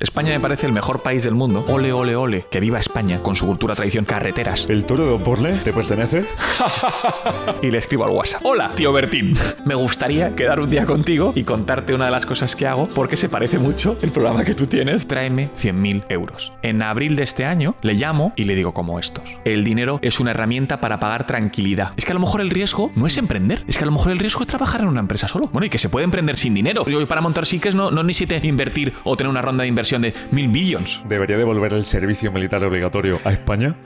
España me parece el mejor país del mundo. Ole, ole, ole. Que viva España con su cultura, tradición, carreteras. ¿El toro de Oporle te pertenece? y le escribo al WhatsApp. Hola, tío Bertín. Me gustaría quedar un día contigo y contarte una de las cosas que hago porque se parece mucho el programa que tú tienes. Tráeme 100.000 euros. En abril de este año le llamo y le digo como estos. El dinero es una herramienta para pagar tranquilidad. Es que a lo mejor el riesgo no es emprender. Es que a lo mejor el riesgo es trabajar en una empresa solo. Bueno, y que se puede emprender sin dinero. Yo para montar sí que es no, no necesite invertir o tener una ronda de inversión de mil ¿Debería devolver el servicio militar obligatorio a España?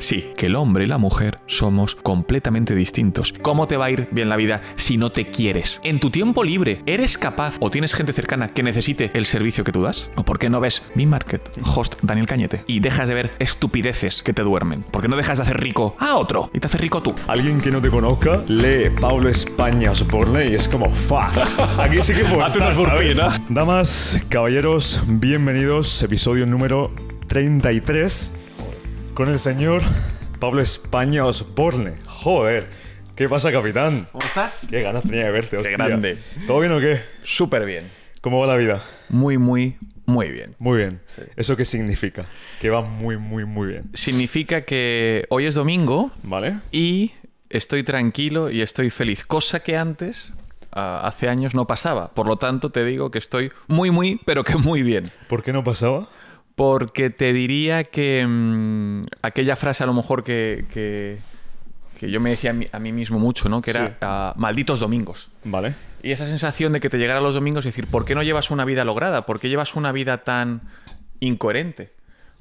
Sí, que el hombre y la mujer somos completamente distintos. ¿Cómo te va a ir bien la vida si no te quieres? En tu tiempo libre, ¿eres capaz o tienes gente cercana que necesite el servicio que tú das? ¿O por qué no ves mi market, host Daniel Cañete, y dejas de ver estupideces que te duermen? ¿Por qué no dejas de hacer rico a otro y te hace rico tú? Alguien que no te conozca lee Pablo España Osborne y es como fa. Aquí sí que puedo Damas, caballeros, bienvenidos. Episodio número 33 con el señor Pablo España Osborne. Joder. ¿Qué pasa, capitán? ¿Cómo estás? Qué ganas tenía de verte, hostia. Qué grande. ¿Todo bien o qué? Súper bien. ¿Cómo va la vida? Muy, muy, muy bien. Muy bien. ¿Eso qué significa? Que va muy, muy, muy bien. Significa que hoy es domingo. Vale. Y estoy tranquilo y estoy feliz. Cosa que antes, ah, hace años, no pasaba. Por lo tanto, te digo que estoy muy, muy, pero que muy bien. ¿Por qué no pasaba? Porque te diría que mm, aquella frase a lo mejor que, yo me decía a mí, mismo mucho, ¿no? Que era ah, malditos domingos. Vale. Y esa sensación de que te llegara los domingos y decir, ¿por qué no llevas una vida lograda? ¿Por qué llevas una vida tan incoherente?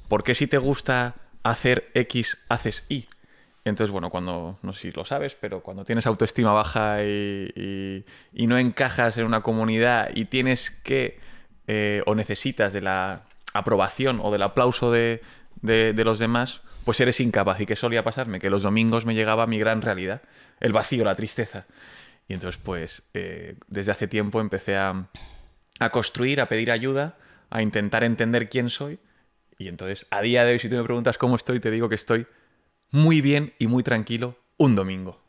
¿Por qué si te gusta hacer X, haces Y? Entonces, bueno, cuando, no sé si lo sabes, pero cuando tienes autoestima baja y, no encajas en una comunidad y tienes que, eh, o necesitas de la aprobación o del aplauso de, de, los demás, pues eres incapaz. ¿Y qué solía pasarme? Que los domingos me llegaba mi gran realidad, el vacío, la tristeza. Y entonces, pues, eh, desde hace tiempo empecé a, a construir, a pedir ayuda, a intentar entender quién soy. Y entonces, a día de hoy, si tú me preguntas cómo estoy, te digo que estoy muy bien y muy tranquilo un domingo.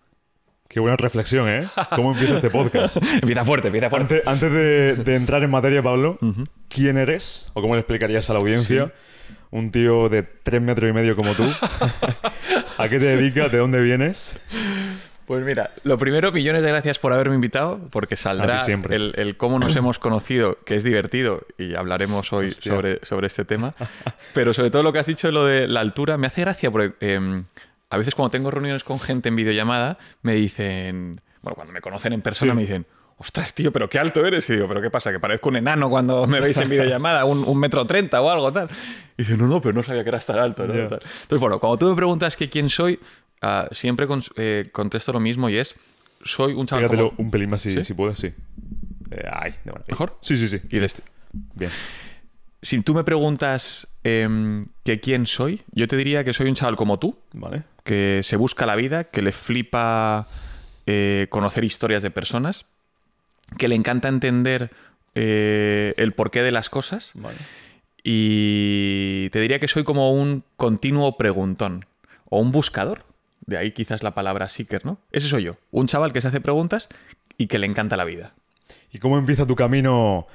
Qué buena reflexión, ¿eh? ¿Cómo empieza este podcast? empieza fuerte, empieza fuerte. Antes, de, entrar en materia, Pablo, ¿quién eres? ¿O cómo le explicarías a la audiencia? Un tío de tres metros y medio como tú. ¿A qué te dedicas? ¿De dónde vienes? Pues mira, lo primero, millones de gracias por haberme invitado, porque saldrá El, cómo nos hemos conocido, que es divertido, y hablaremos hoy sobre, este tema. Pero sobre todo lo que has dicho, lo de la altura, me hace gracia porque... Em, a veces cuando tengo reuniones con gente en videollamada, me dicen, bueno, cuando me conocen en persona, me dicen, ostras, tío, pero qué alto eres. Y digo, pero qué pasa, que parezco un enano cuando me veis en videollamada, un, metro treinta o algo tal. Y dicen, no, no, pero no sabía que eras tan alto. Entonces, bueno, cuando tú me preguntas que quién soy, ah, siempre eh, contesto lo mismo y es, soy un chaval un pelín más si, puedes, sí. Eh, ay, de ¿Mejor? Sí, sí, sí. Y este? Bien si tú me preguntas em, que quién soy, yo te diría que soy un chaval como tú, Que se busca la vida, que le flipa eh, conocer historias de personas, que le encanta entender eh, el porqué de las cosas. Y te diría que soy como un continuo preguntón o un buscador. De ahí quizás la palabra seeker, ¿no? Ese soy yo, un chaval que se hace preguntas y que le encanta la vida. ¿Y cómo empieza tu camino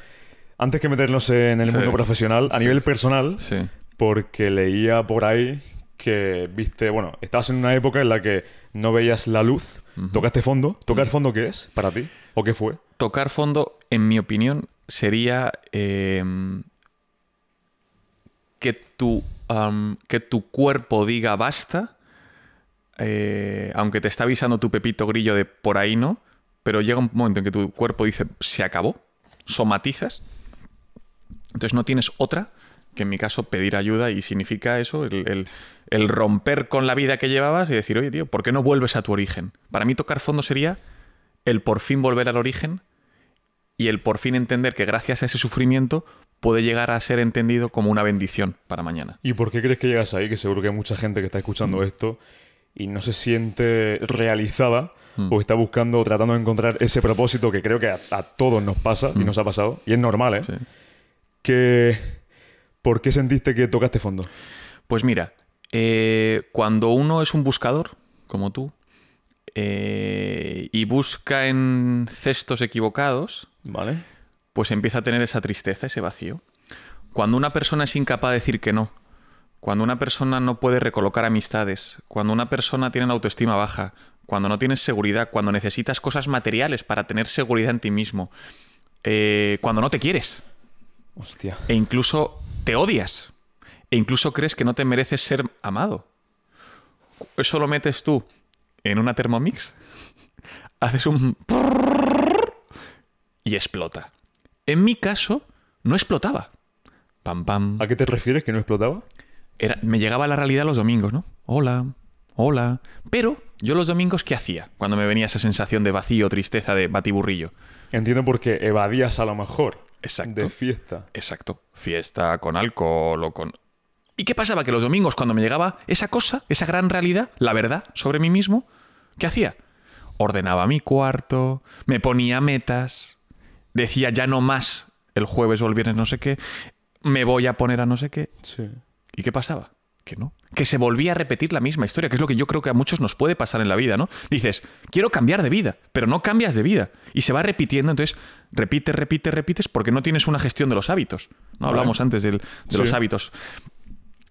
antes que meternos en el mundo profesional, a nivel personal, porque leía por ahí que viste, bueno, estabas en una época en la que no veías la luz, tocaste fondo. ¿Tocar mm. fondo qué es para ti? ¿O qué fue? Tocar fondo, en mi opinión, sería em, que, tu, que tu cuerpo diga basta, eh, aunque te está avisando tu pepito grillo de por ahí no, pero llega un momento en que tu cuerpo dice se acabó, somatizas entonces no tienes otra que en mi caso pedir ayuda y significa eso, el, romper con la vida que llevabas y decir, oye, tío, ¿por qué no vuelves a tu origen? Para mí tocar fondo sería el por fin volver al origen y el por fin entender que gracias a ese sufrimiento puede llegar a ser entendido como una bendición para mañana. ¿Y por qué crees que llegas ahí? Que seguro que hay mucha gente que está escuchando mm. esto y no se siente realizada mm. o está buscando, o tratando de encontrar ese propósito que creo que a, todos nos pasa y mm. nos ha pasado, y es normal, ¿eh? que, ¿por qué sentiste que tocaste fondo? Pues mira, eh, cuando uno es un buscador, como tú, eh, y busca en cestos equivocados, vale. pues empieza a tener esa tristeza, ese vacío. Cuando una persona es incapaz de decir que no, cuando una persona no puede recolocar amistades, cuando una persona tiene una autoestima baja, cuando no tienes seguridad, cuando necesitas cosas materiales para tener seguridad en ti mismo, eh, cuando no te quieres, Hostia. E incluso te odias. E incluso crees que no te mereces ser amado. Eso lo metes tú en una Thermomix, haces un y explota. En mi caso, no explotaba. Pam, pam. ¿A qué te refieres que no explotaba? me llegaba la realidad los domingos, ¿no? Hola, hola. Pero yo los domingos, ¿qué hacía? Cuando me venía esa sensación de vacío, tristeza, de batiburrillo. Entiendo por qué. evadías a lo mejor. Exacto. De fiesta. Exacto. Fiesta con alcohol o con. ¿Y qué pasaba? Que los domingos, cuando me llegaba esa cosa, esa gran realidad, la verdad sobre mí mismo, ¿qué hacía? Ordenaba mi cuarto, me ponía metas, decía ya no más el jueves o el viernes no sé qué, me voy a poner a no sé qué. ¿Y qué pasaba? que no, que se volvía a repetir la misma historia, que es lo que yo creo que a muchos nos puede pasar en la vida, ¿no? Dices, quiero cambiar de vida, pero no cambias de vida. Y se va repitiendo, entonces repite, repite, repites, porque no tienes una gestión de los hábitos. No hablamos antes de los hábitos.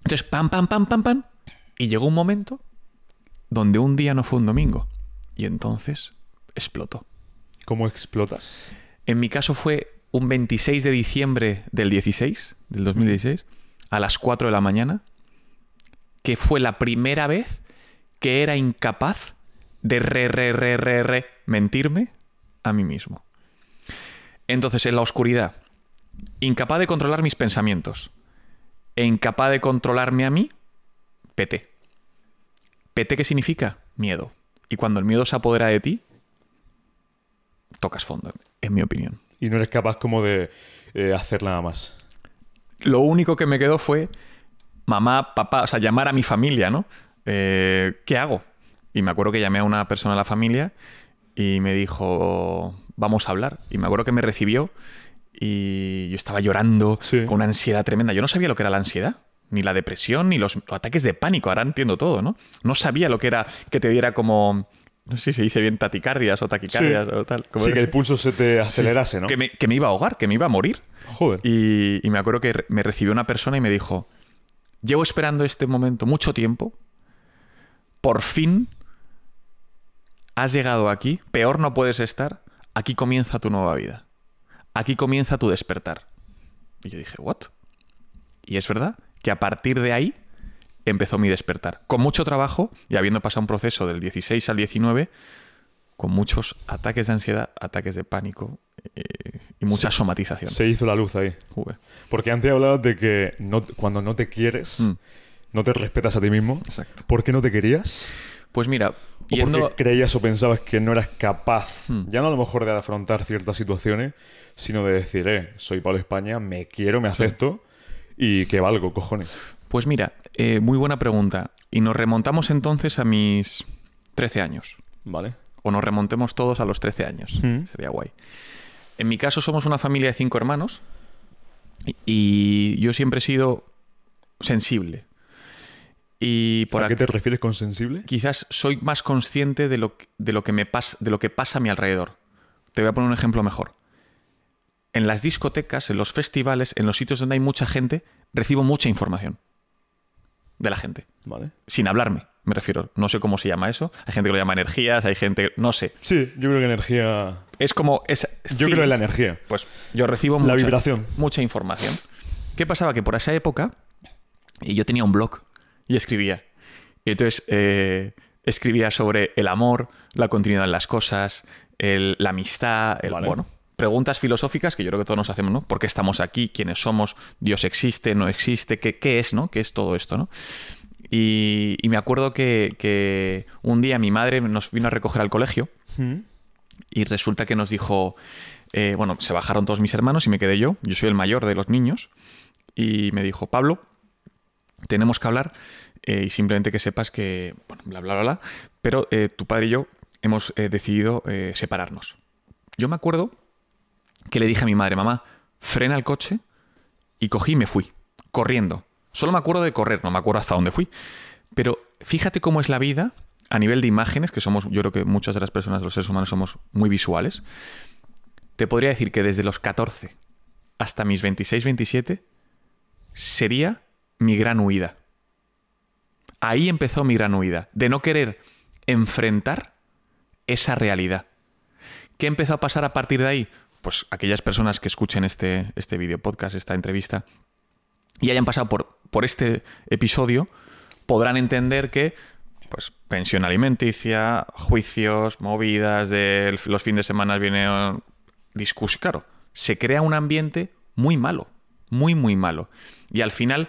Entonces, pam, pam, pam, pam, pam. Y llegó un momento donde un día no fue un domingo. Y entonces explotó. ¿Cómo explotas? En mi caso fue un 26 de diciembre del 16, del 2016, a las 4 de la mañana que fue la primera vez que era incapaz de re, re, re, re, re mentirme a mí mismo. Entonces, en la oscuridad, incapaz de controlar mis pensamientos e incapaz de controlarme a mí, PT. PT, ¿qué significa? Miedo. Y cuando el miedo se apodera de ti, tocas fondo, en mi opinión. Y no eres capaz como de eh, hacer nada más. Lo único que me quedó fue mamá, papá, o sea, llamar a mi familia, ¿no? Eh, ¿Qué hago? Y me acuerdo que llamé a una persona de la familia y me dijo, vamos a hablar. Y me acuerdo que me recibió y yo estaba llorando con una ansiedad tremenda. Yo no sabía lo que era la ansiedad, ni la depresión, ni los, ataques de pánico. Ahora entiendo todo, ¿no? No sabía lo que era que te diera como no sé si se dice bien taticardias o taquicardias o tal. sí, que el pulso se te acelerase, ¿no? Que me, iba a ahogar, que me iba a morir. Joder. y, me acuerdo que me recibió una persona y me dijo, Llevo esperando este momento mucho tiempo. Por fin has llegado aquí. Peor no puedes estar. Aquí comienza tu nueva vida. Aquí comienza tu despertar. Y yo dije, ¿what? Y es verdad que a partir de ahí empezó mi despertar. Con mucho trabajo y habiendo pasado un proceso del 16 al 19, con muchos ataques de ansiedad, ataques de pánico, eh, y mucha somatización. Se hizo la luz ahí. Porque antes hablabas de que no, cuando no te quieres, mm. no te respetas a ti mismo. Exacto. ¿Por qué no te querías? Pues mira, creías o pensabas que no eras capaz, mm. ya no a lo mejor de afrontar ciertas situaciones, sino de decir, eh, soy Pablo España, me quiero, me acepto y que valgo, cojones. Pues mira, eh, muy buena pregunta. Y nos remontamos entonces a mis 13 años. Vale. O nos remontemos todos a los 13 años. Mm. Sería guay. En mi caso somos una familia de cinco hermanos y yo siempre he sido sensible. Y por ¿A qué te refieres con sensible? Quizás soy más consciente de lo, de lo que me pasa de lo que pasa a mi alrededor. Te voy a poner un ejemplo mejor. En las discotecas, en los festivales, en los sitios donde hay mucha gente, recibo mucha información de la gente. Vale. Sin hablarme me refiero, no sé cómo se llama eso. Hay gente que lo llama energías, hay gente, no sé. Sí, yo creo que energía... Es como... Es, yo creo en la energía. Pues yo recibo mucha, vibración. mucha información. ¿Qué pasaba? Que por esa época yo tenía un blog y escribía. Y entonces eh, escribía sobre el amor, la continuidad en las cosas, la amistad, el, bueno, preguntas filosóficas que yo creo que todos nos hacemos, ¿no? ¿Por qué estamos aquí? ¿Quiénes somos? ¿Dios existe? ¿No existe? qué es, no? ¿Qué es todo esto, no? Y, me acuerdo que, un día mi madre nos vino a recoger al colegio hmm. y resulta que nos dijo, eh, bueno, se bajaron todos mis hermanos y me quedé yo, yo soy el mayor de los niños, y me dijo, Pablo, tenemos que hablar eh, y simplemente que sepas que, bueno, bla, bla, bla, pero eh, tu padre y yo hemos decidido separarnos. Yo me acuerdo que le dije a mi madre, mamá, frena el coche y cogí y me fui, corriendo. Solo me acuerdo de correr, no me acuerdo hasta dónde fui. Pero fíjate cómo es la vida a nivel de imágenes, que somos, yo creo que muchas de las personas, los seres humanos, somos muy visuales. Te podría decir que desde los 14 hasta mis 26, 27 sería mi gran huida. Ahí empezó mi gran huida, de no querer enfrentar esa realidad. ¿Qué empezó a pasar a partir de ahí? Pues aquellas personas que escuchen este, este video podcast, esta entrevista, y hayan pasado por, por este episodio, podrán entender que pues pensión alimenticia, juicios, movidas de los fines de semana viene discurso. Claro, se crea un ambiente muy malo, muy, muy malo. Y al final,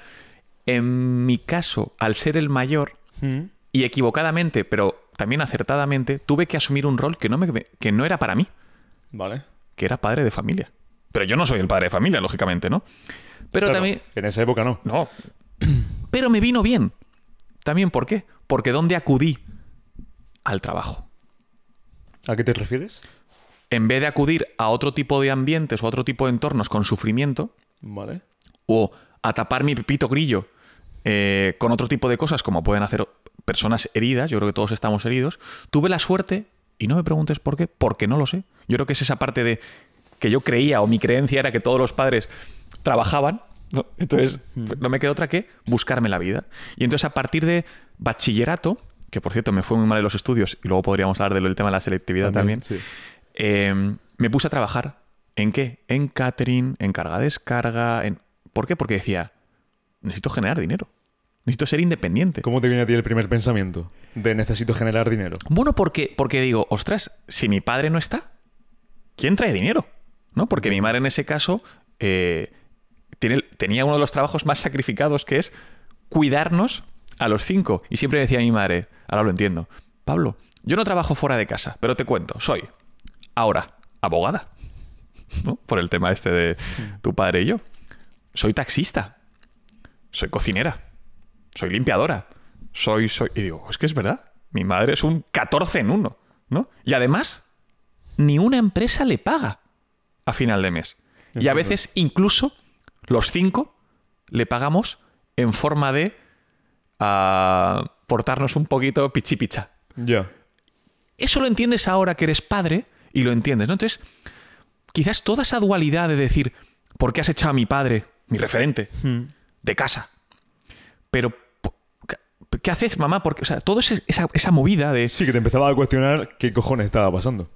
en mi caso, al ser el mayor, mm. y equivocadamente, pero también acertadamente, tuve que asumir un rol que no, me, que no era para mí. Vale. Que era padre de familia. Pero yo no soy el padre de familia, lógicamente, ¿no? Pero también. En esa época no. No. Pero me vino bien. También, ¿por qué? Porque ¿dónde acudí? Al trabajo. ¿A qué te refieres? En vez de acudir a otro tipo de ambientes o a otro tipo de entornos con sufrimiento. Vale. O a tapar mi pepito grillo eh, con otro tipo de cosas, como pueden hacer personas heridas, yo creo que todos estamos heridos, tuve la suerte, y no me preguntes por qué, porque no lo sé. Yo creo que es esa parte de que yo creía o mi creencia era que todos los padres trabajaban, Entonces, no me quedó otra que buscarme la vida. Y entonces, a partir de bachillerato, que por cierto me fue muy mal en los estudios, y luego podríamos hablar del tema de la selectividad también, em, me puse a trabajar. ¿En qué? En catering, en carga-descarga. ¿Por qué? Porque decía, necesito generar dinero. Necesito ser independiente. ¿Cómo te viene a ti el primer pensamiento de necesito generar dinero? Bueno, porque, porque digo, ostras, si mi padre no está, ¿quién trae dinero? ¿No? Porque mi madre en ese caso eh, tenía uno de los trabajos más sacrificados que es cuidarnos a los cinco. Y siempre decía mi madre, ahora lo entiendo, Pablo, yo no trabajo fuera de casa, pero te cuento, soy ahora abogada, por el tema este de tu padre y yo. Soy taxista, soy cocinera, soy limpiadora, soy, soy... Y digo, es que es verdad, mi madre es un 14 en uno. ¿no? Y además, ni una empresa le paga a final de mes. Y a veces incluso los cinco le pagamos en forma de ah, portarnos un poquito pichipicha. Ya. Eso lo entiendes ahora que eres padre y lo entiendes, ¿no? Entonces, quizás toda esa dualidad de decir, ¿por qué has echado a mi padre, mi referente, hmm. de casa? Pero ¿qué haces, mamá? Porque, o sea, toda esa, esa, movida de. Sí, que te empezaba a cuestionar qué cojones estaba pasando.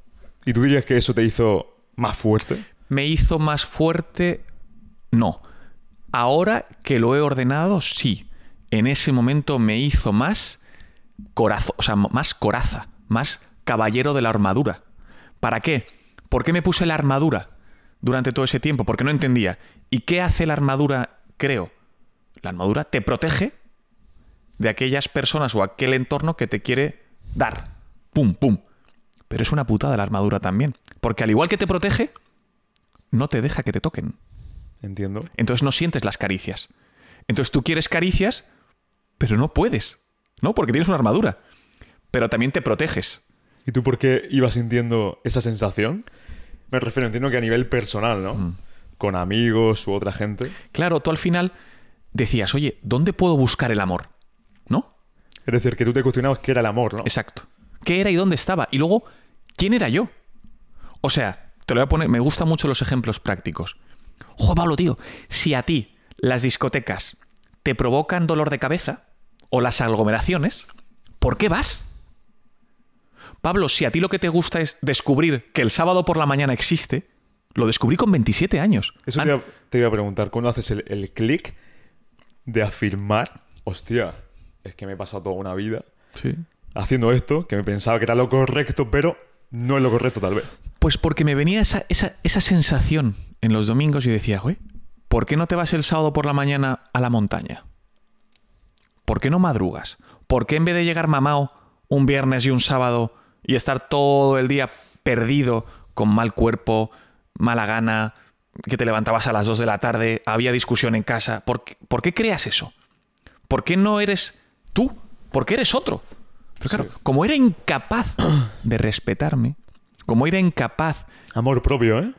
¿Y tú dirías que eso te hizo más fuerte? Me hizo más fuerte no. Ahora que lo he ordenado, sí. En ese momento me hizo más más coraza, más caballero de la armadura. ¿Para qué? ¿Por qué me puse la armadura durante todo ese tiempo? Porque no entendía. ¿Y qué hace la armadura, creo? La armadura te protege de aquellas personas o aquel entorno que te quiere dar. Pum, pum. Pero es una putada la armadura también. Porque al igual que te protege, no te deja que te toquen. Entiendo. Entonces no sientes las caricias. Entonces tú quieres caricias, pero no puedes, ¿no? Porque tienes una armadura. Pero también te proteges. ¿Y tú por qué ibas sintiendo esa sensación? Me refiero, entiendo que a nivel personal, ¿no? Mm. Con amigos u otra gente. Claro, tú al final decías, oye, ¿dónde puedo buscar el amor? ¿No? Es decir, que tú te cuestionabas qué era el amor, ¿no? Exacto. ¿Qué era y dónde estaba? Y luego, ¿quién era yo? O sea, te lo voy a poner, me gustan mucho los ejemplos prácticos. Joder, Pablo, tío, si a ti las discotecas te provocan dolor de cabeza o las aglomeraciones, ¿por qué vas? Pablo, si a ti lo que te gusta es descubrir que el sábado por la mañana existe, lo descubrí con 27 años. Eso te, iba, a preguntar, ¿cuándo haces el, clic de afirmar, hostia, es que me he pasado toda una vida haciendo esto, que me pensaba que era lo correcto, pero no es lo correcto, tal vez. Pues porque me venía esa, esa, sensación en los domingos y decía, güey, ¿por qué no te vas el sábado por la mañana a la montaña? ¿Por qué no madrugas? ¿Por qué en vez de llegar mamado un viernes y un sábado y estar todo el día perdido con mal cuerpo, mala gana, que te levantabas a las 2 de la tarde, había discusión en casa. ¿Por qué, creas eso? ¿Por qué no eres tú? ¿Por qué eres otro? Pero pues claro, como era incapaz de respetarme, como era incapaz. Amor propio, ¿eh?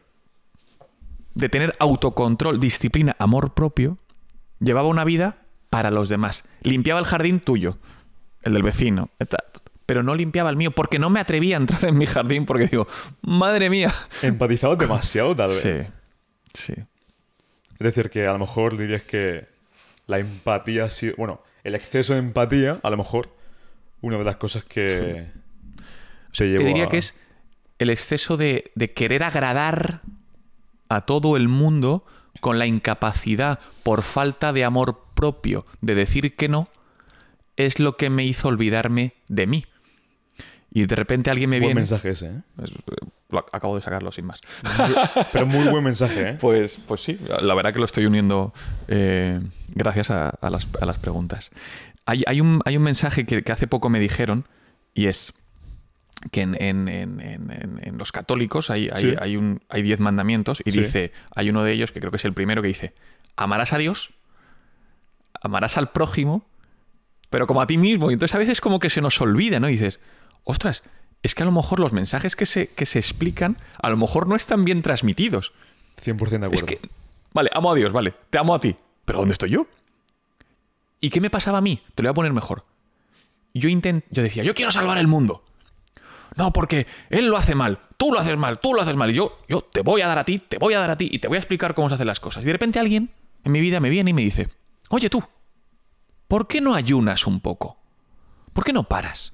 De tener autocontrol, disciplina, amor propio, llevaba una vida para los demás. Limpiaba el jardín tuyo, el del vecino, pero no limpiaba el mío porque no me atrevía a entrar en mi jardín porque digo, madre mía. Empatizaba demasiado, tal vez. Sí, sí. Es decir, que a lo mejor dirías que la empatía ha sido. Bueno, el exceso de empatía, a lo mejor, una de las cosas que se Te diría que es el exceso de, querer agradar a todo el mundo con la incapacidad por falta de amor propio de decir que no es lo que me hizo olvidarme de mí. Y de repente alguien me viene. Buen mensaje ese, ¿eh? acabo de sacarlo sin más. Pero muy buen mensaje, ¿eh? Pues, pues sí, la verdad que lo estoy uniendo eh, gracias las, a las preguntas. Hay, un, mensaje que, hace poco me dijeron y es que en, los católicos hay, diez mandamientos y dice, hay uno de ellos que creo que es el primero que dice, amarás a Dios, amarás al prójimo, pero como a ti mismo. Y entonces a veces como que se nos olvida, ¿no? Y dices, ostras, es que a lo mejor los mensajes que se, explican a lo mejor no están bien transmitidos. 100% de acuerdo. que, vale, amo a Dios, vale, te amo a ti, pero ¿dónde estoy yo? ¿Y qué me pasaba a mí? Te lo voy a poner mejor. Yo, intent yo decía, yo quiero salvar el mundo. No, porque él lo hace mal, tú lo haces mal, tú lo haces mal. Y yo, yo te voy a dar a ti, te voy a dar a ti y te voy a explicar cómo se hacen las cosas. Y de repente alguien en mi vida me viene y me dice, oye tú, ¿por qué no ayunas un poco? ¿Por qué no paras?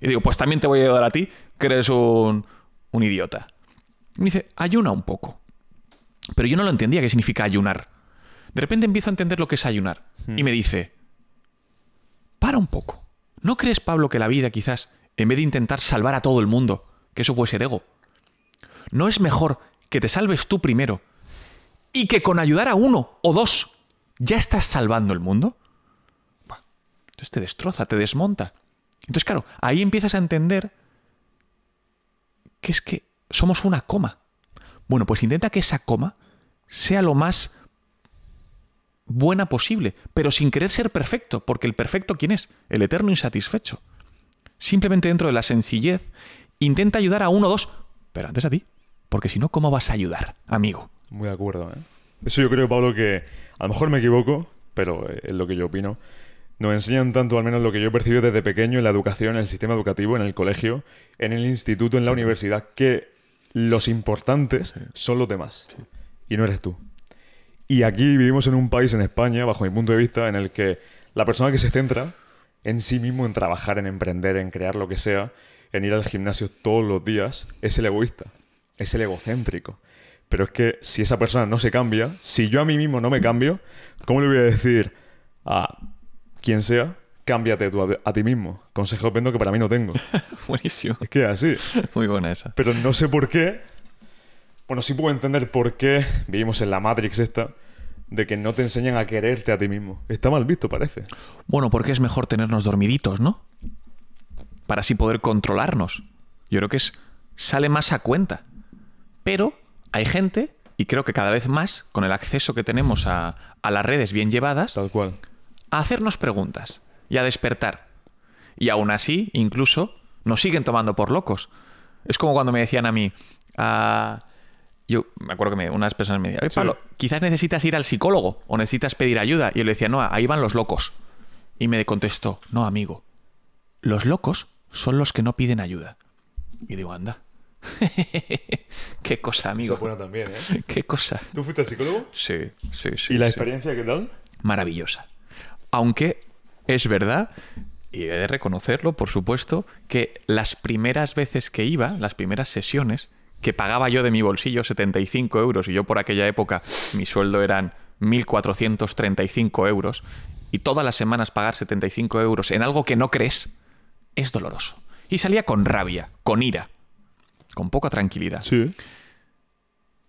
Y digo, pues también te voy a ayudar a ti, que eres un, un idiota. Y me dice, ayuna un poco. Pero yo no lo entendía qué significa ayunar. De repente empiezo a entender lo que es ayunar. Y hmm. me dice, para un poco. ¿No crees, Pablo, que la vida quizás, en vez de intentar salvar a todo el mundo, que eso puede ser ego, no es mejor que te salves tú primero y que con ayudar a uno o dos ya estás salvando el mundo? entonces te destroza, te desmonta. Entonces, claro, ahí empiezas a entender que es que somos una coma. Bueno, pues intenta que esa coma sea lo más buena posible, pero sin querer ser perfecto, porque el perfecto ¿quién es? El eterno insatisfecho. Simplemente dentro de la sencillez, intenta ayudar a uno o dos, pero antes a ti, porque si no, ¿cómo vas a ayudar, amigo? Muy de acuerdo, ¿eh? Eso yo creo, Pablo, que a lo mejor me equivoco, pero eh, es lo que yo opino. Nos enseñan tanto, al menos lo que yo he percibido desde pequeño, en la educación, en el sistema educativo, en el colegio, en el instituto, en la universidad, que los importantes son los demás. Y no eres tú. Y aquí vivimos en un país, en España, bajo mi punto de vista, en el que la persona que se centra en sí mismo, en trabajar, en emprender, en crear lo que sea, en ir al gimnasio todos los días, es el egoísta, es el egocéntrico. Pero es que si esa persona no se cambia, si yo a mí mismo no me cambio, ¿cómo le voy a decir a quien sea, cámbiate tú a, ti mismo? Consejo vendo que para mí no tengo. Buenísimo. Es que así. Muy buena esa. Pero no sé por qué bueno, sí puedo entender por qué vivimos en la Matrix esta, de que no te enseñan a quererte a ti mismo. Está mal visto, parece. Bueno, porque es mejor tenernos dormiditos, ¿no? Para así poder controlarnos. Yo creo que es sale más a cuenta. Pero hay gente, y creo que cada vez más, con el acceso que tenemos a, a las redes bien llevadas, Tal cual. a hacernos preguntas y a despertar. Y aún así, incluso, nos siguen tomando por locos. Es como cuando me decían a mí, ah, yo me acuerdo que unas personas me decían, Pablo, quizás necesitas ir al psicólogo o necesitas pedir ayuda. Y yo le decía, no, ahí van los locos. Y me contestó, no, amigo, los locos son los que no piden ayuda. Y digo, anda. qué cosa, amigo. ¿eh? qué cosa. ¿Tú fuiste al psicólogo? Sí, sí, sí. ¿Y la experiencia qué tal? Maravillosa. Aunque es verdad, y he de reconocerlo, por supuesto, que las primeras veces que iba, las primeras sesiones, que pagaba yo de mi bolsillo 75 euros y yo por aquella época mi sueldo eran 1.435 euros y todas las semanas pagar 75 euros en algo que no crees es doloroso. Y salía con rabia, con ira, con poca tranquilidad. Sí.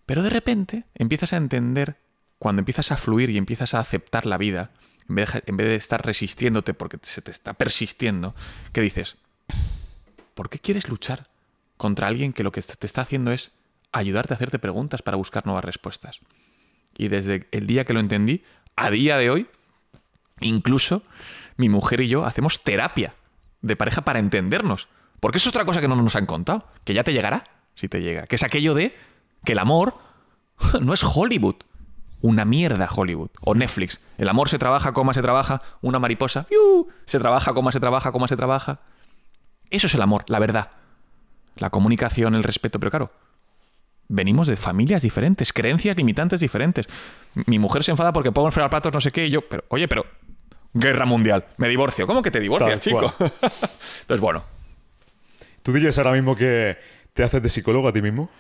Pero de repente empiezas a entender, cuando empiezas a fluir y empiezas a aceptar la vida, en vez en vez de estar resistiéndote porque se te está persistiendo, que dices, ¿por qué quieres luchar? contra alguien que lo que te está haciendo es ayudarte a hacerte preguntas para buscar nuevas respuestas. Y desde el día que lo entendí, a día de hoy, incluso mi mujer y yo hacemos terapia de pareja para entendernos. Porque eso es otra cosa que no nos han contado, que ya te llegará, si te llega. Que es aquello de que el amor no es Hollywood. Una mierda Hollywood. O Netflix. El amor se trabaja, coma se trabaja, una mariposa, se trabaja, coma se trabaja, coma se trabaja. Eso es el amor, la verdad la comunicación, el respeto, pero claro, venimos de familias diferentes, creencias limitantes diferentes. Mi mujer se enfada porque pongo fregar platos no sé qué y yo, pero oye, pero guerra mundial, me divorcio. ¿Cómo que te divorcias, chico? Entonces, bueno. ¿Tú dirías ahora mismo que te haces de psicólogo a ti mismo?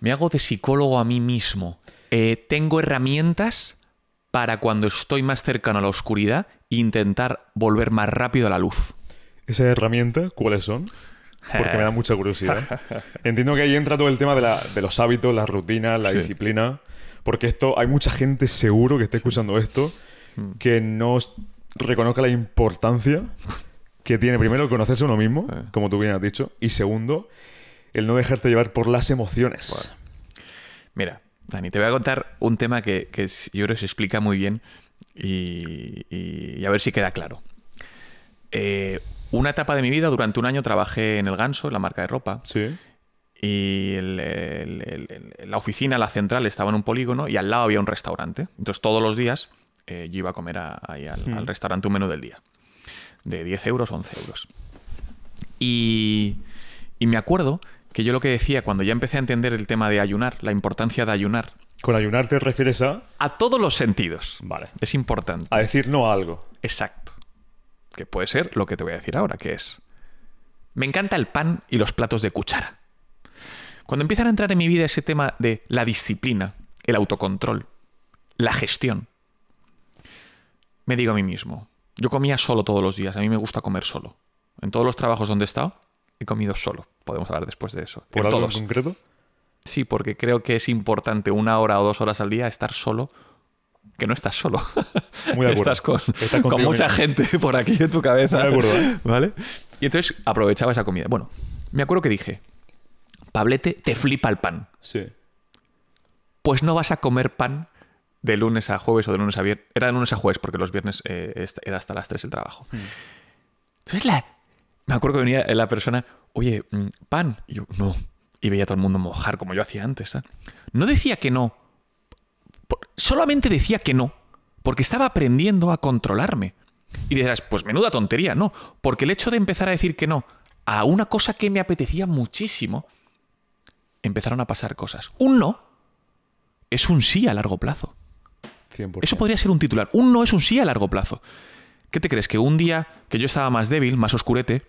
Me hago de psicólogo a mí mismo. Eh, tengo herramientas para cuando estoy más cercano a la oscuridad intentar volver más rápido a la luz. ¿Esas herramientas cuáles son? porque me da mucha curiosidad. Entiendo que ahí entra todo el tema de, los hábitos, las rutinas, la disciplina, porque esto hay mucha gente seguro que esté escuchando esto mm. que no reconozca la importancia que tiene primero conocerse uno mismo, eh. como tú bien has dicho, y segundo, el no dejarte llevar por las emociones. Mira, Dani, te voy a contar un tema que, yo creo que se explica muy bien y, y a ver si queda claro. Eh, una etapa de mi vida, durante un año trabajé en el Ganso, la marca de ropa. Sí. Y la oficina, la central, estaba en un polígono y al lado había un restaurante. Entonces todos los días eh, yo iba a comer ahí al, restaurante un menú del día. De 10 euros, 11 euros. Y, y me acuerdo que yo lo que decía cuando ya empecé a entender el tema de ayunar, la importancia de ayunar. ¿Con ayunar te refieres a...? A todos los sentidos. Vale. Es importante. A decir no a algo. Exacto que puede ser lo que te voy a decir ahora, que es, me encanta el pan y los platos de cuchara. Cuando empiezan a entrar en mi vida ese tema de la disciplina, el autocontrol, la gestión, me digo a mí mismo, yo comía solo todos los días, a mí me gusta comer solo. En todos los trabajos donde he estado, he comido solo. Podemos hablar después de eso. ¿Por algo en concreto? Sí, porque creo que es importante una hora o dos horas al día estar solo que no estás solo. Estás con, mucha gente por aquí en tu cabeza. ¿eh? ¿Vale? Y entonces aprovechaba esa comida. Bueno, me acuerdo que dije, Pablete, te flipa el pan. Sí. Pues no vas a comer pan de lunes a jueves o de lunes a viernes. Era de lunes a jueves porque los viernes eh, era hasta las 3 el trabajo. Mm. Entonces la... Me acuerdo que venía la persona, oye, mm, pan. Y yo, no. Y veía a todo el mundo mojar como yo hacía antes. ¿eh? No decía que no solamente decía que no, porque estaba aprendiendo a controlarme. Y dirás, pues menuda tontería, no, porque el hecho de empezar a decir que no a una cosa que me apetecía muchísimo, empezaron a pasar cosas. Un no es un sí a largo plazo. Eso podría ser un titular. Un no es un sí a largo plazo. ¿Qué te crees? Que un día que yo estaba más débil, más oscurete,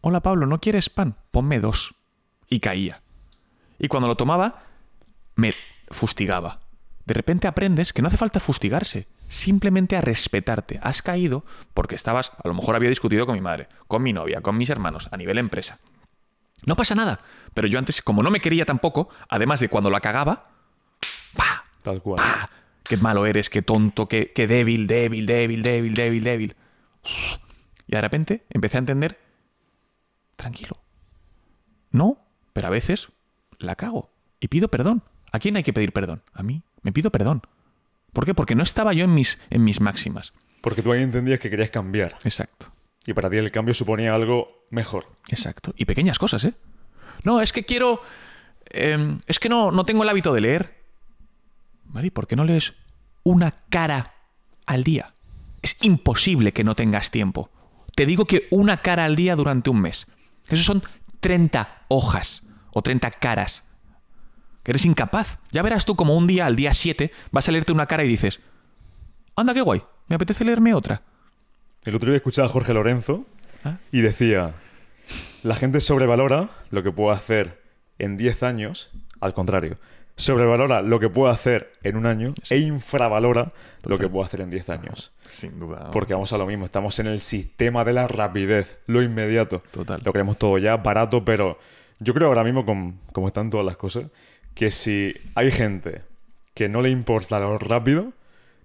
hola Pablo, ¿no quieres pan? Ponme dos. Y caía. Y cuando lo tomaba, me fustigaba de repente aprendes que no hace falta fustigarse, simplemente a respetarte. Has caído porque estabas, a lo mejor había discutido con mi madre, con mi novia, con mis hermanos, a nivel empresa. No pasa nada, pero yo antes, como no me quería tampoco, además de cuando la cagaba, ¡pa! Tal cual. ¡Qué malo eres, qué tonto, qué, qué débil, débil, débil, débil, débil, débil! Y de repente empecé a entender, tranquilo. No, pero a veces la cago y pido perdón. ¿A quién hay que pedir perdón? A mí me pido perdón. ¿Por qué? Porque no estaba yo en mis, en mis máximas. Porque tú ahí entendías que querías cambiar. Exacto. Y para ti el cambio suponía algo mejor. Exacto. Y pequeñas cosas, ¿eh? No, es que quiero... Em, es que no, no tengo el hábito de leer. ¿Vale? ¿Y por qué no lees una cara al día? Es imposible que no tengas tiempo. Te digo que una cara al día durante un mes. Eso son 30 hojas o 30 caras que eres incapaz. Ya verás tú como un día, al día 7, va a salirte una cara y dices, anda, qué guay, me apetece leerme otra. El otro día escuchaba a Jorge Lorenzo ¿Ah? y decía, la gente sobrevalora lo que puedo hacer en 10 años, al contrario, sobrevalora lo que puedo hacer en un año e infravalora lo que puedo hacer en 10 años. Sin duda. Porque vamos a lo mismo, estamos en el sistema de la rapidez, lo inmediato. Total. Lo queremos todo ya, barato, pero yo creo ahora mismo, como están todas las cosas, que si hay gente que no le importa lo rápido,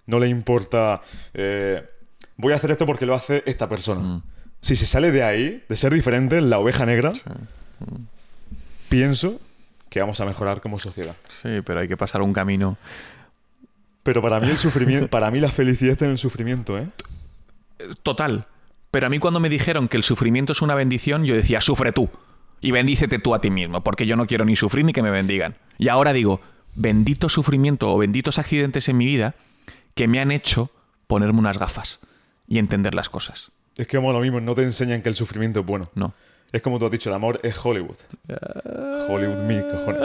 no le importa, eh, voy a hacer esto porque lo hace esta persona. Mm. Si se sale de ahí, de ser diferente, la oveja negra, pienso que vamos a mejorar como sociedad. Sí, pero hay que pasar un camino. Pero para mí el sufrimiento, para mí la felicidad está en el sufrimiento, ¿eh? Total. Pero a mí cuando me dijeron que el sufrimiento es una bendición, yo decía, sufre tú. Y bendícete tú a ti mismo, porque yo no quiero ni sufrir ni que me bendigan. Y ahora digo, bendito sufrimiento o benditos accidentes en mi vida que me han hecho ponerme unas gafas y entender las cosas. Es que como lo mismo, no te enseñan que el sufrimiento es bueno. No. Es como tú has dicho, el amor es Hollywood. Ah. Hollywood me, cojones.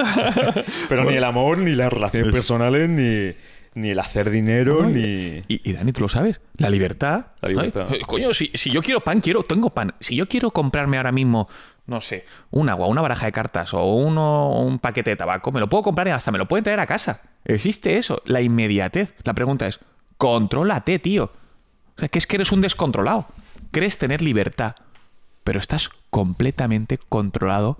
Pero ni el amor, ni las relaciones personales, ni, el hacer dinero, ni. Y, Dani, tú lo sabes. La libertad. La libertad. Eh, coño, si, si, yo quiero pan, quiero, tengo pan. Si yo quiero comprarme ahora mismo no sé, un agua, una baraja de cartas o uno, un paquete de tabaco, me lo puedo comprar y hasta me lo pueden traer a casa. Existe eso, la inmediatez. La pregunta es, controlate tío. O sea, que es que eres un descontrolado. Crees tener libertad, pero estás completamente controlado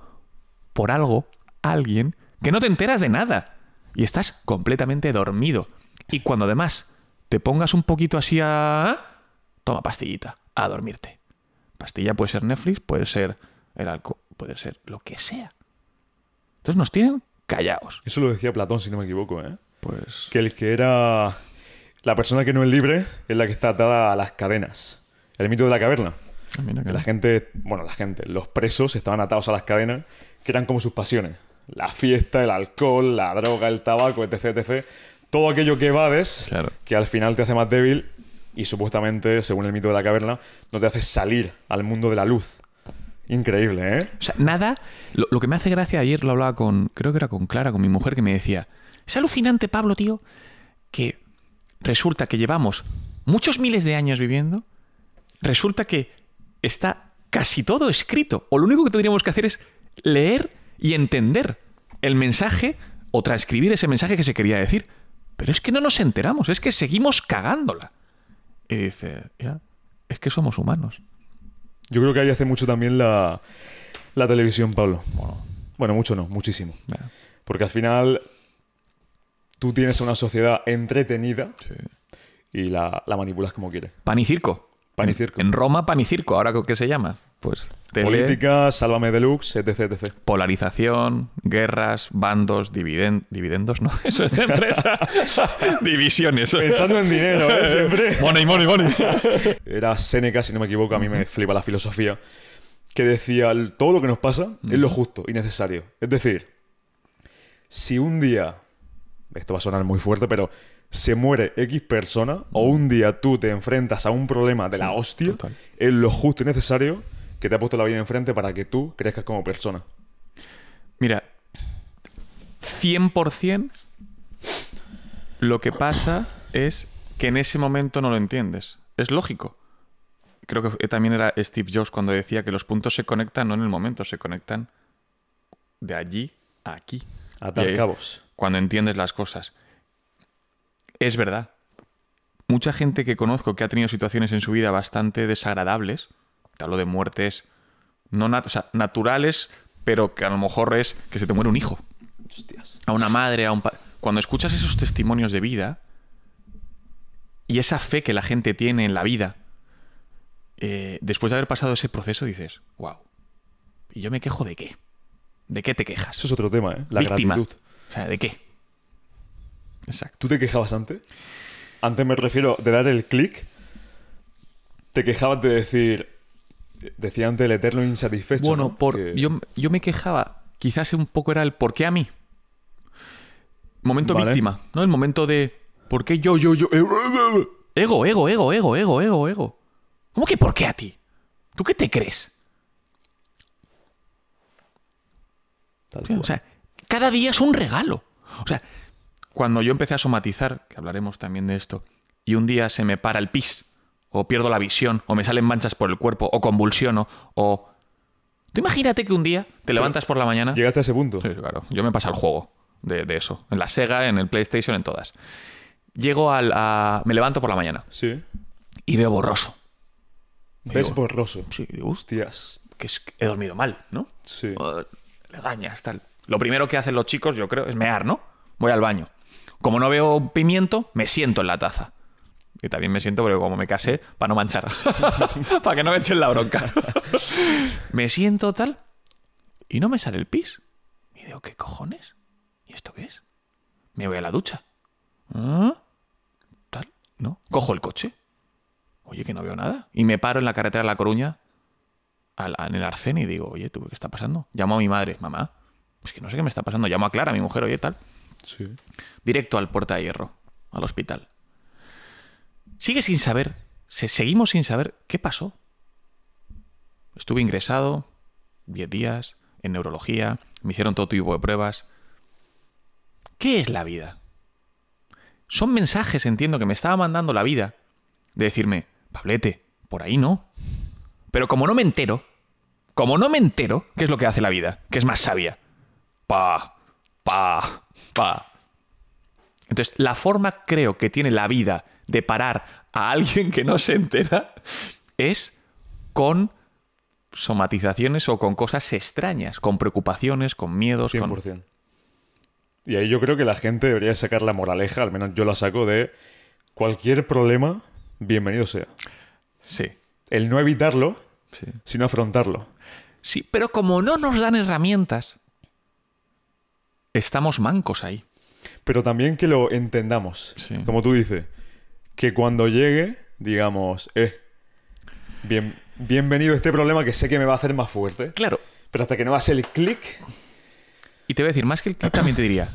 por algo, alguien, que no te enteras de nada. Y estás completamente dormido. Y cuando además te pongas un poquito así a... Toma pastillita, a dormirte. Pastilla puede ser Netflix, puede ser el alcohol, puede ser lo que sea. Entonces nos tienen callados. Eso lo decía Platón, si no me equivoco, ¿eh? Pues. Que el que era. La persona que no es libre es la que está atada a las cadenas. El mito de la caverna. Ah, la gente, bueno, la gente, los presos estaban atados a las cadenas, que eran como sus pasiones. La fiesta, el alcohol, la droga, el tabaco, etc, etc. Todo aquello que evades, que al final te hace más débil y supuestamente, según el mito de la caverna, no te hace salir al mundo de la luz, Increíble, ¿eh? O sea, nada. Lo, que me hace gracia, ayer lo hablaba con, creo que era con Clara, con mi mujer, que me decía, es alucinante, Pablo, tío, que resulta que llevamos muchos miles de años viviendo, resulta que está casi todo escrito, o lo único que tendríamos que hacer es leer y entender el mensaje o transcribir ese mensaje que se quería decir. Pero es que no nos enteramos, es que seguimos cagándola. Y dice, ya, es que somos humanos. Yo creo que ahí hace mucho también la, televisión, Pablo. Bueno. mucho no, muchísimo. Porque al final tú tienes una sociedad entretenida y la, manipulas como quieres. Panicirco. Panicirco. En, Roma, panicirco. ahora que se llama pues política, sálvame deluxe, etc, etc. Polarización, guerras, bandos, dividendos, ¿no? Eso es de empresa. Divisiones. Pensando en dinero, ¿eh? Siempre. Money, money, money. Era Seneca, si no me equivoco, a mí me flipa la filosofía, que decía, todo lo que nos pasa es lo mm. justo y necesario. Es decir, si un día, esto va a sonar muy fuerte, pero se muere X persona o un día tú te enfrentas a un problema de la hostia, es lo justo y necesario que te ha puesto la vida enfrente para que tú crezcas como persona? Mira, 100% lo que pasa es que en ese momento no lo entiendes. Es lógico. Creo que también era Steve Jobs cuando decía que los puntos se conectan no en el momento, se conectan de allí a aquí. A tal cabos. Cuando entiendes las cosas. Es verdad. Mucha gente que conozco que ha tenido situaciones en su vida bastante desagradables, te hablo de muertes no naturales, pero que a lo mejor es que se te muere un hijo. Hostias. A una madre, a un padre. Cuando escuchas esos testimonios de vida y esa fe que la gente tiene en la vida, eh, después de haber pasado ese proceso dices, wow, ¿y yo me quejo de qué? ¿De qué te quejas? Eso es otro tema, ¿eh? La gratitud. O sea, ¿de qué? Exacto. ¿Tú te quejabas antes? Antes me refiero de dar el clic. Te quejabas de decir, Decía antes el eterno insatisfecho. Bueno, yo, me quejaba, quizás un poco era el por qué a mí. Momento víctima, ¿no? El momento de por qué yo, yo, yo. Ego, ego, ego, ego, ego, ego, ego. ¿Cómo que por qué a ti? ¿Tú qué te crees? o sea, cada día es un regalo. O sea, cuando yo empecé a somatizar, que hablaremos también de esto, y un día se me para el pis o pierdo la visión, o me salen manchas por el cuerpo, o convulsiono, o... Tú imagínate que un día te levantas por la mañana... Llegaste a ese punto. Sí, claro. Yo me paso el juego de, eso. En la Sega, en el PlayStation, en todas. Llego al... A... Me levanto por la mañana. Sí. Y veo borroso. ¿Ves borroso? Sí. hostias. Que he dormido mal, ¿no? Sí. le gañas, tal. Lo primero que hacen los chicos, yo creo, es mear, ¿no? Voy al baño. Como no veo pimiento, me siento en la taza que también me siento, pero como me casé, para no manchar, para que no me echen la bronca. me siento tal y no me sale el pis. Y digo, ¿qué cojones? ¿Y esto qué es? Me voy a la ducha. ¿Ah? Tal, ¿no? Cojo el coche. Oye, que no veo nada. Y me paro en la carretera de La Coruña, al, en el arcén, y digo, oye, ¿tú qué está pasando? Llamo a mi madre, mamá. Es que no sé qué me está pasando. Llamo a Clara, mi mujer, oye, tal. Sí. Directo al puerta de hierro, al hospital sigue sin saber, seguimos sin saber qué pasó. Estuve ingresado 10 días en neurología, me hicieron todo tipo de pruebas. ¿Qué es la vida? Son mensajes, entiendo, que me estaba mandando la vida de decirme, Pablete, por ahí no. Pero como no me entero, como no me entero, ¿qué es lo que hace la vida? qué es más sabia. Pa, pa, pa. Entonces, la forma creo que tiene la vida de parar a alguien que no se entera es con somatizaciones o con cosas extrañas, con preocupaciones, con miedos. 100%. Y ahí yo creo que la gente debería sacar la moraleja, al menos yo la saco, de cualquier problema, bienvenido sea. Sí. El no evitarlo, sino afrontarlo. Sí, pero como no nos dan herramientas, estamos mancos ahí. Pero también que lo entendamos. Como tú dices, que cuando llegue digamos, eh, bien, bienvenido este problema que sé que me va a hacer más fuerte. Claro. Pero hasta que no hagas el clic... Y te voy a decir, más que el clic también te diría,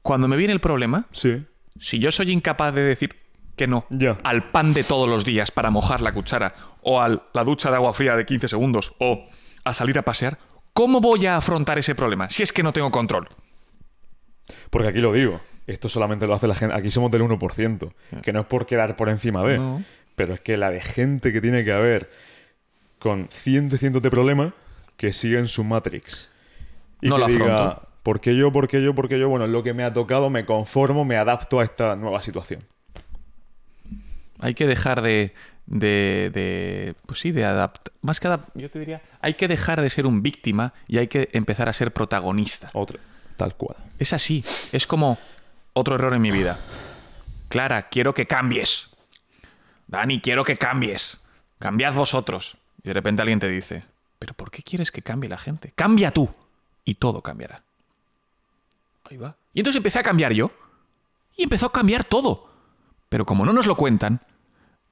cuando me viene el problema, sí. si yo soy incapaz de decir que no al pan de todos los días para mojar la cuchara, o a la ducha de agua fría de 15 segundos, o a salir a pasear, ¿cómo voy a afrontar ese problema si es que no tengo control? Porque aquí lo digo esto solamente lo hace la gente. Aquí somos del 1%, que no es por quedar por encima de. Pero es que la de gente que tiene que haber con cientos y cientos de problemas que siguen su Matrix. Y no que la diga, ¿por qué yo, por qué yo, por qué yo? Bueno, es lo que me ha tocado, me conformo, me adapto a esta nueva situación. Hay que dejar de. de, de pues sí, de adaptar. Más que adaptar, yo te diría, hay que dejar de ser un víctima y hay que empezar a ser protagonista. Otra. Tal cual. Es así. Es como otro error en mi vida. Clara, quiero que cambies. Dani, quiero que cambies. Cambiad vosotros. Y de repente alguien te dice, ¿pero por qué quieres que cambie la gente? Cambia tú. Y todo cambiará. Ahí va. Y entonces empecé a cambiar yo. Y empezó a cambiar todo. Pero como no nos lo cuentan,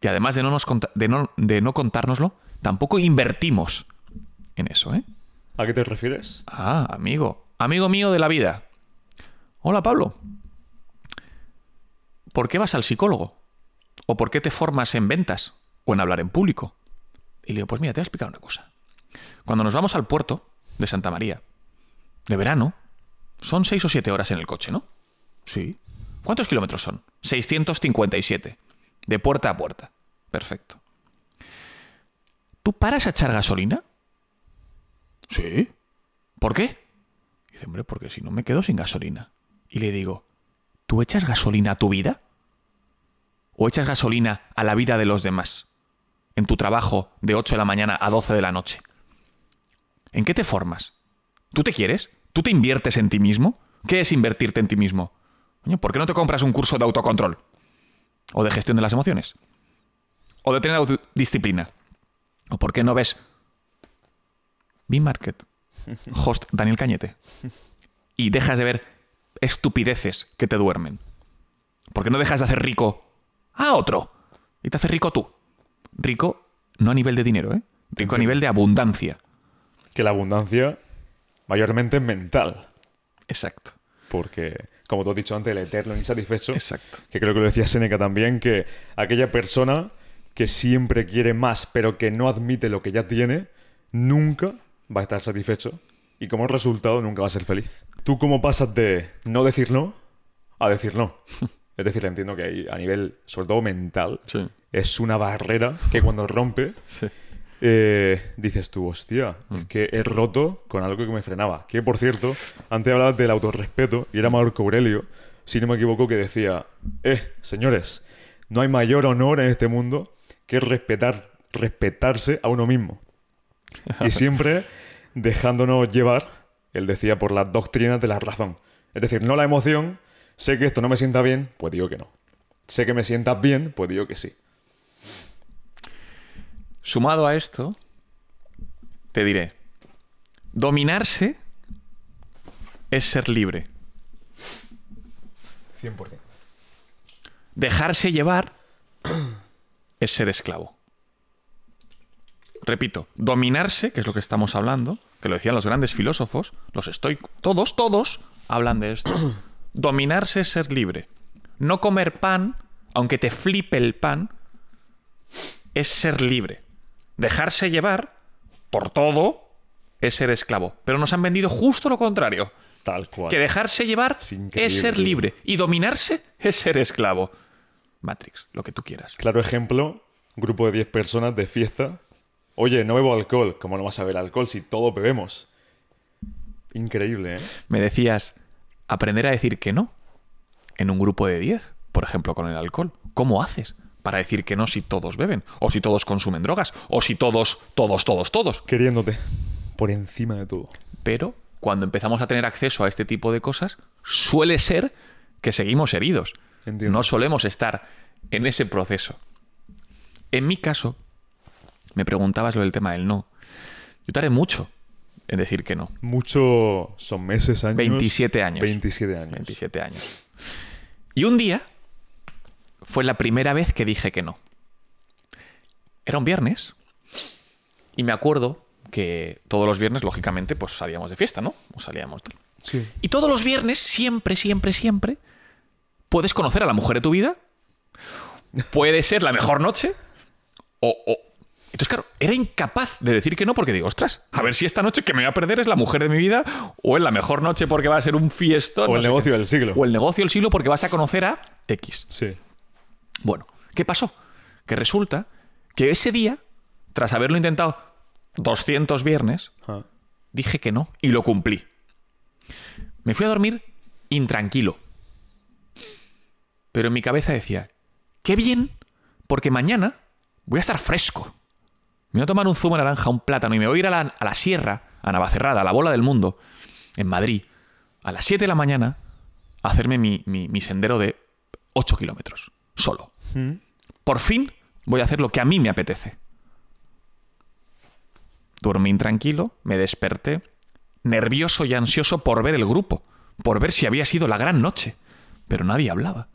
y además de no, nos de no, de no contárnoslo, tampoco invertimos en eso, ¿eh? ¿A qué te refieres? Ah, amigo. Amigo mío de la vida. Hola, Pablo. ¿por qué vas al psicólogo? ¿O por qué te formas en ventas? ¿O en hablar en público? Y le digo, pues mira, te voy a explicar una cosa. Cuando nos vamos al puerto de Santa María, de verano, son seis o siete horas en el coche, ¿no? Sí. ¿Cuántos kilómetros son? 657. De puerta a puerta. Perfecto. ¿Tú paras a echar gasolina? Sí. ¿Por qué? dice, hombre, porque si no me quedo sin gasolina. Y le digo, ¿Tú echas gasolina a tu vida? ¿O echas gasolina a la vida de los demás? En tu trabajo de 8 de la mañana a 12 de la noche. ¿En qué te formas? ¿Tú te quieres? ¿Tú te inviertes en ti mismo? ¿Qué es invertirte en ti mismo? ¿Por qué no te compras un curso de autocontrol? ¿O de gestión de las emociones? ¿O de tener autodisciplina? ¿O por qué no ves B-Market, host Daniel Cañete? Y dejas de ver estupideces que te duermen. Porque no dejas de hacer rico a otro. Y te haces rico tú. Rico no a nivel de dinero, ¿eh? Rico a nivel de abundancia. Que la abundancia mayormente es mental. Exacto. Porque, como tú has dicho antes, el eterno e insatisfecho. Exacto. Que creo que lo decía Seneca también, que aquella persona que siempre quiere más, pero que no admite lo que ya tiene, nunca va a estar satisfecho. Y como resultado, nunca va a ser feliz. ¿Tú cómo pasas de no decir no a decir no? Es decir, entiendo que a nivel, sobre todo mental, es una barrera que cuando rompe, eh, dices tú, hostia, mm. es que he roto con algo que me frenaba. Que por cierto, antes hablabas del autorrespeto y era Marco Aurelio, si no me equivoco, que decía, eh, señores, no hay mayor honor en este mundo que respetar, respetarse a uno mismo. Y siempre dejándonos llevar él decía por las doctrinas de la razón. Es decir, no la emoción. Sé que esto no me sienta bien, pues digo que no. Sé que me sienta bien, pues digo que sí. Sumado a esto, te diré, dominarse es ser libre. 100%. Dejarse llevar es ser esclavo. Repito, dominarse, que es lo que estamos hablando, que lo decían los grandes filósofos, los estoicos, todos, todos hablan de esto. Dominarse es ser libre. No comer pan, aunque te flipe el pan, es ser libre. Dejarse llevar por todo es ser esclavo. Pero nos han vendido justo lo contrario. Tal cual. Que dejarse llevar es ser libre. Y dominarse es ser esclavo. Matrix, lo que tú quieras. Claro ejemplo, grupo de 10 personas de fiesta Oye, no bebo alcohol. ¿Cómo no vas a ver alcohol si todo bebemos? Increíble, ¿eh? Me decías, aprender a decir que no en un grupo de 10, por ejemplo, con el alcohol. ¿Cómo haces? para decir que no si todos beben, o si todos consumen drogas, o si todos, todos, todos, todos. Queriéndote, por encima de todo. Pero cuando empezamos a tener acceso a este tipo de cosas, suele ser que seguimos heridos. Entiendo. No solemos estar en ese proceso. En mi caso, me preguntabas lo del tema del no. Yo tardé mucho en decir que no. Mucho son meses, años. 27 años. 27 años. 27 años. Y un día fue la primera vez que dije que no. Era un viernes y me acuerdo que todos los viernes, lógicamente, pues salíamos de fiesta, ¿no? O salíamos Sí. Y todos los viernes, siempre, siempre, siempre, puedes conocer a la mujer de tu vida. Puede ser la mejor noche. o, entonces, claro, era incapaz de decir que no porque digo, ostras, a ver si esta noche que me voy a perder es la mujer de mi vida o es la mejor noche porque va a ser un fiesto. O el negocio del siglo. O el negocio del siglo porque vas a conocer a X. Sí. Bueno, ¿qué pasó? Que resulta que ese día, tras haberlo intentado 200 viernes, ah. dije que no y lo cumplí. Me fui a dormir intranquilo. Pero en mi cabeza decía, qué bien, porque mañana voy a estar fresco. Me voy a tomar un zumo de naranja, un plátano y me voy a ir a la, sierra, a Navacerrada, a la bola del mundo, en Madrid, a las 7 de la mañana, a hacerme mi, sendero de 8 kilómetros, solo. Mm. Por fin voy a hacer lo que a mí me apetece. Dormí intranquilo, me desperté, nervioso y ansioso por ver el grupo, por ver si había sido la gran noche. Pero nadie hablaba.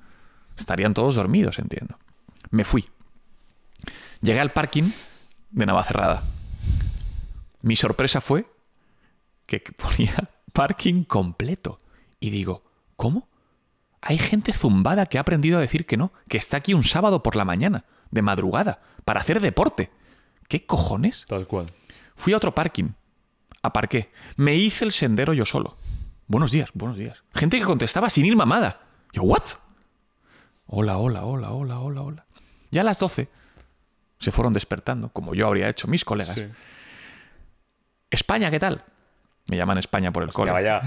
Estarían todos dormidos, entiendo. Me fui. Llegué al parking de Navacerrada. Mi sorpresa fue que ponía parking completo. Y digo, ¿cómo? Hay gente zumbada que ha aprendido a decir que no, que está aquí un sábado por la mañana, de madrugada, para hacer deporte. ¿Qué cojones? Tal cual. Fui a otro parking. Aparqué. Me hice el sendero yo solo. Buenos días, buenos días. Gente que contestaba sin ir mamada. Yo, ¿what? Hola, hola, hola, hola, hola, hola. Ya a las 12 se fueron despertando, como yo habría hecho mis colegas. España, ¿qué tal? Me llaman España por el coro Vaya,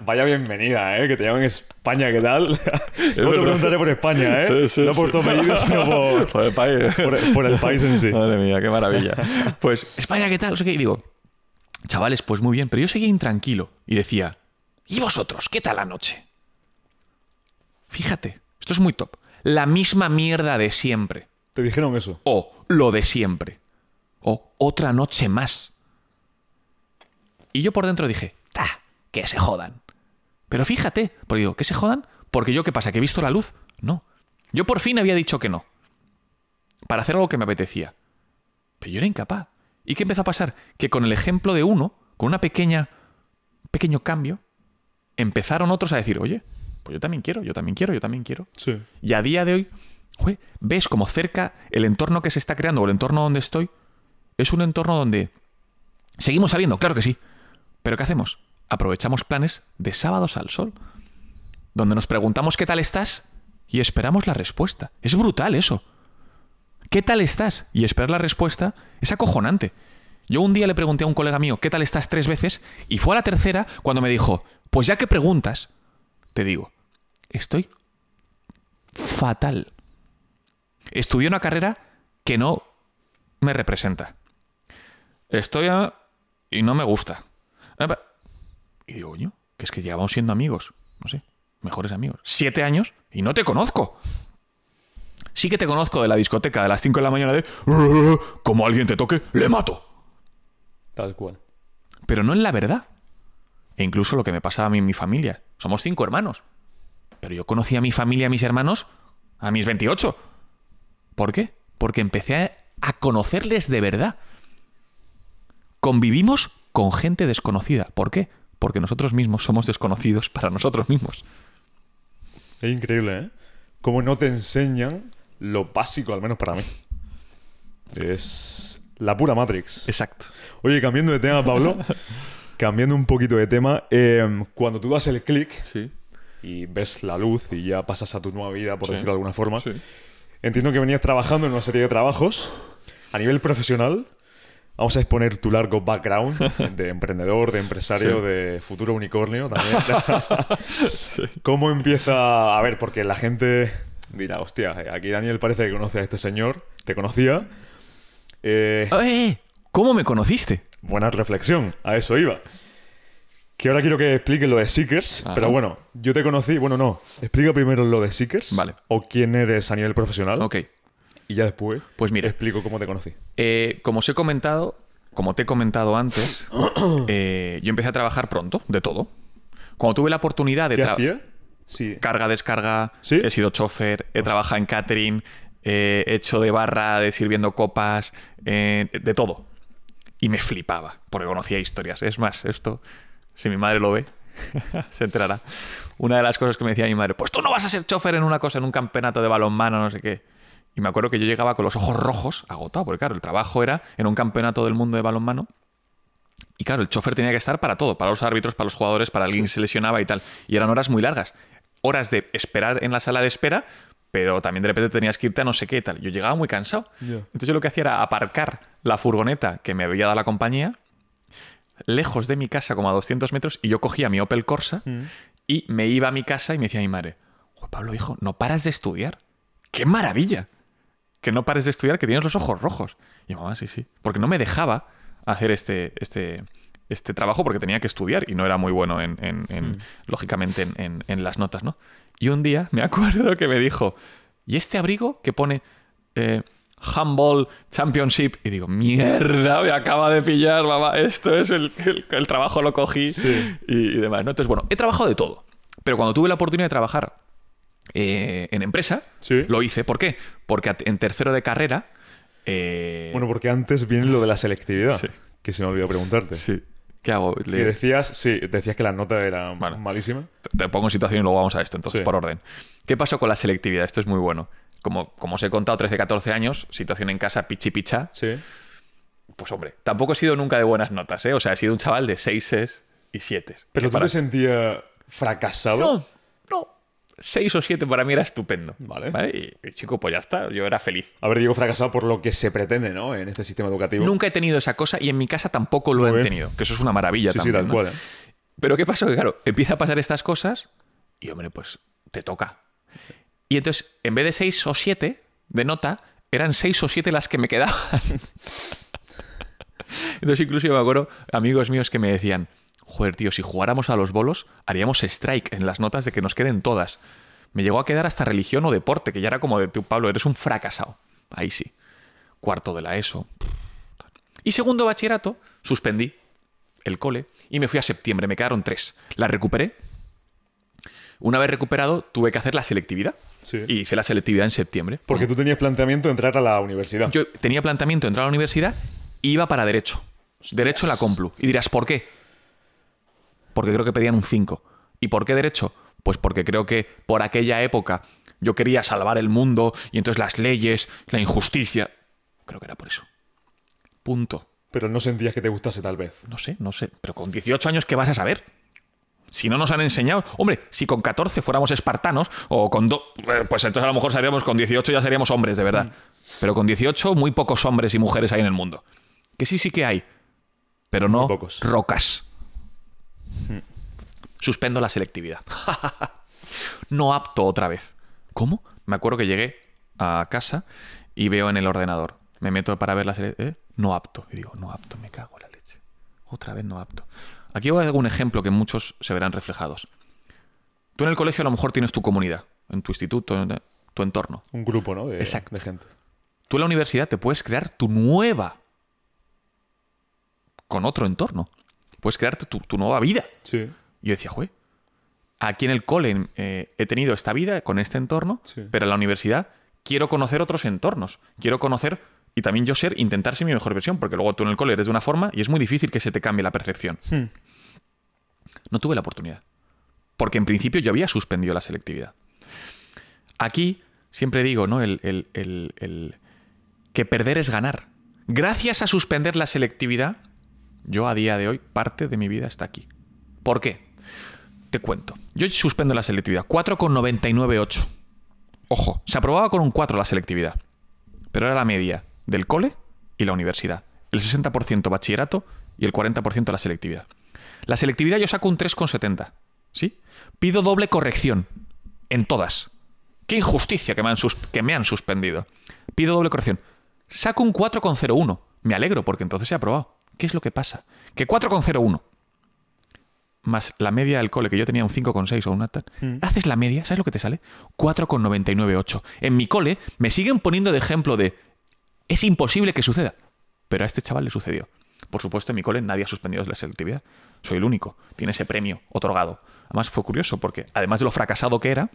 vaya, bienvenida, ¿eh? Que te llaman España, ¿qué tal? Luego te preguntaré por España, ¿eh? no por tu apellido, sino por, el país. en sí. Madre mía, qué maravilla. Pues, España, ¿qué tal? O digo, chavales, pues muy bien, pero yo seguía intranquilo y decía, ¿y vosotros? ¿Qué tal la noche? Fíjate, esto es muy top. La misma mierda de siempre. Te dijeron eso. O lo de siempre. O otra noche más. Y yo por dentro dije, ta, Que se jodan. Pero fíjate, porque digo, ¿que se jodan? Porque yo, ¿qué pasa? ¿Que he visto la luz? No. Yo por fin había dicho que no. Para hacer algo que me apetecía. Pero yo era incapaz. ¿Y qué empezó a pasar? Que con el ejemplo de uno, con una pequeña, pequeño cambio, empezaron otros a decir, oye, pues yo también quiero, yo también quiero, yo también quiero. Sí. Y a día de hoy ¿Ves como cerca el entorno que se está creando o el entorno donde estoy? Es un entorno donde seguimos saliendo, claro que sí. Pero ¿qué hacemos? Aprovechamos planes de sábados al sol, donde nos preguntamos qué tal estás y esperamos la respuesta. Es brutal eso. ¿Qué tal estás? Y esperar la respuesta es acojonante. Yo un día le pregunté a un colega mío, ¿qué tal estás tres veces? Y fue a la tercera cuando me dijo, pues ya que preguntas, te digo, estoy fatal estudié una carrera que no me representa. Estoy a... y no me gusta. Ah, y digo, coño, que es que llevamos siendo amigos, no sé, mejores amigos. Siete años y no te conozco. Sí que te conozco de la discoteca de las cinco de la mañana de... Como alguien te toque, le mato. Tal cual. Pero no en la verdad. E incluso lo que me pasaba a mí en mi familia. Somos cinco hermanos. Pero yo conocí a mi familia, a mis hermanos, a mis 28. ¿Por qué? Porque empecé a conocerles de verdad. Convivimos con gente desconocida. ¿Por qué? Porque nosotros mismos somos desconocidos para nosotros mismos. Es increíble, ¿eh? Como no te enseñan lo básico, al menos para mí. Es la pura Matrix. Exacto. Oye, cambiando de tema, Pablo. cambiando un poquito de tema. Em, cuando tú das el clic y ves la luz y ya pasas a tu nueva vida, por decirlo de alguna forma. Sí. Entiendo que venías trabajando en una serie de trabajos a nivel profesional. Vamos a exponer tu largo background de emprendedor, de empresario, de futuro unicornio ¿Cómo empieza? A ver, porque la gente dirá, hostia, aquí Daniel parece que conoce a este señor, te conocía. Eh, ¡Eh! ¿Cómo me conociste? Buena reflexión, a eso iba. Que ahora quiero que expliques lo de Seekers, pero bueno, yo te conocí, bueno, no, explica primero lo de Seekers. Vale. O quién eres a nivel profesional. Ok. Y ya después pues mira, explico cómo te conocí. Eh, como os he comentado, como te he comentado antes, eh, yo empecé a trabajar pronto, de todo. Cuando tuve la oportunidad de trabajar. Sí. Carga, descarga, ¿Sí? he sido chofer, he trabajado en catering, eh, he hecho de barra, de sirviendo copas, de todo. Y me flipaba, porque conocía historias. Es más, esto si mi madre lo ve, se enterará. Una de las cosas que me decía mi madre, pues tú no vas a ser chofer en una cosa, en un campeonato de balonmano, no sé qué. Y me acuerdo que yo llegaba con los ojos rojos, agotado, porque claro, el trabajo era en un campeonato del mundo de balonmano. Y claro, el chofer tenía que estar para todo, para los árbitros, para los jugadores, para alguien que se lesionaba y tal. Y eran horas muy largas. Horas de esperar en la sala de espera, pero también de repente tenías que irte a no sé qué y tal. Yo llegaba muy cansado. Entonces yo lo que hacía era aparcar la furgoneta que me había dado la compañía lejos de mi casa, como a 200 metros, y yo cogía mi Opel Corsa mm. y me iba a mi casa y me decía mi madre, Pablo, hijo, no paras de estudiar. ¡Qué maravilla! Que no pares de estudiar, que tienes los ojos rojos. Y mamá, ah, sí, sí. Porque no me dejaba hacer este, este, este trabajo porque tenía que estudiar y no era muy bueno, en, mm. lógicamente, en, las notas, ¿no? Y un día me acuerdo que me dijo, ¿y este abrigo que pone... Eh, Humble Championship. Y digo, mierda, me acaba de pillar, mamá, esto es el, el, trabajo, lo cogí y, demás. ¿no? Entonces, bueno, he trabajado de todo. Pero cuando tuve la oportunidad de trabajar eh, en empresa, lo hice. ¿Por qué? Porque en tercero de carrera. Eh, bueno, porque antes viene lo de la selectividad, que se me olvidó preguntarte. ¿Qué hago? Le... decías, sí, decías que la nota era malísima. Te, te, pongo en situación y luego vamos a esto, entonces, por orden. ¿Qué pasó con la selectividad? Esto es muy bueno como, como os he contado, 13, 14 años, situación en casa pichi picha. Sí. Pues hombre, tampoco he sido nunca de buenas notas, ¿eh? O sea, he sido un chaval de 6 y 7. ¿Pero tú te sentías fracasado? No, no. 6 o 7 para mí era estupendo. Vale. Y, chico, pues ya está, yo era feliz. A ver, digo fracasado por lo que se pretende, ¿no? En este sistema educativo. Nunca he tenido esa cosa y en mi casa tampoco lo he tenido, que eso es una maravilla sí, también. Sí, tal cual, ¿eh? Pero ¿qué pasó? Que claro, empieza a pasar estas cosas y hombre, pues te toca. Y entonces, en vez de seis o siete de nota, eran seis o siete las que me quedaban. entonces, incluso yo me acuerdo, amigos míos que me decían, joder, tío, si jugáramos a los bolos, haríamos strike en las notas de que nos queden todas. Me llegó a quedar hasta religión o deporte, que ya era como de, tú, Pablo, eres un fracasado. Ahí sí. Cuarto de la ESO. Y segundo bachillerato, suspendí el cole y me fui a septiembre. Me quedaron tres. La recuperé una vez recuperado, tuve que hacer la selectividad. Sí. Y hice la selectividad en septiembre. Porque tú tenías planteamiento de entrar a la universidad. Yo tenía planteamiento de entrar a la universidad y iba para Derecho. Derecho la Complu. Y dirás, ¿por qué? Porque creo que pedían un 5. ¿Y por qué Derecho? Pues porque creo que por aquella época yo quería salvar el mundo y entonces las leyes, la injusticia. Creo que era por eso. Punto. Pero no sentías que te gustase tal vez. No sé, no sé. Pero con 18 años, ¿qué vas a saber? Si no nos han enseñado, hombre, si con 14 fuéramos espartanos o con dos eh, pues entonces a lo mejor seríamos con 18 ya seríamos hombres de verdad. Mm. Pero con 18 muy pocos hombres y mujeres hay en el mundo. Que sí sí que hay, pero no rocas. Mm. Suspendo la selectividad. no apto otra vez. ¿Cómo? Me acuerdo que llegué a casa y veo en el ordenador. Me meto para ver la selectividad. ¿eh? No apto. Y digo, no apto, me cago en la leche. Otra vez no apto. Aquí voy a dar un ejemplo que muchos se verán reflejados. Tú en el colegio a lo mejor tienes tu comunidad, en tu instituto, en tu entorno. Un grupo, ¿no? De, Exacto. de gente. Tú en la universidad te puedes crear tu nueva con otro entorno. Puedes crearte tu, nueva vida. Sí. Y yo decía, güey, aquí en el cole eh, he tenido esta vida con este entorno, pero en la universidad quiero conocer otros entornos. Quiero conocer y también yo ser, intentar ser mi mejor versión, porque luego tú en el cole eres de una forma y es muy difícil que se te cambie la percepción. Hmm. No tuve la oportunidad, porque en principio yo había suspendido la selectividad. Aquí siempre digo, ¿no? El, que perder es ganar. Gracias a suspender la selectividad, yo a día de hoy, parte de mi vida está aquí. ¿Por qué? Te cuento. Yo suspendo la selectividad. 4,998. Ojo, se aprobaba con un 4 la selectividad. Pero era la media del cole y la universidad, el 60% bachillerato y el 40% la selectividad. La selectividad yo saco un 3,70, ¿sí? Pido doble corrección en todas. Qué injusticia que me han, que me han suspendido. Pido doble corrección. Saco un 4,01. Me alegro porque entonces he aprobado. ¿Qué es lo que pasa? Que 4,01 más la media del cole, que yo tenía un 5,6 o una tal, mm. haces la media, ¿sabes lo que te sale? 4,998. En mi cole me siguen poniendo de ejemplo de es imposible que suceda. Pero a este chaval le sucedió. Por supuesto, en mi cole nadie ha suspendido la selectividad. Soy el único. Tiene ese premio otorgado. Además, fue curioso porque, además de lo fracasado que era,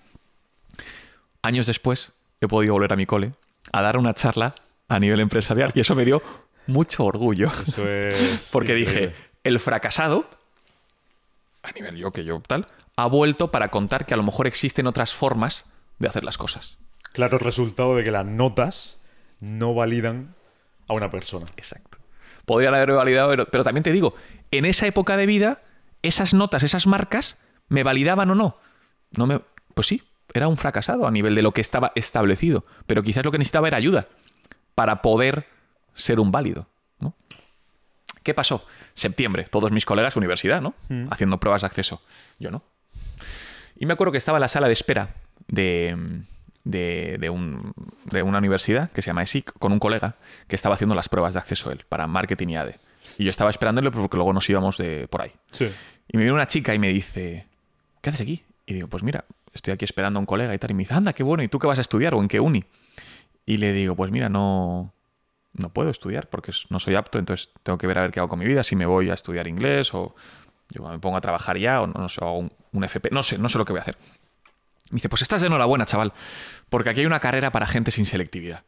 años después he podido volver a mi cole a dar una charla a nivel empresarial y eso me dio mucho orgullo. porque dije, el fracasado, a nivel yo que yo tal, ha vuelto para contar que a lo mejor existen otras formas de hacer las cosas. Claro, el resultado de que las notas no validan a una persona. Exacto. Podrían haber validado, pero, también te digo, en esa época de vida, esas notas, esas marcas, ¿me validaban o no? No me. Pues sí, era un fracasado a nivel de lo que estaba establecido. Pero quizás lo que necesitaba era ayuda para poder ser un válido. ¿no? ¿Qué pasó? Septiembre, todos mis colegas, universidad, ¿no? Hmm. Haciendo pruebas de acceso. Yo no. Y me acuerdo que estaba en la sala de espera de, de, de, una universidad que se llama ESIC con un colega que estaba haciendo las pruebas de acceso él para marketing y ADE. Y yo estaba esperándolo porque luego nos íbamos de por ahí. Y me viene una chica y me dice, ¿qué haces aquí? Y digo, pues mira, estoy aquí esperando a un colega y tal. Y me dice, anda, qué bueno, ¿y tú qué vas a estudiar o en qué uni? Y le digo, pues mira, no, no puedo estudiar porque no soy apto, entonces tengo que ver a ver qué hago con mi vida, si me voy a estudiar inglés o yo me pongo a trabajar ya o no, no sé, hago un, un, FP, no sé, no sé lo que voy a hacer. Me dice, pues estás de enhorabuena, chaval, porque aquí hay una carrera para gente sin selectividad.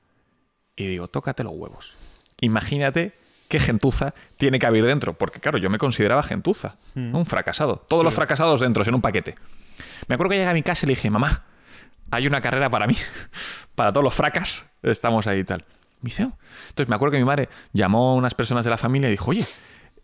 Y digo, tócate los huevos. Imagínate qué gentuza tiene que haber dentro, porque claro, yo me consideraba gentuza, mm. un fracasado. Todos los fracasados dentro, en un paquete. Me acuerdo que llega a mi casa y le dije, mamá, hay una carrera para mí, para todos los fracas, estamos ahí y tal. Me dice, oh". entonces me acuerdo que mi madre llamó a unas personas de la familia y dijo, oye,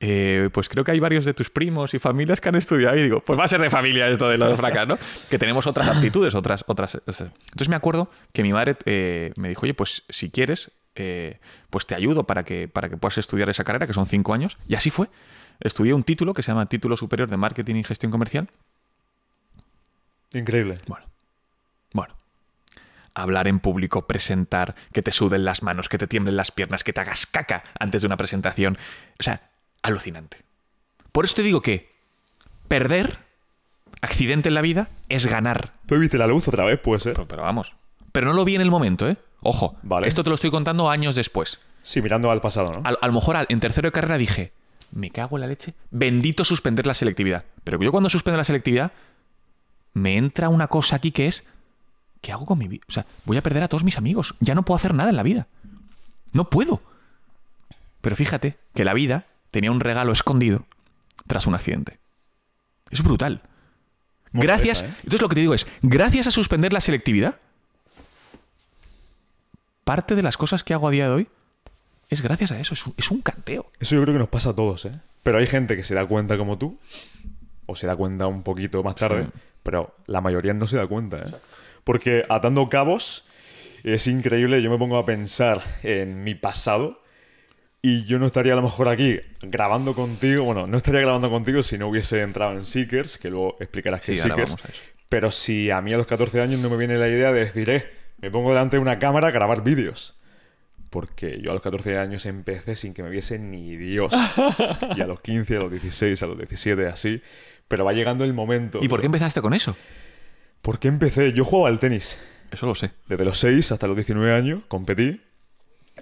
eh, pues creo que hay varios de tus primos y familias que han estudiado. Y digo, pues va a ser de familia esto de los fracas, ¿no? que tenemos otras aptitudes, otras, otras. Entonces me acuerdo que mi madre eh, me dijo, oye, pues si quieres, eh, pues te ayudo para que, para que puedas estudiar esa carrera, que son cinco años. Y así fue. Estudié un título que se llama Título Superior de Marketing y Gestión Comercial. Increíble. Bueno. Bueno hablar en público, presentar, que te suden las manos, que te tiemblen las piernas, que te hagas caca antes de una presentación. O sea, alucinante. Por eso te digo que perder, accidente en la vida, es ganar. Tú viste la luz otra vez, pues, ¿eh? Pero, vamos. Pero no lo vi en el momento, ¿eh? Ojo. Vale. Esto te lo estoy contando años después. Sí, mirando al pasado, ¿no? a lo mejor en tercero de carrera dije, me cago en la leche. Bendito suspender la selectividad. Pero yo cuando suspendo la selectividad, me entra una cosa aquí que es, ¿qué hago con mi vida? O sea, voy a perder a todos mis amigos. Ya no puedo hacer nada en la vida. No puedo. Pero fíjate que la vida tenía un regalo escondido tras un accidente. Es brutal. gracias. ¿eh? Entonces lo que te digo es, gracias a suspender la selectividad, parte de las cosas que hago a día de hoy es gracias a eso. Es un, canteo. Eso yo creo que nos pasa a todos, ¿eh? Pero hay gente que se da cuenta como tú, o se da cuenta un poquito más tarde, mm. pero la mayoría no se da cuenta, ¿eh? Porque atando cabos, es increíble, yo me pongo a pensar en mi pasado y yo no estaría a lo mejor aquí grabando contigo. Bueno, no estaría grabando contigo si no hubiese entrado en Seekers, que luego explicarás que es Seekers. Pero si a mí a los 14 años no me viene la idea de decir, eh, me pongo delante de una cámara a grabar vídeos. Porque yo a los 14 años empecé sin que me viese ni Dios. Y a los 15, a los 16, a los 17, así. Pero va llegando el momento. ¿Y por qué empezaste con eso? Porque empecé? Yo jugaba al tenis. Eso lo sé. Desde los 6 hasta los 19 años competí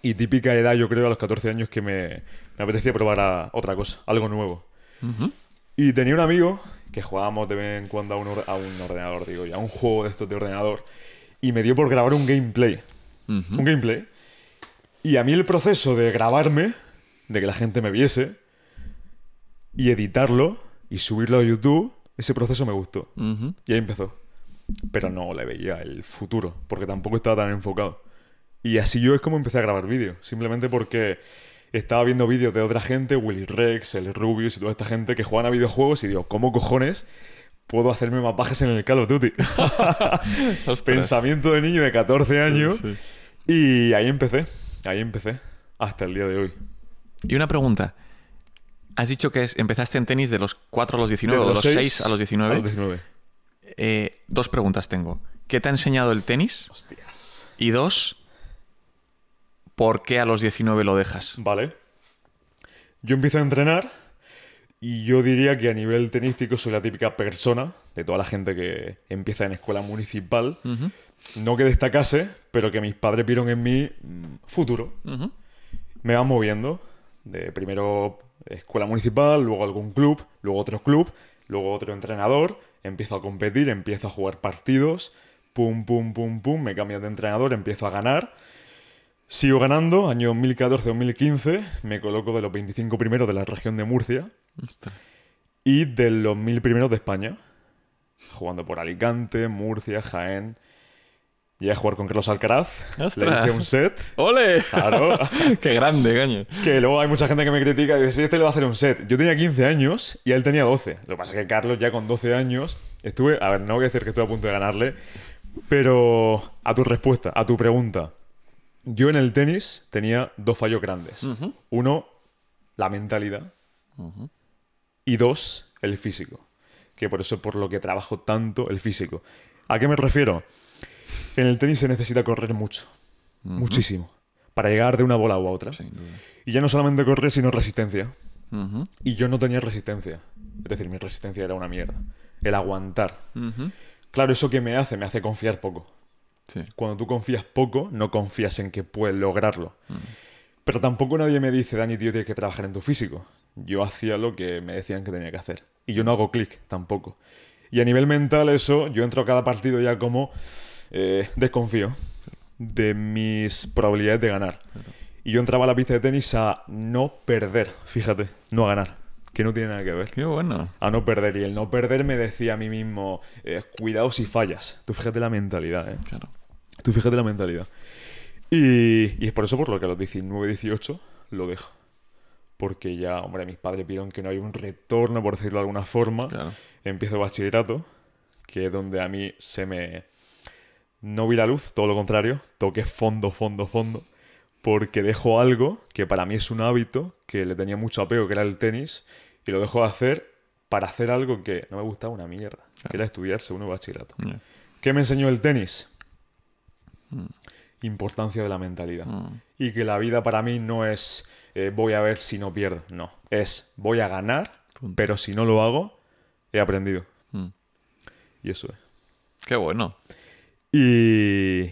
y típica edad, yo creo, a los 14 años que me, me apetecía probar a otra cosa, algo nuevo. Y tenía un amigo que jugábamos de vez en cuando a un, a un ordenador, digo, y a un juego de estos de ordenador. Y me dio por grabar un gameplay. Un gameplay. Y a mí el proceso de grabarme, de que la gente me viese, y editarlo y subirlo a YouTube, ese proceso me gustó. Y ahí empezó. Pero no le veía el futuro, porque tampoco estaba tan enfocado. Y así yo es como empecé a grabar vídeos, simplemente porque estaba viendo vídeos de otra gente, Willy Rex, el Rubius y toda esta gente que juegan a videojuegos y digo, ¿cómo cojones puedo hacerme mapajes en el Call of Duty? Pensamiento de niño de 14 años. Y ahí empecé, ahí empecé, hasta el día de hoy. Y una pregunta. Has dicho que es, empezaste en tenis de los 4 a los 19, de, o de los 6, a los 19. A los 19. Eh, dos preguntas tengo. ¿Qué te ha enseñado el tenis? Hostias. Y dos, por qué a los 19 lo dejas. Vale. Yo empiezo a entrenar y yo diría que a nivel tenístico soy la típica persona de toda la gente que empieza en escuela municipal. No que destacase, pero que mis padres vieron en mí mm, futuro. Me van moviendo. De primero escuela municipal, luego algún club, luego otro club, luego otro entrenador. Empiezo a competir, empiezo a jugar partidos. Pum, pum, pum, pum. Me cambio de entrenador, empiezo a ganar Sigo ganando, año 2014-2015, me coloco de los 25 primeros de la región de Murcia y de los 1000 primeros de España, jugando por Alicante, Murcia, Jaén. Y a jugar con Carlos Alcaraz, le hice un set. ¡Ole! Claro. ¡Qué grande, caño! Que luego hay mucha gente que me critica y dice, sí, este le va a hacer un set. Yo tenía 15 años y él tenía 12. Lo que pasa es que Carlos ya con 12 años estuve, a ver, no voy a decir que estuve a punto de ganarle, pero a tu respuesta, a tu pregunta. Yo en el tenis tenía dos fallos grandes. Uno, la mentalidad. Y dos, el físico. Que por eso por lo que trabajo tanto el físico. ¿A qué me refiero? En el tenis se necesita correr mucho. Muchísimo. Para llegar de una bola u a otra. Y ya no solamente correr, sino resistencia. Y yo no tenía resistencia. Es decir, mi resistencia era una mierda. El aguantar. Claro, ¿eso que me hace? Me hace confiar poco. Cuando tú confías poco, no confías en que puedes lograrlo. Mm. Pero tampoco nadie me dice, Dani, tío, tienes que trabajar en tu físico. Yo hacía lo que me decían que tenía que hacer. Y yo no hago clic tampoco. Y a nivel mental, eso, yo entro a cada partido ya como eh, desconfío de mis probabilidades de ganar. Y yo entraba a la pista de tenis a no perder, fíjate, no a ganar, que no tiene nada que ver. Qué bueno. A no perder. Y el no perder me decía a mí mismo, eh, cuidado si fallas. Tú fíjate la mentalidad, ¿eh? Claro. Tú fíjate la mentalidad. Y, es por eso por lo que a los 19, 18 lo dejo. Porque ya, hombre, mis padres pidieron que no haya un retorno, por decirlo de alguna forma. Empiezo bachillerato, que es donde a mí se me... No vi la luz, todo lo contrario. Toqué fondo, fondo, fondo. Porque dejo algo que para mí es un hábito, que le tenía mucho apego, que era el tenis, y lo dejo de hacer para hacer algo que no me gustaba una mierda, que era estudiar segundo bachillerato. ¿Qué me enseñó el tenis? Mm. Importancia de la mentalidad. Mm. Y que la vida para mí no es eh, voy a ver si no pierdo, no. Es voy a ganar, pero si no lo hago, he aprendido. Mm. Y eso es. Qué bueno. Y...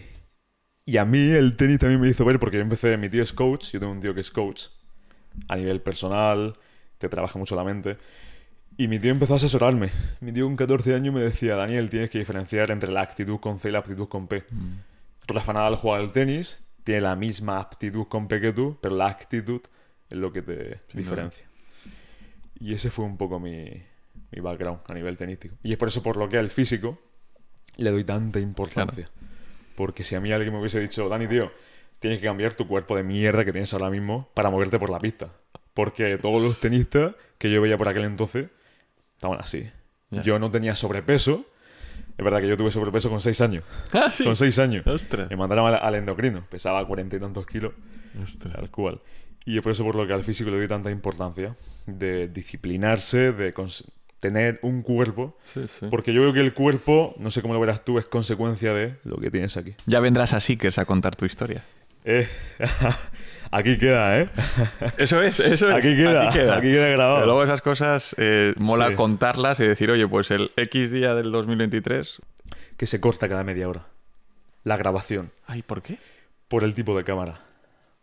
y a mí el tenis también me hizo ver, porque yo empecé, mi tío es coach, yo tengo un tío que es coach, a nivel personal, te trabaja mucho la mente. Y mi tío empezó a asesorarme. Mi tío con 14 años me decía, Daniel, tienes que diferenciar entre la actitud con C y la actitud con P la al jugar al tenis tiene la misma aptitud con que pero la actitud es lo que te diferencia. Y ese fue un poco mi, background a nivel tenístico. Y es por eso por lo que al físico le doy tanta importancia. Porque si a mí alguien me hubiese dicho, Dani, tío, tienes que cambiar tu cuerpo de mierda que tienes ahora mismo para moverte por la pista. Porque todos los tenistas que yo veía por aquel entonces estaban así. Yo no tenía sobrepeso, es verdad que yo tuve sobrepeso con seis años. Ah, sí. Con seis años. Ostras. Me mandaron al, endocrino. Pesaba 40 y tantos kilos. Ostras. Tal cual. Y es por eso por lo que al físico le doy tanta importancia. De disciplinarse, de tener un cuerpo. Sí, sí. Porque yo veo que el cuerpo, no sé cómo lo verás tú, es consecuencia de lo que tienes aquí. Ya vendrás a es a contar tu historia. Eh, Aquí queda, ¿eh? Eso es, eso es. Aquí queda, aquí queda, grabado. Pero luego esas cosas eh, mola contarlas y decir, oye, pues el X día del 2023... Que se corta cada media hora. La grabación. Ay, ¿por qué? Por el tipo de cámara.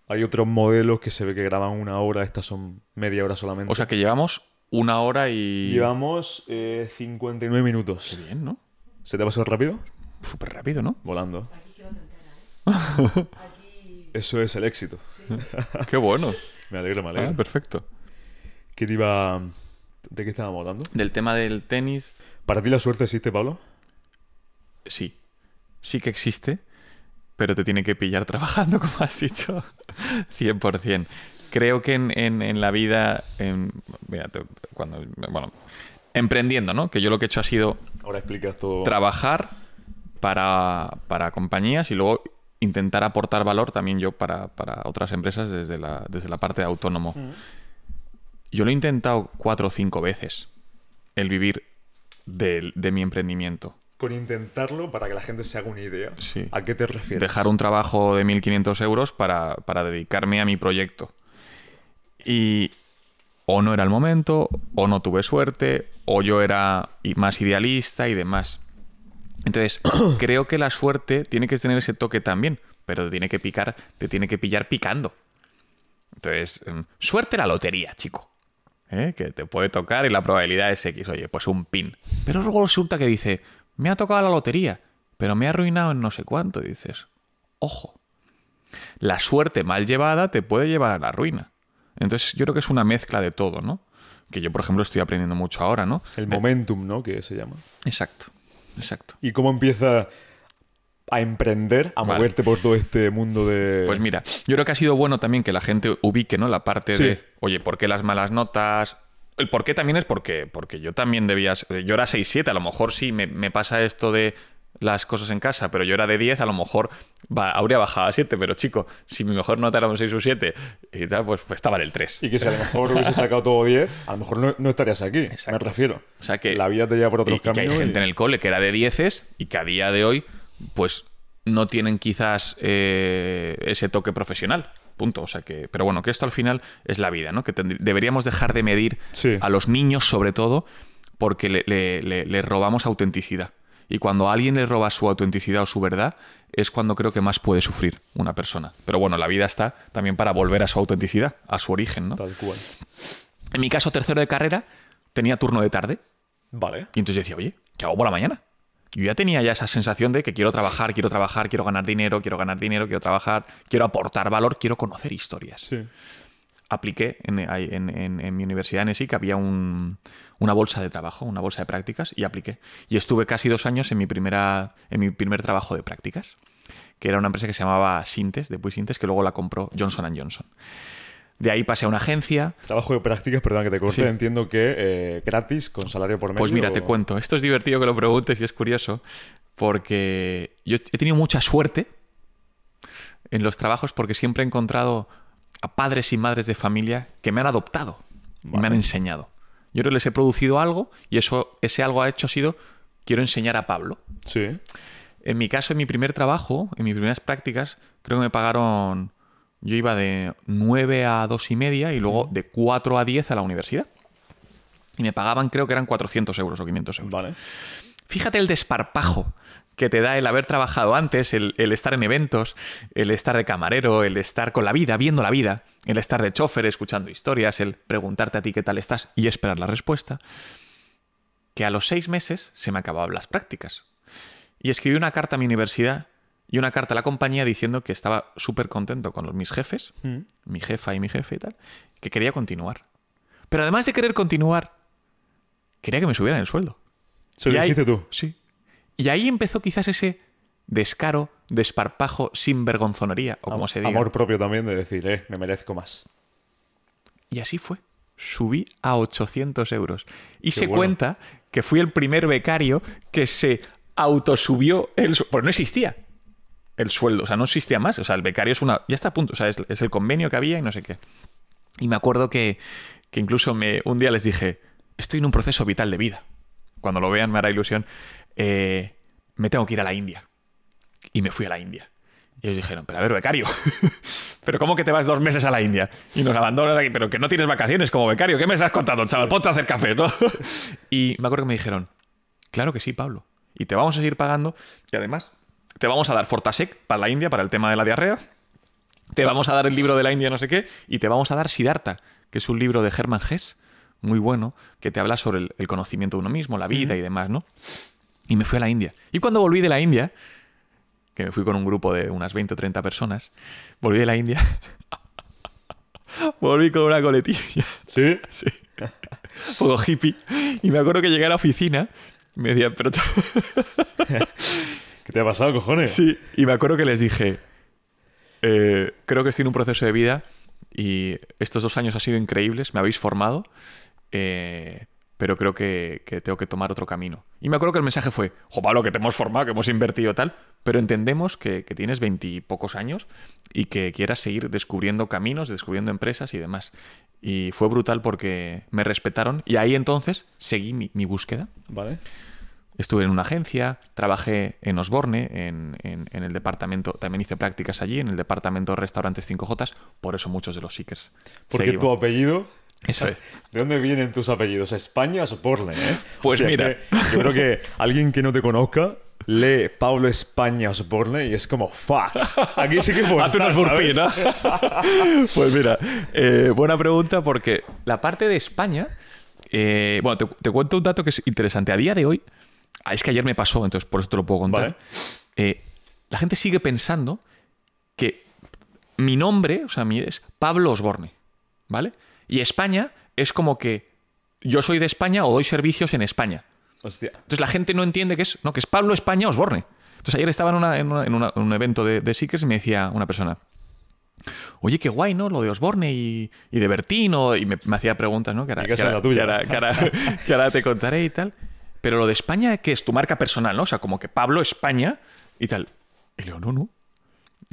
Hay otros modelos que se ve que graban una hora, estas son media hora solamente. O sea que llevamos una hora y... Llevamos 59 eh, minutos. Qué bien, ¿no? ¿Se te ha pasado rápido? Súper rápido, ¿no? Volando. Aquí queda Eso es el éxito. Qué bueno. me alegro, me alegro. Ah, perfecto. ¿Qué te iba... ¿De qué estábamos hablando? Del tema del tenis. ¿Para ti la suerte existe, Pablo? Sí. Sí que existe, pero te tiene que pillar trabajando, como has dicho. 100%. Creo que en, la vida, cuando, bueno, emprendiendo, ¿no? Que yo lo que he hecho ha sido... Ahora explicas todo. Trabajar para, para compañías y luego intentar aportar valor también yo para, otras empresas desde la, desde la parte de autónomo. Yo lo he intentado cuatro o cinco veces, el vivir de, mi emprendimiento. Con intentarlo para que la gente se haga una idea. Sí. ¿A qué te refieres? Dejar un trabajo de 1.500 euros para, para dedicarme a mi proyecto. Y o no era el momento, o no tuve suerte, o yo era más idealista y demás. Entonces, creo que la suerte tiene que tener ese toque también, pero te tiene que picar, te tiene que pillar picando. Entonces, em, suerte la lotería, chico. ¿eh? Que te puede tocar y la probabilidad es X, oye, pues un pin. Pero luego resulta que dice, me ha tocado la lotería, pero me ha arruinado en no sé cuánto, dices. Ojo. La suerte mal llevada te puede llevar a la ruina. Entonces, yo creo que es una mezcla de todo, ¿no? Que yo, por ejemplo, estoy aprendiendo mucho ahora, ¿no? El momentum, ¿no? Que se llama. Exacto. Exacto. ¿Y cómo empieza a emprender, a moverte por todo este mundo de... Pues mira, yo creo que ha sido bueno también que la gente ubique, ¿no? La parte de, oye, ¿por qué las malas notas? El por qué también es porque, porque yo también debía... Yo era 6-7, a lo mejor sí me pasa esto de las cosas en casa, pero yo era de 10, a lo mejor habría bajado a 7, pero chico, si mi mejor nota era un 6 o 7, y tal, pues, pues, estaba en el 3. Y que si a lo mejor hubiese sacado todo 10, a lo mejor no, estarías aquí, me refiero. O sea que... La vida te lleva por otros y, caminos. Que hay gente en el cole que era de 10 y que a día de hoy, pues no tienen quizás eh, ese toque profesional. Punto. O sea que. Pero bueno, que esto al final es la vida, ¿no? Que deberíamos dejar de medir a los niños, sobre todo, porque le, le robamos autenticidad. Y cuando alguien le roba su autenticidad o su verdad, es cuando creo que más puede sufrir una persona. Pero bueno, la vida está también para volver a su autenticidad, a su origen, ¿no? Tal cual. En mi caso, tercero de carrera, tenía turno de tarde. Vale. Y entonces yo decía, oye, ¿qué hago por la mañana? Yo ya tenía ya esa sensación de que quiero trabajar, quiero trabajar, quiero ganar dinero, quiero ganar dinero, quiero trabajar, quiero aportar valor, quiero conocer historias. Sí. Apliqué en, en mi universidad en ESIC, había un, una bolsa de trabajo, una bolsa de prácticas, y apliqué. Y estuve casi dos años en mi, primera, en mi primer trabajo de prácticas, que era una empresa que se llamaba Sintes, después Sintes, que luego la compró Johnson Johnson. De ahí pasé a una agencia. Trabajo de prácticas, perdón que te corte, entiendo que eh, gratis, con salario por medio. Pues mira, te cuento. Esto es divertido que lo preguntes y es curioso, porque yo he tenido mucha suerte en los trabajos porque siempre he encontrado a padres y madres de familia que me han adoptado y me han enseñado. Yo les he producido algo y eso, ese algo ha hecho ha sido, quiero enseñar a Pablo. Sí. En mi caso, en mi primer trabajo, en mis primeras prácticas, creo que me pagaron, yo iba de 9 a dos y media y luego de 4 a 10 a la universidad. Y me pagaban, creo que eran 400 euros o 500 euros. Vale. Fíjate el desparpajo que te da el haber trabajado antes, el, estar en eventos, el estar de camarero, el estar con la vida, viendo la vida, el estar de chofer, escuchando historias, el preguntarte a ti qué tal estás y esperar la respuesta, que a los seis meses se me acababan las prácticas. Y escribí una carta a mi universidad y una carta a la compañía diciendo que estaba súper contento con mis jefes, mm. mi jefa y mi jefe y tal, que quería continuar. Pero además de querer continuar, quería que me subieran el sueldo. ¿Se lo dijiste tú? Sí. Y ahí empezó quizás ese descaro, desparpajo, vergonzonería, o como se diga. Amor propio también de decir, eh, me merezco más. Y así fue. Subí a 800 euros. Y se cuenta que fui el primer becario que se autosubió el sueldo. Pues no existía el sueldo, o sea, no existía más. O sea, el becario es una. Ya está a punto, o sea, es, el convenio que había y no sé qué. Y me acuerdo que, incluso me, un día les dije: Estoy en un proceso vital de vida. Cuando lo vean me hará ilusión. Eh, me tengo que ir a la India. Y me fui a la India. Y ellos dijeron, pero a ver, becario, ¿pero cómo que te vas dos meses a la India? Y nos abandonas aquí, pero que no tienes vacaciones como becario, ¿qué me estás contando, chaval? Ponte a hacer café, ¿no? y me acuerdo que me dijeron, claro que sí, Pablo, y te vamos a seguir pagando, y además te vamos a dar Fortasec para la India, para el tema de la diarrea, te vamos a dar el libro de la India, no sé qué, y te vamos a dar Siddhartha, que es un libro de Hermann Hesse, muy bueno, que te habla sobre el, conocimiento de uno mismo, la vida y demás, ¿no? Y me fui a la India. Y cuando volví de la India, que me fui con un grupo de unas 20 o 30 personas, volví de la India. volví con una coletilla. ¿Sí? Sí. Poco hippie. Y me acuerdo que llegué a la oficina y me decían, pero... ¿Qué te ha pasado, cojones? Sí. Y me acuerdo que les dije, eh, creo que estoy en un proceso de vida y estos dos años han sido increíbles, me habéis formado. Eh, pero creo que, tengo que tomar otro camino. Y me acuerdo que el mensaje fue, jo Pablo, que te hemos formado, que hemos invertido tal, pero entendemos que, que tienes veintipocos años y que quieras seguir descubriendo caminos, descubriendo empresas y demás. Y fue brutal porque me respetaron y ahí entonces seguí mi, búsqueda. Vale. Estuve en una agencia, trabajé en Osborne, en, el departamento, también hice prácticas allí, en el departamento restaurantes 5J, por eso muchos de los Seekers. Porque tu apellido ¿De dónde vienen tus apellidos? ¿España Osborne, eh? Pues mira. yo creo que alguien que no te conozca lee Pablo España Osborne y es como fuck. Aquí sí que fue. estar, Pues mira, eh, buena pregunta porque la parte de España. Eh, bueno, te, cuento un dato que es interesante. A día de hoy, ah, es que ayer me pasó, entonces por eso te lo puedo contar. Eh, la gente sigue pensando que mi nombre, o sea, mi es Pablo Osborne, ¿vale? Y España es como que yo soy de España o doy servicios en España. Entonces la gente no entiende que es, no, que es Pablo España Osborne. Entonces ayer estaba en, un evento de, de, Seekers y me decía una persona, oye, qué guay, ¿no? Lo de Osborne y, de Bertino. Y me, hacía preguntas, ¿no? Que te contaré y tal. Pero lo de España, que es tu marca personal, ¿no? O sea, como que Pablo España y tal. Y le digo, no, no.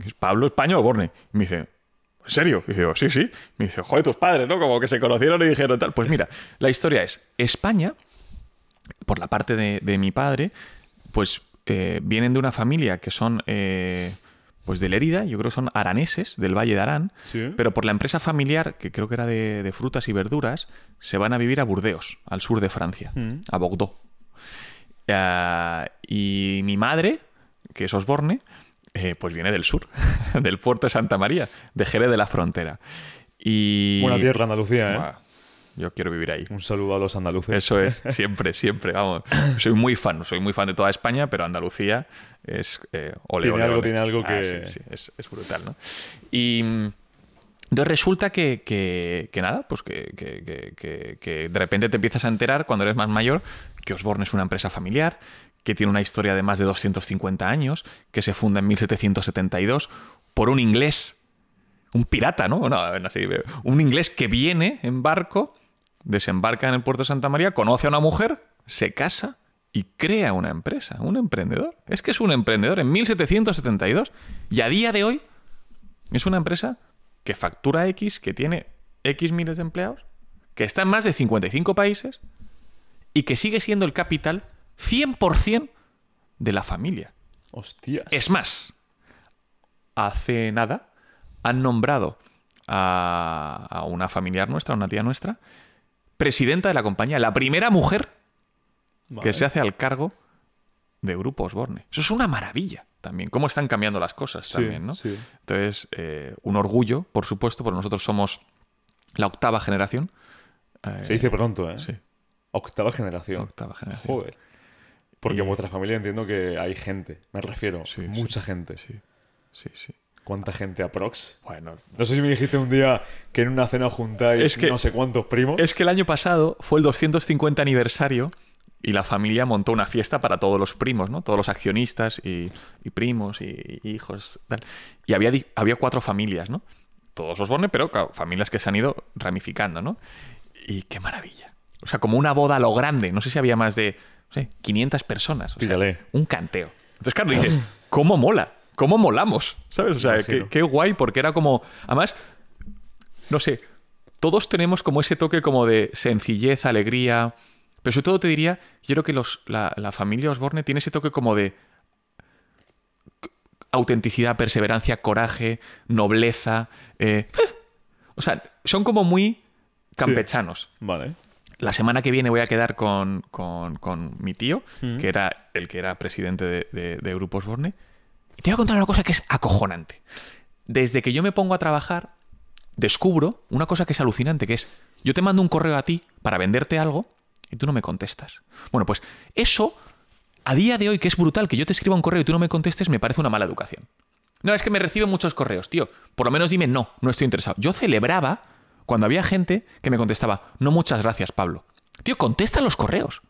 Es Pablo España Osborne. Y me dice, ¿En serio? Y digo, sí, sí. Me dice, joder, tus padres, ¿no? Como que se conocieron y dijeron tal. Pues mira, la historia es, España, por la parte de, mi padre, pues eh, vienen de una familia que son... Eh, pues de Herida, yo creo que son araneses, del Valle de Arán, pero por la empresa familiar, que creo que era de, frutas y verduras, se van a vivir a Burdeos, al sur de Francia, mm. a Bordeaux. Ah, y mi madre, que es Osborne, eh, pues viene del sur, del puerto de Santa María, de Jerez de la Frontera. Y... Buena tierra, Andalucía, ¿eh? Yo quiero vivir ahí. Un saludo a los andaluces. Eso es, siempre, siempre, vamos. Soy muy fan, soy muy fan de toda España, pero Andalucía es eh, tiene algo, Tiene ah, algo que... es, brutal, ¿no? Y... resulta que, nada, pues que, que, de repente te empiezas a enterar cuando eres más mayor que Osborne es una empresa familiar, que tiene una historia de más de 250 años, que se funda en 1772 por un inglés, un pirata, ¿no? un inglés que viene en barco, desembarca en el puerto de Santa María, conoce a una mujer, se casa y crea una empresa, un emprendedor. Es que es un emprendedor en 1772 y a día de hoy es una empresa que factura X, que tiene X miles de empleados, que está en más de 55 países y que sigue siendo el capital 100% de la familia. ¡Hostia! Es más, hace nada han nombrado a, una familiar nuestra, a una tía nuestra, presidenta de la compañía, la primera mujer que se hace al cargo de Grupo Osborne. Eso es una maravilla también. Cómo están cambiando las cosas también, ¿no? Sí. Entonces, eh, un orgullo, por supuesto, porque nosotros somos la octava generación. se dice pronto, ¿eh? Sí. Octava generación. Octava generación. Joder. Porque en vuestra familia entiendo que hay gente, me refiero, mucha gente. Sí, sí, sí. ¿Cuánta ah. gente aprox? Bueno, no sé si me dijiste un día que en una cena juntáis es que, no sé cuántos primos. Es que el año pasado fue el 250 aniversario y la familia montó una fiesta para todos los primos, ¿no? Todos los accionistas y, primos y, hijos. Y había, había cuatro familias, ¿no? Todos los Borne, pero familias que se han ido ramificando, ¿no? Y qué maravilla. O sea, como una boda a lo grande. No sé si había más de 500 personas. un canteo. Entonces, claro, dices, ¿cómo mola? ¿Cómo molamos? ¿Sabes? O sea, qué, guay, porque era como. Además, no sé, todos tenemos como ese toque como de sencillez, alegría. Pero sobre todo te diría, yo creo que la, familia Osborne tiene ese toque como de autenticidad, perseverancia, coraje, nobleza. Eh, o sea, son como muy campechanos. Vale la semana que viene voy a quedar con, mi tío, que era el que era presidente de, Grupos Borne. Y te voy a contar una cosa que es acojonante. Desde que yo me pongo a trabajar, descubro una cosa que es alucinante, que es, yo te mando un correo a ti para venderte algo y tú no me contestas. Bueno, pues eso, a día de hoy, que es brutal, que yo te escriba un correo y tú no me contestes, me parece una mala educación. No, es que me reciben muchos correos, tío. Por lo menos dime, no, no estoy interesado. Yo celebraba cuando había gente que me contestaba, no muchas gracias, Pablo. Tío, contesta los correos.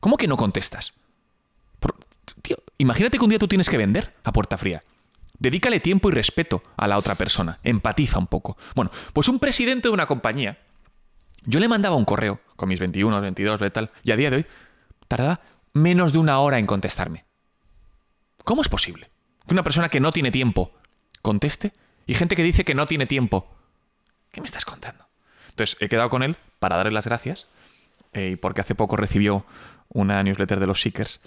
¿Cómo que no contestas? tío, imagínate que un día tú tienes que vender a puerta fría. Dedícale tiempo y respeto a la otra persona. Empatiza un poco. Bueno, pues un presidente de una compañía, yo le mandaba un correo con mis 21, 22, tal, y a día de hoy tardaba menos de una hora en contestarme. ¿Cómo es posible que una persona que no tiene tiempo conteste y gente que dice que no tiene tiempo ¿Qué me estás contando? Entonces he quedado con él para darle las gracias eh, porque hace poco recibió una newsletter de los Seekers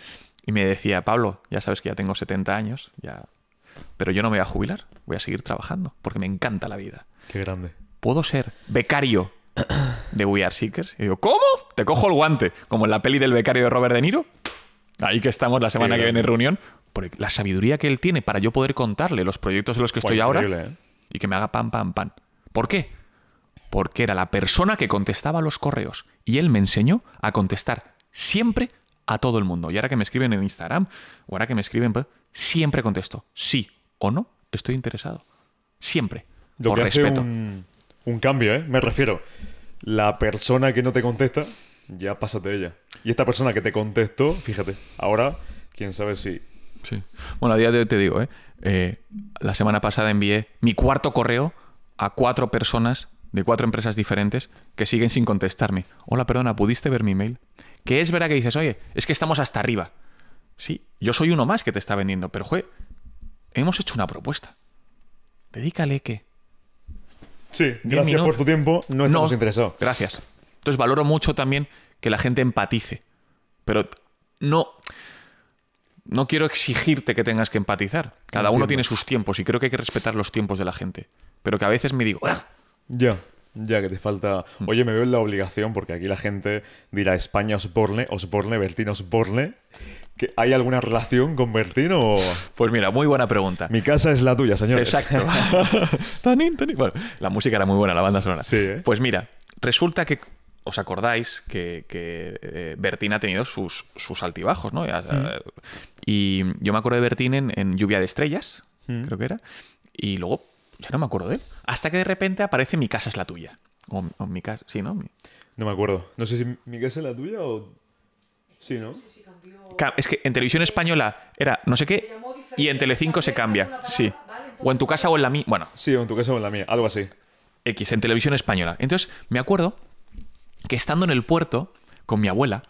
y me decía, Pablo, ya sabes que ya tengo 70 años, ya... pero yo no me voy a jubilar, voy a seguir trabajando porque me encanta la vida. Qué grande. Puedo ser becario de We Are Seekers. Y digo, ¿cómo? Te cojo el guante, como en la peli del becario de Robert De Niro. Ahí que estamos la semana que viene en reunión. Porque la sabiduría que él tiene para yo poder contarle los proyectos en los que estoy ahora ¿eh? y que me haga pan, pam, pam. ¿Por qué? Porque era la persona que contestaba los correos y él me enseñó a contestar siempre a todo el mundo. Y ahora que me escriben en Instagram o ahora que me escriben, pues, siempre contesto sí o no, estoy interesado. Siempre. Lo respeto. un, cambio, ¿eh? Me refiero. La persona que no te contesta, ya pásate ella. Y esta persona que te contestó, fíjate, ahora, quién sabe si Sí. Bueno, a día de hoy te digo, Eh, eh la semana pasada envié mi cuarto correo a cuatro personas de cuatro empresas diferentes que siguen sin contestarme. Hola, perdona, ¿pudiste ver mi mail? Que es verdad que dices, oye, es que estamos hasta arriba. Sí, yo soy uno más que te está vendiendo, pero juez, hemos hecho una propuesta. Dedícale que. Sí, gracias por tu tiempo, no estamos interesó interesados. Gracias. Entonces valoro mucho también que la gente empatice, pero no no quiero exigirte que tengas que empatizar. Cada uno tiene sus tiempos y creo que hay que respetar los tiempos de la gente pero que a veces me digo, ¡Ah! Ya, ya que te falta. Mm. Oye, me veo en la obligación porque aquí la gente dirá España os os Osborne, Bertín Osborne. ¿Que ¿Hay alguna relación con Bertín o.? Pues mira, muy buena pregunta. Mi casa es la tuya, señor Exacto. tanín, Bueno, la música era muy buena, la banda sonora. Sí, ¿eh? Pues mira, resulta que os acordáis que, que eh, Bertín ha tenido sus, altibajos, ¿no? Mm. Eh, y yo me acuerdo de Bertín en, Lluvia de Estrellas, mm. creo que era. Y luego ya no me acuerdo de Hasta que de repente aparece Mi casa es la tuya. O, Mi casa. Sí, ¿no? No me acuerdo. No sé si Mi casa es la tuya o. Sí, ¿no? Es que en televisión española era no sé qué y en Telecinco se cambia. Sí. O en tu casa o en la mía. Bueno. Sí, o en tu casa o en la mía. Algo así. X, en televisión española. Entonces, me acuerdo que estando en el puerto con mi abuela,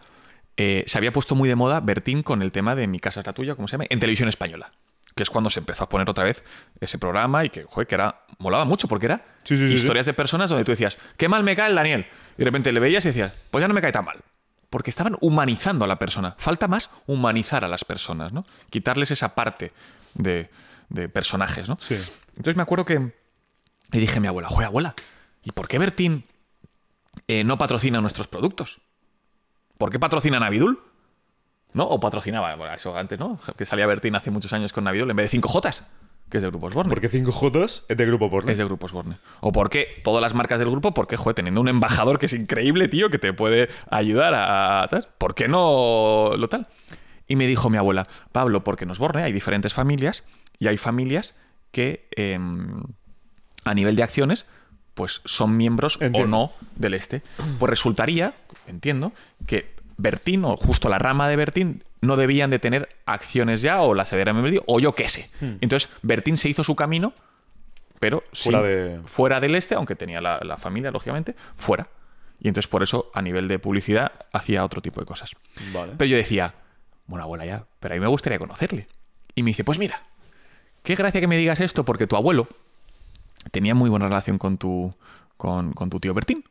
eh, se había puesto muy de moda Bertín con el tema de Mi casa es la tuya, ¿cómo se llama? En televisión española que es cuando se empezó a poner otra vez ese programa y que, joder, que era, molaba mucho porque era historias de personas donde tú decías, qué mal me cae el Daniel. Y de repente le veías y decías, pues ya no me cae tan mal. Porque estaban humanizando a la persona. Falta más humanizar a las personas, ¿no? Quitarles esa parte de, personajes, ¿no? Entonces me acuerdo que le dije a mi abuela, joder, abuela, ¿y por qué Bertín eh, no patrocina nuestros productos? ¿Por qué patrocina Navidul? ¿no? O patrocinaba, bueno, eso antes, ¿no? Que salía Bertín hace muchos años con Navidol. en vez de 5 Jotas, que es de Grupos Borne. Porque 5 j es de Grupo Borne. Es de Grupos Borne. O por qué todas las marcas del grupo, porque, joder, teniendo un embajador que es increíble, tío, que te puede ayudar a, tal, ¿por qué no lo tal? Y me dijo mi abuela, Pablo, porque nos Borne hay diferentes familias y hay familias que em, a nivel de acciones pues son miembros o no del este. Pues resultaría, entiendo, que Bertín o justo la rama de Bertín no debían de tener acciones ya o la severa o yo qué sé. Hmm. Entonces Bertín se hizo su camino, pero fuera, del este, aunque tenía la, familia, lógicamente, fuera. Y entonces por eso a nivel de publicidad hacía otro tipo de cosas. Pero yo decía, bueno abuela ya, pero a mí me gustaría conocerle. Y me dice, pues mira, qué gracia que me digas esto porque tu abuelo tenía muy buena relación con tu, con, tu tío Bertín.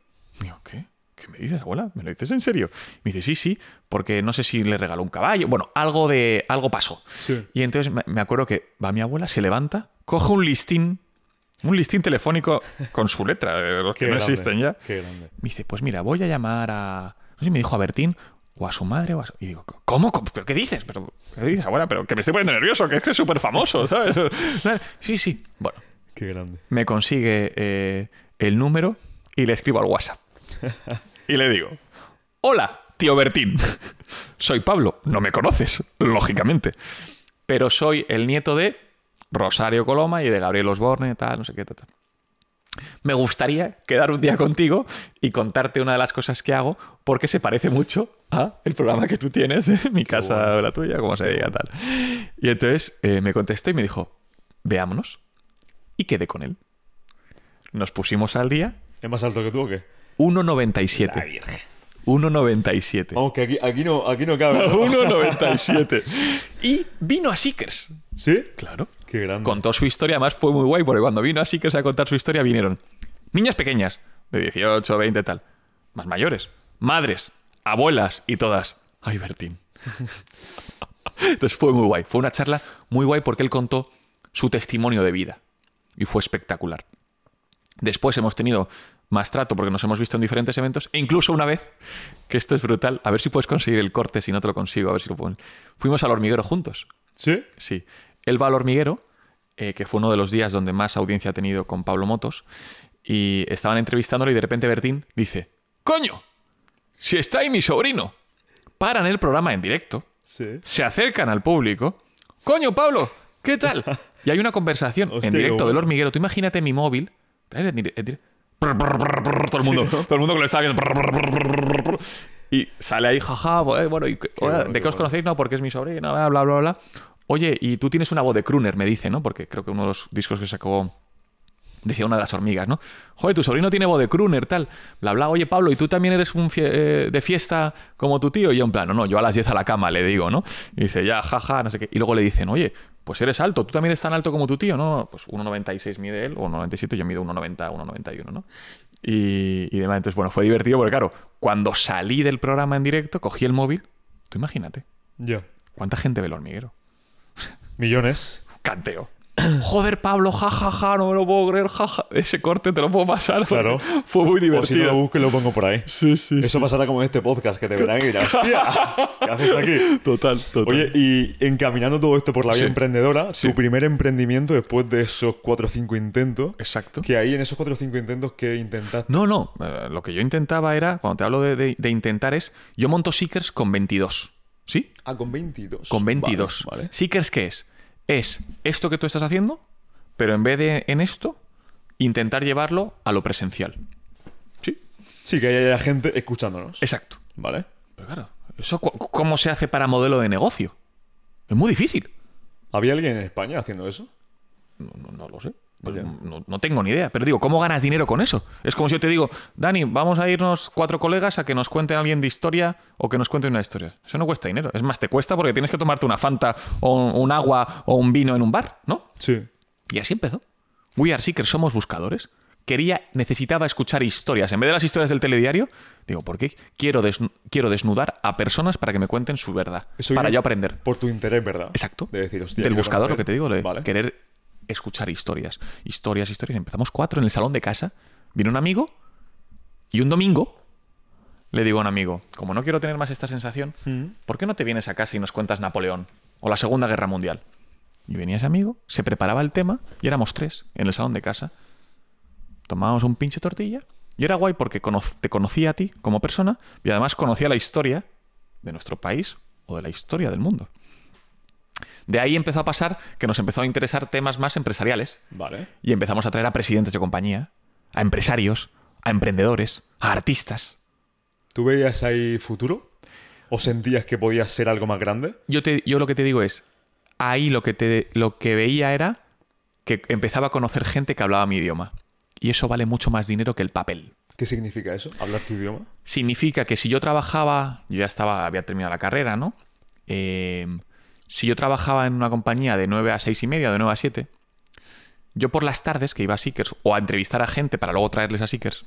¿qué? ¿qué me dices, abuela? ¿Me lo dices en serio? me dice, sí, sí, porque no sé si le regaló un caballo. Bueno, algo de. algo pasó. Y entonces me acuerdo que va mi abuela, se levanta, coge un listín, un listín telefónico con su letra, de eh, los que no existen ya. Qué grande. Me dice, pues mira, voy a llamar a. No sé me dijo a Bertín, o a su madre o a Y digo, ¿cómo? ¿Pero qué dices? ¿Pero qué dices? abuela? pero que me estoy poniendo nervioso, que es que es súper famoso, ¿sabes? sí, sí. Bueno. Qué grande. Me consigue eh, el número y le escribo al WhatsApp. y le digo, hola, tío Bertín. Soy Pablo, no me conoces, lógicamente. Pero soy el nieto de Rosario Coloma y de Gabriel Osborne, tal, no sé qué, tal. tal. Me gustaría quedar un día contigo y contarte una de las cosas que hago porque se parece mucho a el programa que tú tienes de mi casa o la tuya, como se diga tal. Y entonces eh, me contestó y me dijo, veámonos. Y quedé con él. Nos pusimos al día. ¿Es más alto que tú o qué? 1,97. 1,97. Vamos, que aquí, aquí, no, cabe. 1,97. y vino a Seekers. ¿Sí? Claro. Qué grande. Contó su historia, además fue muy guay, porque cuando vino a Seekers a contar su historia vinieron niñas pequeñas, de 18, 20, tal. Más mayores, madres, abuelas y todas. Ay, Bertín. Entonces fue muy guay. Fue una charla muy guay porque él contó su testimonio de vida. Y fue espectacular. Después hemos tenido más trato, porque nos hemos visto en diferentes eventos, e incluso una vez, que esto es brutal, a ver si puedes conseguir el corte, si no te lo consigo, a ver si lo Fuimos al hormiguero juntos. ¿Sí? Sí. Él va al hormiguero, eh, que fue uno de los días donde más audiencia ha tenido con Pablo Motos, y estaban entrevistándolo y de repente Bertín dice, ¡Coño! Si está ahí mi sobrino. Paran el programa en directo, se acercan al público, ¡Coño, Pablo! ¿Qué tal? Y hay una conversación en directo del hormiguero. Tú imagínate mi móvil todo el mundo, todo el mundo que lo está viendo. Y sale ahí, jaja, eh, bueno, ¿de qué os conocéis? No, porque es mi sobrina, bla, bla, bla, Oye, y tú tienes una voz de crooner, me dice, ¿no? Porque creo que uno de los discos que sacó decía una de las hormigas, ¿no? Joder, tu sobrino tiene voz de crooner, tal, bla, hablaba, Oye, Pablo, ¿y tú también eres un eh, de fiesta como tu tío? Y yo en plan, no, no, yo a las 10 a la cama le digo, ¿no? Y dice, ya, jaja, no sé qué. Y luego le dicen, oye, pues eres alto, tú también eres tan alto como tu tío, ¿no? Pues 1,96 mide él, o 1,97, yo mido 1,90, 1,91, ¿no? Y, demás. Entonces, bueno, fue divertido porque, claro, cuando salí del programa en directo, cogí el móvil, tú imagínate. Yo. ¿Cuánta gente ve el hormiguero? Millones. Canteo. Joder, Pablo, jajaja, no me lo puedo creer, jaja. Ese corte te lo puedo pasar. Claro. Fue muy divertido. O lo busco y lo pongo por ahí. Sí, sí. Eso pasará como en este podcast, que te verán y dirán, ¿qué haces aquí? Total, total. Oye, y encaminando todo esto por la vía emprendedora, tu primer emprendimiento después de esos 4 o 5 intentos. Exacto. Que ahí en esos 4 o 5 intentos que intentaste. No, no. Eh, lo que yo intentaba era, cuando te hablo de, intentar, es yo monto Seekers con 22. ¿Sí? Ah, con 22. Con 22. ¿Seekers qué es? es esto que tú estás haciendo, pero en vez de en esto, intentar llevarlo a lo presencial. Sí. Sí, que haya gente escuchándonos. Exacto. Vale. Pero claro, ¿eso cómo se hace para modelo de negocio? Es muy difícil. ¿Había alguien en España haciendo eso? no, no lo sé. Pues no, tengo ni idea. Pero digo, ¿cómo ganas dinero con eso? Es como si yo te digo, Dani, vamos a irnos cuatro colegas a que nos cuenten alguien de historia o que nos cuenten una historia. Eso no cuesta dinero. Es más, te cuesta porque tienes que tomarte una Fanta o un, agua o un vino en un bar, ¿no? Sí. Y así empezó. We are seekers, somos buscadores. Quería, necesitaba escuchar historias. En vez de las historias del telediario, digo, ¿por qué? Quiero, quiero desnudar a personas para que me cuenten su verdad. para yo aprender. Por tu interés, ¿verdad? Exacto. Del buscador, lo que te digo, de querer escuchar historias, historias, historias. Empezamos cuatro en el salón de casa. Viene un amigo y un domingo le digo a un amigo, como no quiero tener más esta sensación, mm. ¿por qué no te vienes a casa y nos cuentas Napoleón o la Segunda Guerra Mundial? Y venía ese amigo, se preparaba el tema y éramos tres en el salón de casa. Tomábamos un pinche tortilla y era guay porque te conocía a ti como persona y además conocía la historia de nuestro país o de la historia del mundo. De ahí empezó a pasar que nos empezó a interesar temas más empresariales. Vale. Y empezamos a traer a presidentes de compañía, a empresarios, a emprendedores, a artistas. ¿Tú veías ahí futuro? ¿O sentías que podías ser algo más grande? Yo, te, yo lo que te digo es, ahí lo que, te, lo que veía era que empezaba a conocer gente que hablaba mi idioma. Y eso vale mucho más dinero que el papel. ¿Qué significa eso? ¿Hablar tu idioma? Significa que si yo trabajaba, yo ya estaba, había terminado la carrera, ¿no? Eh, si yo trabajaba en una compañía de 9 a 6 y media, de 9 a 7, yo por las tardes que iba a Seekers o a entrevistar a gente para luego traerles a Seekers,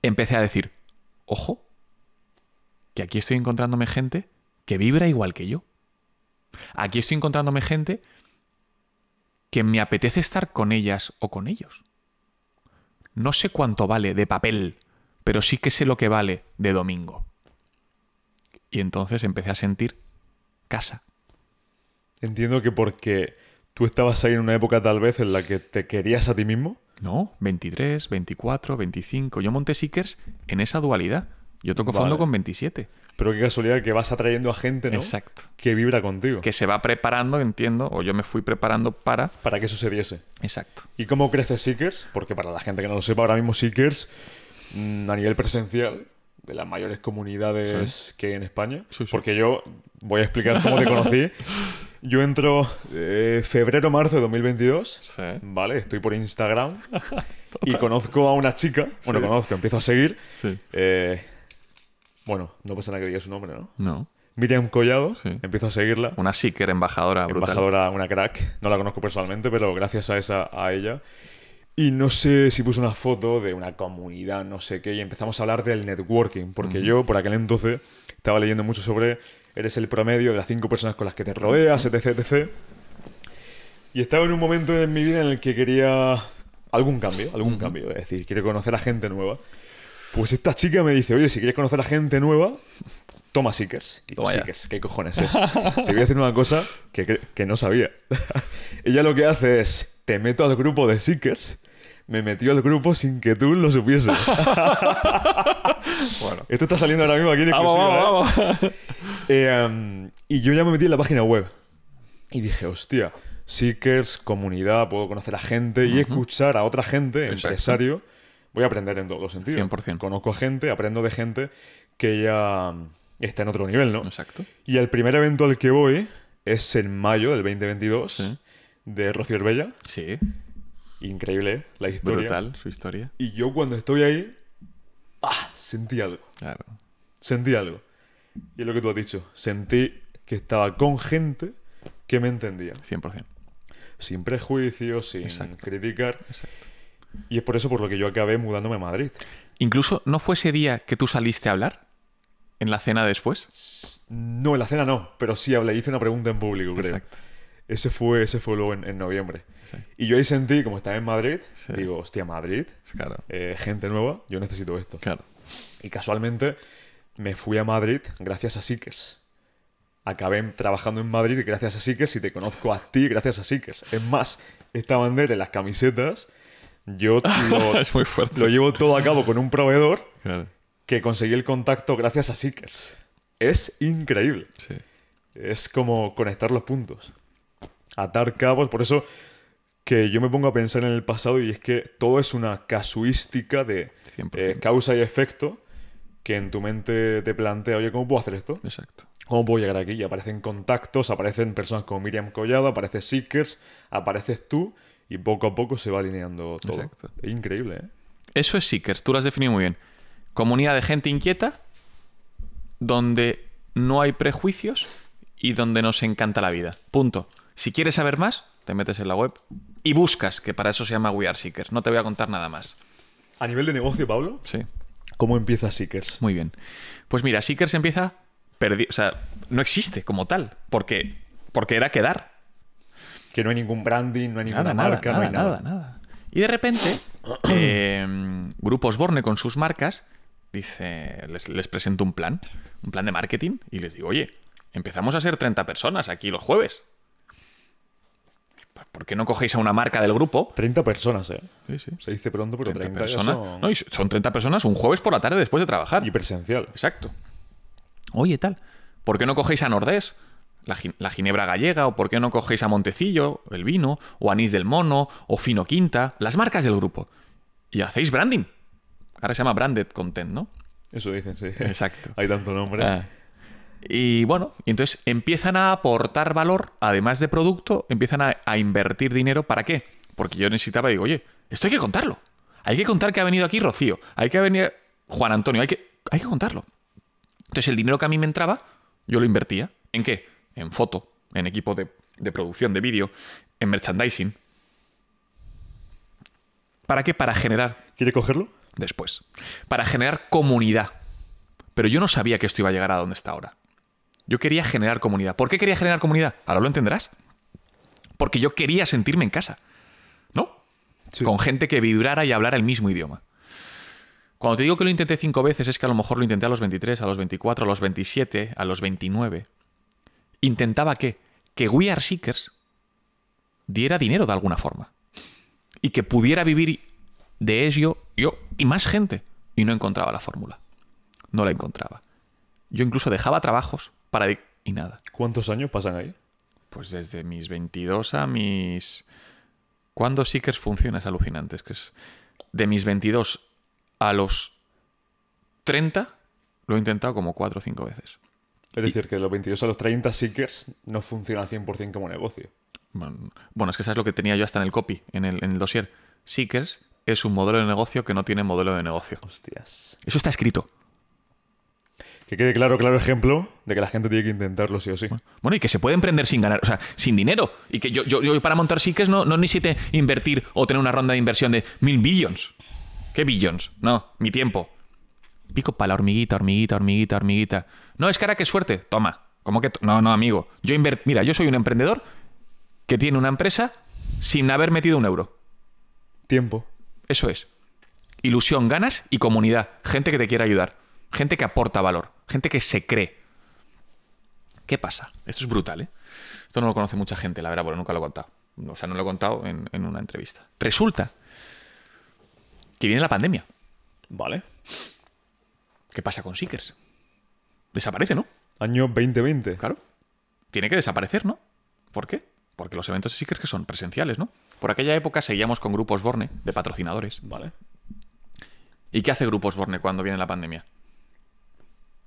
empecé a decir, ojo, que aquí estoy encontrándome gente que vibra igual que yo. Aquí estoy encontrándome gente que me apetece estar con ellas o con ellos. No sé cuánto vale de papel, pero sí que sé lo que vale de domingo. Y entonces empecé a sentir casa. Entiendo que porque tú estabas ahí en una época tal vez en la que te querías a ti mismo. No, 23, 24, 25. Yo monté Seekers en esa dualidad. Yo toco fondo con 27. Pero qué casualidad que vas atrayendo a gente, ¿no? Exacto. Que vibra contigo. Que se va preparando, entiendo, o yo me fui preparando para... Para que eso se viese. Exacto. ¿Y cómo crece Seekers? Porque para la gente que no lo sepa, ahora mismo Seekers, mm, a nivel presencial, de las mayores comunidades que hay en España. Porque yo voy a explicar cómo te conocí. Yo entro eh, febrero-marzo de 2022, ¿vale? Estoy por Instagram y conozco a una chica, bueno, conozco, empiezo a seguir. Eh, bueno, no pasa nada que diga su nombre, ¿no? No. Miriam Collado, empiezo a seguirla. Una seeker, embajadora, brutal. Embajadora, una crack. No la conozco personalmente, pero gracias a, esa, a ella y no sé si puse una foto de una comunidad, no sé qué, y empezamos a hablar del networking, porque yo por aquel entonces estaba leyendo mucho sobre eres el promedio de las cinco personas con las que te rodeas, etc, etc. Y estaba en un momento en mi vida en el que quería algún cambio, algún cambio, es decir, quiero conocer a gente nueva. Pues esta chica me dice, oye, si quieres conocer a gente nueva, toma Seekers. Y Seekers, ¿qué cojones es? te voy a decir una cosa que no sabía. Ella lo que hace es, te meto al grupo de Seekers me metió al grupo sin que tú lo supieses. bueno. Esto está saliendo ahora mismo aquí en vamos, vamos, ¿eh? vamos. Eh, um, y yo ya me metí en la página web. Y dije, hostia, seekers, comunidad, puedo conocer a gente y escuchar a otra gente, empresario. Voy a aprender en todos los sentidos. 100%. Conozco gente, aprendo de gente que ya um, está en otro nivel, ¿no? Exacto. Y el primer evento al que voy es en mayo del 2022 de Rocío Herbella. Sí. Increíble ¿eh? la historia. Brutal su historia. Y yo cuando estoy ahí, ¡ah! sentí algo. Claro. Sentí algo. Y es lo que tú has dicho. Sentí que estaba con gente que me entendía. 100%. Sin prejuicios, sin criticar. Y es por eso por lo que yo acabé mudándome a Madrid. Incluso no fue ese día que tú saliste a hablar. ¿En la cena después? No, en la cena no, pero sí hablé, hice una pregunta en público, creo. Ese fue, ese fue luego en noviembre. Y yo ahí sentí, como estaba en Madrid, digo, hostia, Madrid, eh, gente nueva, yo necesito esto. Claro. Y casualmente me fui a Madrid gracias a Seekers. Acabé trabajando en Madrid gracias a Seekers y te conozco a ti gracias a Seekers. Es más, esta bandera y las camisetas, yo lo, es muy lo, llevo todo a cabo con un proveedor que conseguí el contacto gracias a Seekers. Es increíble. Es como conectar los puntos. Atar cabos. Por eso que yo me pongo a pensar en el pasado y es que todo es una casuística de eh, causa y efecto que en tu mente te plantea, oye, ¿cómo puedo hacer esto? Exacto. ¿Cómo puedo llegar aquí? Y aparecen contactos, aparecen personas como Miriam Collado, aparece Seekers, apareces tú y poco a poco se va alineando todo. increíble, ¿eh? Eso es Seekers, tú lo has definido muy bien. Comunidad de gente inquieta donde no hay prejuicios y donde nos encanta la vida. Punto. Si quieres saber más, te metes en la web, y buscas, que para eso se llama We Are Seekers. No te voy a contar nada más. A nivel de negocio, Pablo. Sí. ¿Cómo empieza Seekers? Muy bien. Pues mira, Seekers empieza perdido. O sea, no existe como tal, porque, porque era quedar. Que no hay ningún branding, no hay ninguna marca, no hay nada. nada. Y de repente, em, Grupos Borne con sus marcas dice, les, les, presento un plan, un plan de marketing, y les digo, oye, empezamos a ser 30 personas aquí los jueves. Pues, ¿Por qué no cogéis a una marca del grupo? 30 personas, ¿eh? Sí, sí. Se dice pronto, pero 30, personas. Son... 30 personas un jueves por la tarde después de trabajar. Y presencial. Exacto. Oye, tal. ¿Por qué no cogéis a Nordés? La, ginebra gallega, o por qué no cogéis a Montecillo, el vino, o Anís del Mono, o Fino Quinta, las marcas del grupo. Y hacéis branding. Ahora se llama branded content, ¿no? Eso dicen, sí. Exacto. Hay tanto nombre. Ah. Y bueno, y entonces empiezan a aportar valor, además de producto, empiezan a, invertir dinero. ¿Para qué? Porque yo necesitaba, digo, oye, esto hay que contarlo. Hay que contar que ha venido aquí Rocío, hay que venir Juan Antonio, hay que, hay que contarlo. Entonces el dinero que a mí me entraba, yo lo invertía. ¿En qué? En foto, en equipo de, de producción de vídeo, en merchandising. ¿Para qué? Para generar. ¿Quiere cogerlo? Después. Para generar comunidad. Pero yo no sabía que esto iba a llegar a donde está ahora. Yo quería generar comunidad. ¿Por qué quería generar comunidad? Ahora lo entenderás. Porque yo quería sentirme en casa. ¿No? Con gente que vibrara y hablara el mismo idioma. Cuando te digo que lo intenté cinco veces es que a lo mejor lo intenté a los 23, a los 24, a los 27, a los 29. Intentaba que, que We Are Seekers diera dinero de alguna forma. Y que pudiera vivir de ello yo y más gente. Y no encontraba la fórmula. No la encontraba. Yo incluso dejaba trabajos y nada. ¿Cuántos años pasan ahí? Pues desde mis 22 a mis... ¿Cuándo Seekers funciona? Es alucinante. que es... De mis 22 a los 30 lo he intentado como 4 o 5 veces. Es decir, que de los 22 a los 30 Seekers no funciona al 100% como negocio. Bueno, es que es lo que tenía yo hasta en el copy, en el, en el dossier. Seekers es un modelo de negocio que no tiene modelo de negocio. Hostias. Eso está escrito. Que quede claro, claro ejemplo de que la gente tiene que intentarlo sí o sí. Bueno, y que se puede emprender sin ganar, o sea, sin dinero. Y que yo, yo, para montar es no, no necesite invertir o tener una ronda de inversión de mil billions. ¿Qué billions? No, mi tiempo. Pico para la hormiguita, hormiguita, hormiguita, hormiguita. No, es cara, que suerte. Toma. ¿Cómo que? No, no, amigo. Yo Mira, yo soy un emprendedor que tiene una empresa sin haber metido un euro. Tiempo. Eso es. Ilusión, ganas y comunidad. Gente que te quiera ayudar. Gente que aporta valor, gente que se cree. ¿Qué pasa? Esto es brutal, ¿eh? Esto no lo conoce mucha gente, la verdad, porque nunca lo he contado. O sea, no lo he contado en, una entrevista. Resulta que viene la pandemia. Vale. ¿Qué pasa con Seekers? Desaparece, ¿no? Año 2020. Claro. Tiene que desaparecer, ¿no? ¿Por qué? Porque los eventos de Seekers que son presenciales, ¿no? Por aquella época seguíamos con grupos Borne de patrocinadores. Vale. ¿Y qué hace grupos Borne cuando viene la pandemia?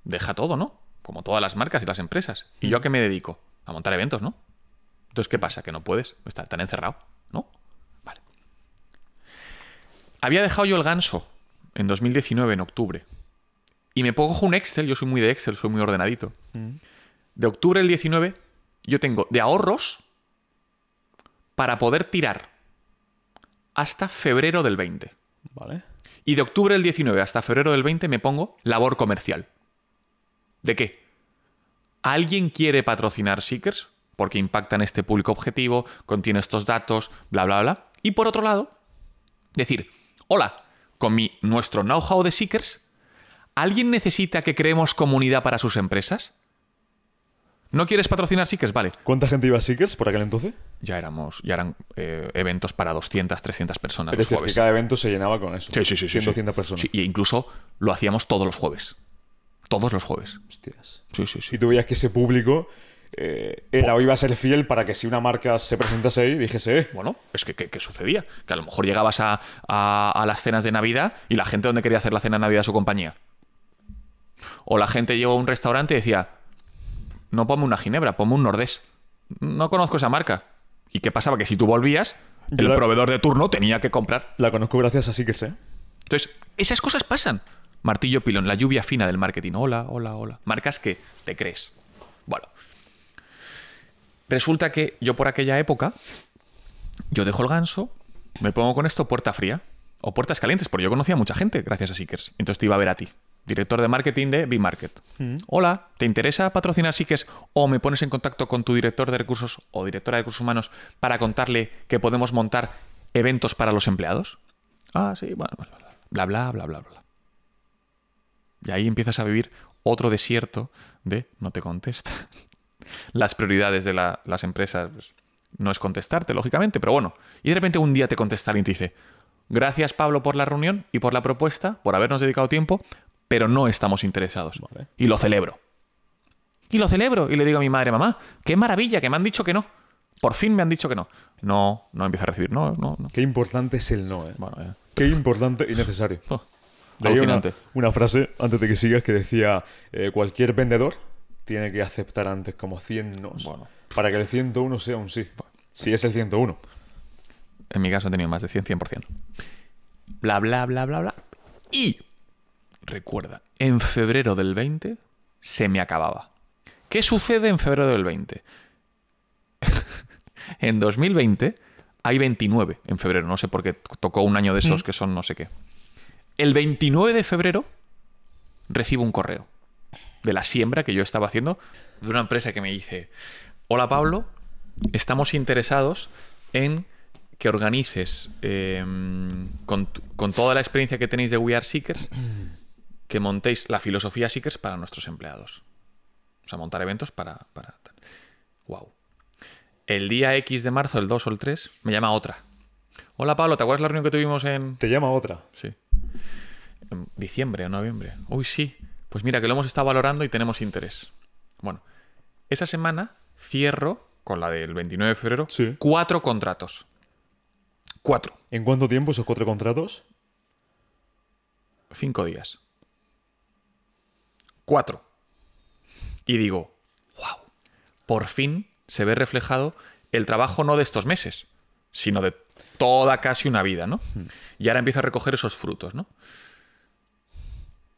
deja todo, ¿no? Como todas las marcas y las empresas. ¿Y yo a qué me dedico? A montar eventos, ¿no? Entonces, ¿qué pasa? Que no puedes, estar tan encerrado, ¿no? Vale. Había dejado yo el ganso en 2019, en octubre. Y me pongo un Excel, yo soy muy de Excel, soy muy ordenadito. Mm. De octubre del 19, yo tengo de ahorros para poder tirar hasta febrero del 20. Vale. Y de octubre del 19 hasta febrero del 20 me pongo labor comercial. ¿De qué? ¿Alguien quiere patrocinar Seekers? Porque impacta en este público objetivo, contiene estos datos, bla, bla, bla. Y por otro lado, decir, hola, con mi, nuestro know-how de Seekers, ¿alguien necesita que creemos comunidad para sus empresas? ¿No quieres patrocinar Seekers? Vale. ¿Cuánta gente iba a Seekers por aquel entonces? Ya éramos, ya eran eh, eventos para 200, 300 personas. Es que cada evento se llenaba con eso. Sí, sí, sí. 200 personas. Sí, y e incluso lo hacíamos todos los jueves. Todos los jueves. Hostias. Sí, sí, sí. Y tú veías que ese público eh, era o iba a ser fiel para que si una marca se presentase ahí, dijese, eh". Bueno, es que, ¿qué sucedía. Que a lo mejor llegabas a, las cenas de Navidad y la gente donde quería hacer la cena de Navidad a su compañía. O la gente llegó a un restaurante y decía, no ponme una ginebra, ponme un nordés. No conozco esa marca. ¿Y qué pasaba? Que si tú volvías, el proveedor de turno tenía que comprar. La conozco gracias a que sé. ¿eh? Entonces, esas cosas pasan. Martillo pilón, la lluvia fina del marketing. Hola, hola, hola. Marcas que te crees. Bueno. Resulta que yo por aquella época, yo dejo el ganso, me pongo con esto puerta fría o puertas calientes, porque yo conocía a mucha gente gracias a Seekers. Entonces te iba a ver a ti, director de marketing de B-Market. Mm. Hola, ¿te interesa patrocinar Seekers o me pones en contacto con tu director de recursos o directora de recursos humanos para contarle que podemos montar eventos para los empleados? Ah, sí, bueno, bla, bla, bla, bla. bla. Y ahí empiezas a vivir otro desierto de no te contesta. Las prioridades de las empresas pues, no es contestarte, lógicamente, pero bueno. Y de repente un día te contesta y te dice, gracias Pablo por la reunión y por la propuesta, por habernos dedicado tiempo, pero no estamos interesados. Y lo celebro. Y lo celebro y le digo a mi madre, mamá, qué maravilla, que me han dicho que no. Por fin me han dicho que no. No, no empiezo a recibir, no, no, Qué importante es el no, ¿eh? Qué importante y necesario. Oh. De una, frase, antes de que sigas, que decía, eh, cualquier vendedor tiene que aceptar antes como 100 no para que el 101 sea un sí. Si es el 101. En mi caso he tenido más de 100, 100%. Bla, bla, bla, bla, bla. Y, recuerda, en febrero del 20 se me acababa. ¿Qué sucede en febrero del 20? en 2020 hay 29 en febrero, no sé por qué tocó un año de esos mm. que son no sé qué. El 29 de febrero recibo un correo de la siembra que yo estaba haciendo de una empresa que me dice, hola Pablo, estamos interesados en que organices em, con, toda la experiencia que tenéis de We Are Seekers, que montéis la filosofía Seekers para nuestros empleados. O sea, montar eventos para... para... Wow. El día X de marzo, el 2 o el 3, me llama otra Hola Pablo, ¿te acuerdas la reunión que tuvimos en. Te llama otra. Sí. En diciembre o noviembre. Uy, sí. Pues mira, que lo hemos estado valorando y tenemos interés. Bueno, esa semana cierro, con la del 29 de febrero, cuatro contratos. Cuatro. ¿En cuánto tiempo esos cuatro contratos? Cinco días. Cuatro. Y digo, wow, por fin se ve reflejado el trabajo no de estos meses, sino de toda casi una vida, ¿no? Hmm. Y ahora empiezo a recoger esos frutos, ¿no?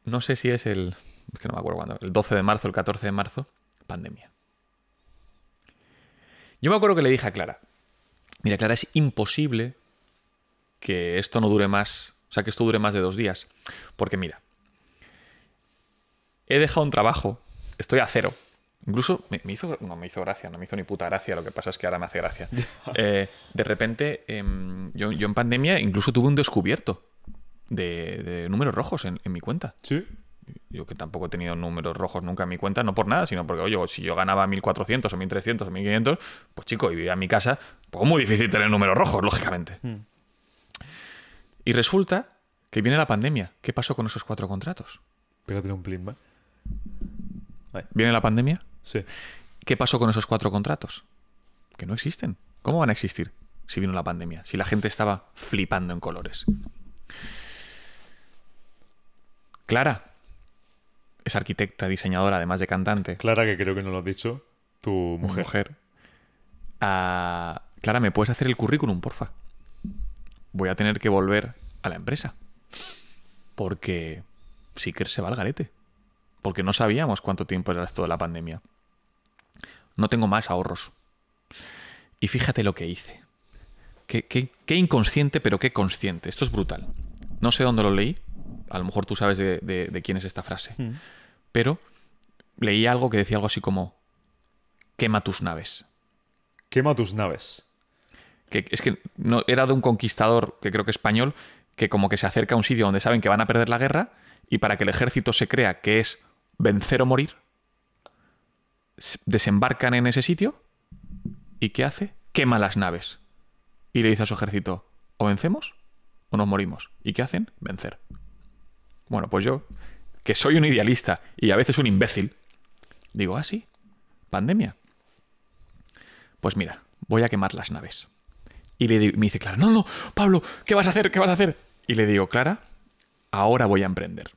No sé si es el, que no me acuerdo cuándo, el 12 de marzo, el 14 de marzo, pandemia. Yo me acuerdo que le dije a Clara, mira Clara, es imposible que esto no dure más, o sea, que esto dure más de dos días, porque mira, he dejado un trabajo, estoy a cero, Incluso me, hizo, no me hizo gracia, no me hizo ni puta gracia, lo que pasa es que ahora me hace gracia. Eh, de repente, em, yo, en pandemia incluso tuve un descubierto de, números rojos en, mi cuenta. Sí yo que tampoco he tenido números rojos nunca en mi cuenta, no por nada, sino porque, oye, si yo ganaba 1.400 o 1.300 o 1.500, pues chico, y vivía en mi casa, pues muy difícil tener números rojos, lógicamente. Hmm. Y resulta que viene la pandemia. ¿Qué pasó con esos cuatro contratos? Pégate un plimba. Viene la pandemia, ¿Qué pasó con esos cuatro contratos? Que no existen. ¿Cómo van a existir si vino la pandemia? Si la gente estaba flipando en colores. Clara es arquitecta, diseñadora, además de cantante. Clara, que creo que no lo has dicho, tu mujer. Ah, Clara, ¿me puedes hacer el currículum, porfa? Voy a tener que volver a la empresa. Porque que se va al garete. Porque no sabíamos cuánto tiempo era esto de la pandemia. No tengo más ahorros. Y fíjate lo que hice. Qué, inconsciente, pero qué consciente. Esto es brutal. No sé dónde lo leí. A lo mejor tú sabes de, quién es esta frase. Mm. Pero leí algo que decía algo así como, quema tus naves. Quema tus naves. Que, es que no, era de un conquistador, que creo que español, que como que se acerca a un sitio donde saben que van a perder la guerra y para que el ejército se crea que es vencer o morir, desembarcan en ese sitio y ¿qué hace? Quema las naves y le dice a su ejército, o vencemos o nos morimos. ¿Y qué hacen? Vencer. Bueno, pues yo, que soy un idealista y a veces un imbécil, digo, ah, sí, pandemia. Pues mira, voy a quemar las naves. Y le me dice Clara, no, no, Pablo, ¿qué vas a hacer? ¿Qué vas a hacer? Y le digo, Clara, ahora voy a emprender.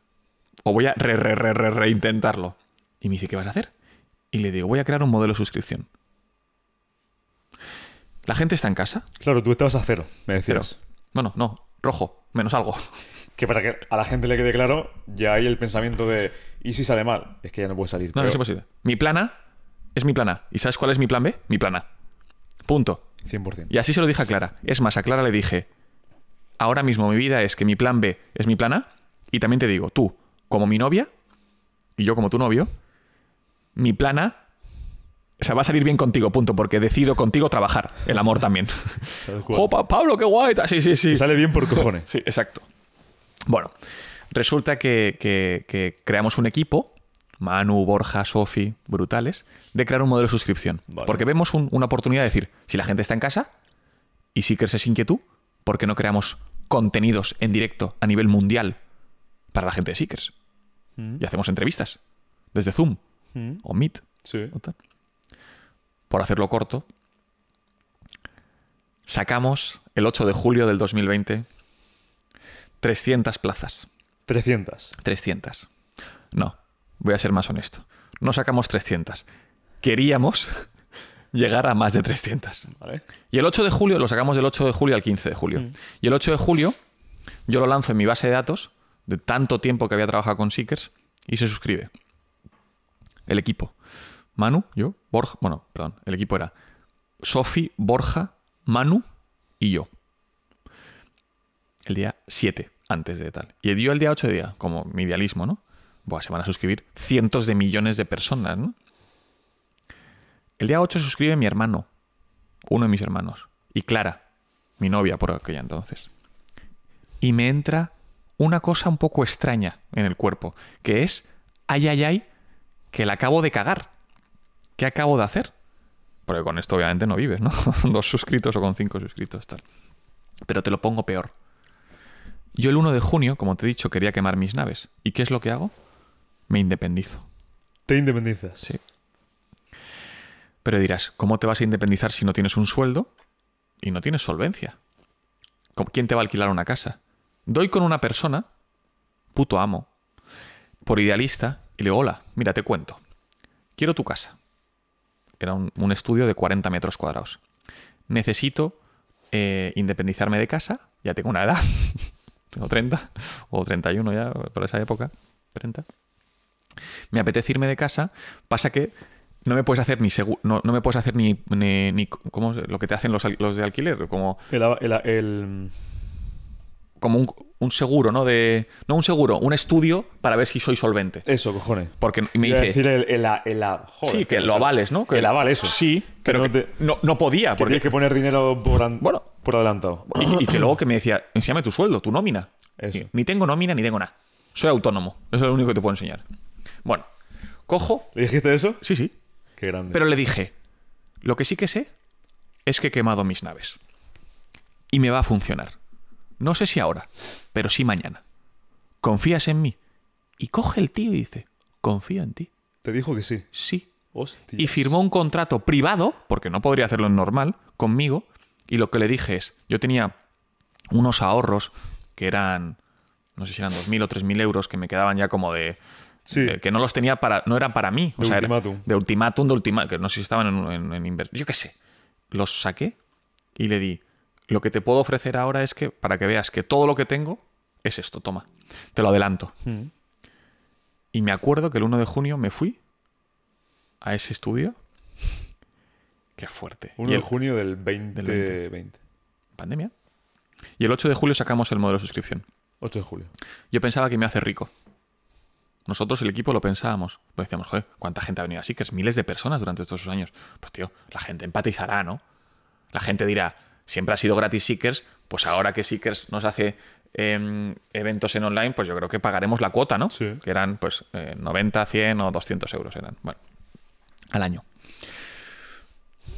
O voy a re, re, re, re, reintentarlo. Y me dice, ¿qué vas a hacer? y le digo, voy a crear un modelo de suscripción. La gente está en casa. Claro, tú estabas a cero, me decías. No, Bueno, no, rojo, menos algo. Que para que a la gente le quede claro, ya hay el pensamiento de, ¿y si sale mal? Es que ya no puede salir. No, no es posible. Mi plan A es mi plan A. ¿Y sabes cuál es mi plan B? Mi plan A. Punto. 100%. Y así se lo dije a Clara. Es más, a Clara le dije, ahora mismo mi vida es que mi plan B es mi plan A, y también te digo, tú, como mi novia, y yo como tu novio, mi plana o sea, va a salir bien contigo, punto, porque decido contigo trabajar. El amor también. Pablo, qué guay! Sí, sí, sí. Sale bien por cojones. sí, exacto. Bueno, resulta que, creamos un equipo, Manu, Borja, Sofi, brutales, de crear un modelo de suscripción. Porque vemos una oportunidad de decir, si la gente está en casa y Seekers es inquietud, ¿por qué no creamos contenidos en directo a nivel mundial para la gente de Seekers? Mm. Y hacemos entrevistas desde Zoom, o Meet. Sí. Por hacerlo corto, sacamos el 8 de julio del 2020 300 plazas. 300. 300. No, voy a ser más honesto. No sacamos 300. Queríamos llegar a más de 300. Y el 8 de julio, lo sacamos del 8 de julio al 15 de julio. Y el 8 de julio yo lo lanzo en mi base de datos de tanto tiempo que había trabajado con Seekers y se suscribe el equipo. Manu, yo, Borja, bueno, perdón, el equipo era Sofi, Borja, Manu y yo. El día 7 antes de tal. Y dio el día 8 de día, como mi idealismo, ¿no? Buah, se van a suscribir cientos de millones de personas, ¿no? El día 8 suscribe mi hermano, uno de mis hermanos, y Clara, mi novia por aquella entonces. Y me entra una cosa un poco extraña en el cuerpo, que es ay, ay, ay, que la acabo de cagar. ¿Qué acabo de hacer? Porque con esto obviamente no vives, ¿no? Dos suscritos o con cinco suscritos, tal. Pero te lo pongo peor. Yo el 1 de junio, como te he dicho, quería quemar mis naves. ¿Y qué es lo que hago? Me independizo. ¿Te independizas? Sí. Pero dirás, ¿cómo te vas a independizar si no tienes un sueldo y no tienes solvencia? ¿Quién te va a alquilar una casa? Doy con una persona, puto amo, por idealista, y le digo, hola, mira, te cuento. Quiero tu casa. Era un, estudio de 40 metros cuadrados. Necesito eh, independizarme de casa. Ya tengo una edad. tengo 30 o 31 ya por esa época. 30. Me apetece irme de casa. Pasa que no me puedes hacer ni seguro, no, me puedes hacer ni, ni, ¿cómo? lo que te hacen los, de alquiler, como el, como un, seguro, ¿no? De, no un seguro, un estudio para ver si soy solvente. Eso, cojones. Porque me dice... decir el, el, el, sí, que, lo avales, ¿no? Que, el aval, eso. Sí, pero no, no, podía. porque tienes que poner dinero por, bueno, por adelantado. Y, que luego que me decía, enséñame tu sueldo, tu nómina. ni tengo nómina ni tengo nada. Soy autónomo. Eso es lo único que te puedo enseñar. Bueno, cojo... ¿Le dijiste eso? Sí, sí. Qué grande. Pero le dije, lo que sí que sé es que he quemado mis naves. Y me va a funcionar. No sé si ahora, pero sí mañana. ¿Confías en mí? Y coge el tío y dice, confío en ti. ¿Te dijo que sí? Sí. Y firmó un contrato privado, porque no podría hacerlo en normal, conmigo. Y lo que le dije es, yo tenía unos ahorros que eran, no sé si eran 2.000 o 3.000 euros, que me quedaban ya como de... que no los tenía para... No eran para mí. De o sea, ultimátum. de ultimátum, de ultimátum. Que no sé si estaban en inversión. Yo qué sé. Los saqué y le di lo que te puedo ofrecer ahora es que, para que veas que todo lo que tengo es esto, toma, te lo adelanto. Mm. Y me acuerdo que el 1 de junio me fui a ese estudio. Qué fuerte. 1 y de junio del 2020. Pandemia. Y el 8 de julio sacamos el modelo de suscripción. 8 de julio. Yo pensaba que me hace rico. Nosotros, el equipo, lo pensábamos. Pues decíamos, joder, ¿cuánta gente ha venido así? Que es miles de personas durante estos años. Pues tío, la gente empatizará, ¿no? La gente dirá, siempre ha sido gratis Seekers, pues ahora que Seekers nos hace em, eventos en online, pues yo creo que pagaremos la cuota, ¿no? Sí. Que eran pues 90, eh, 100 o 200 euros eran, bueno, al año.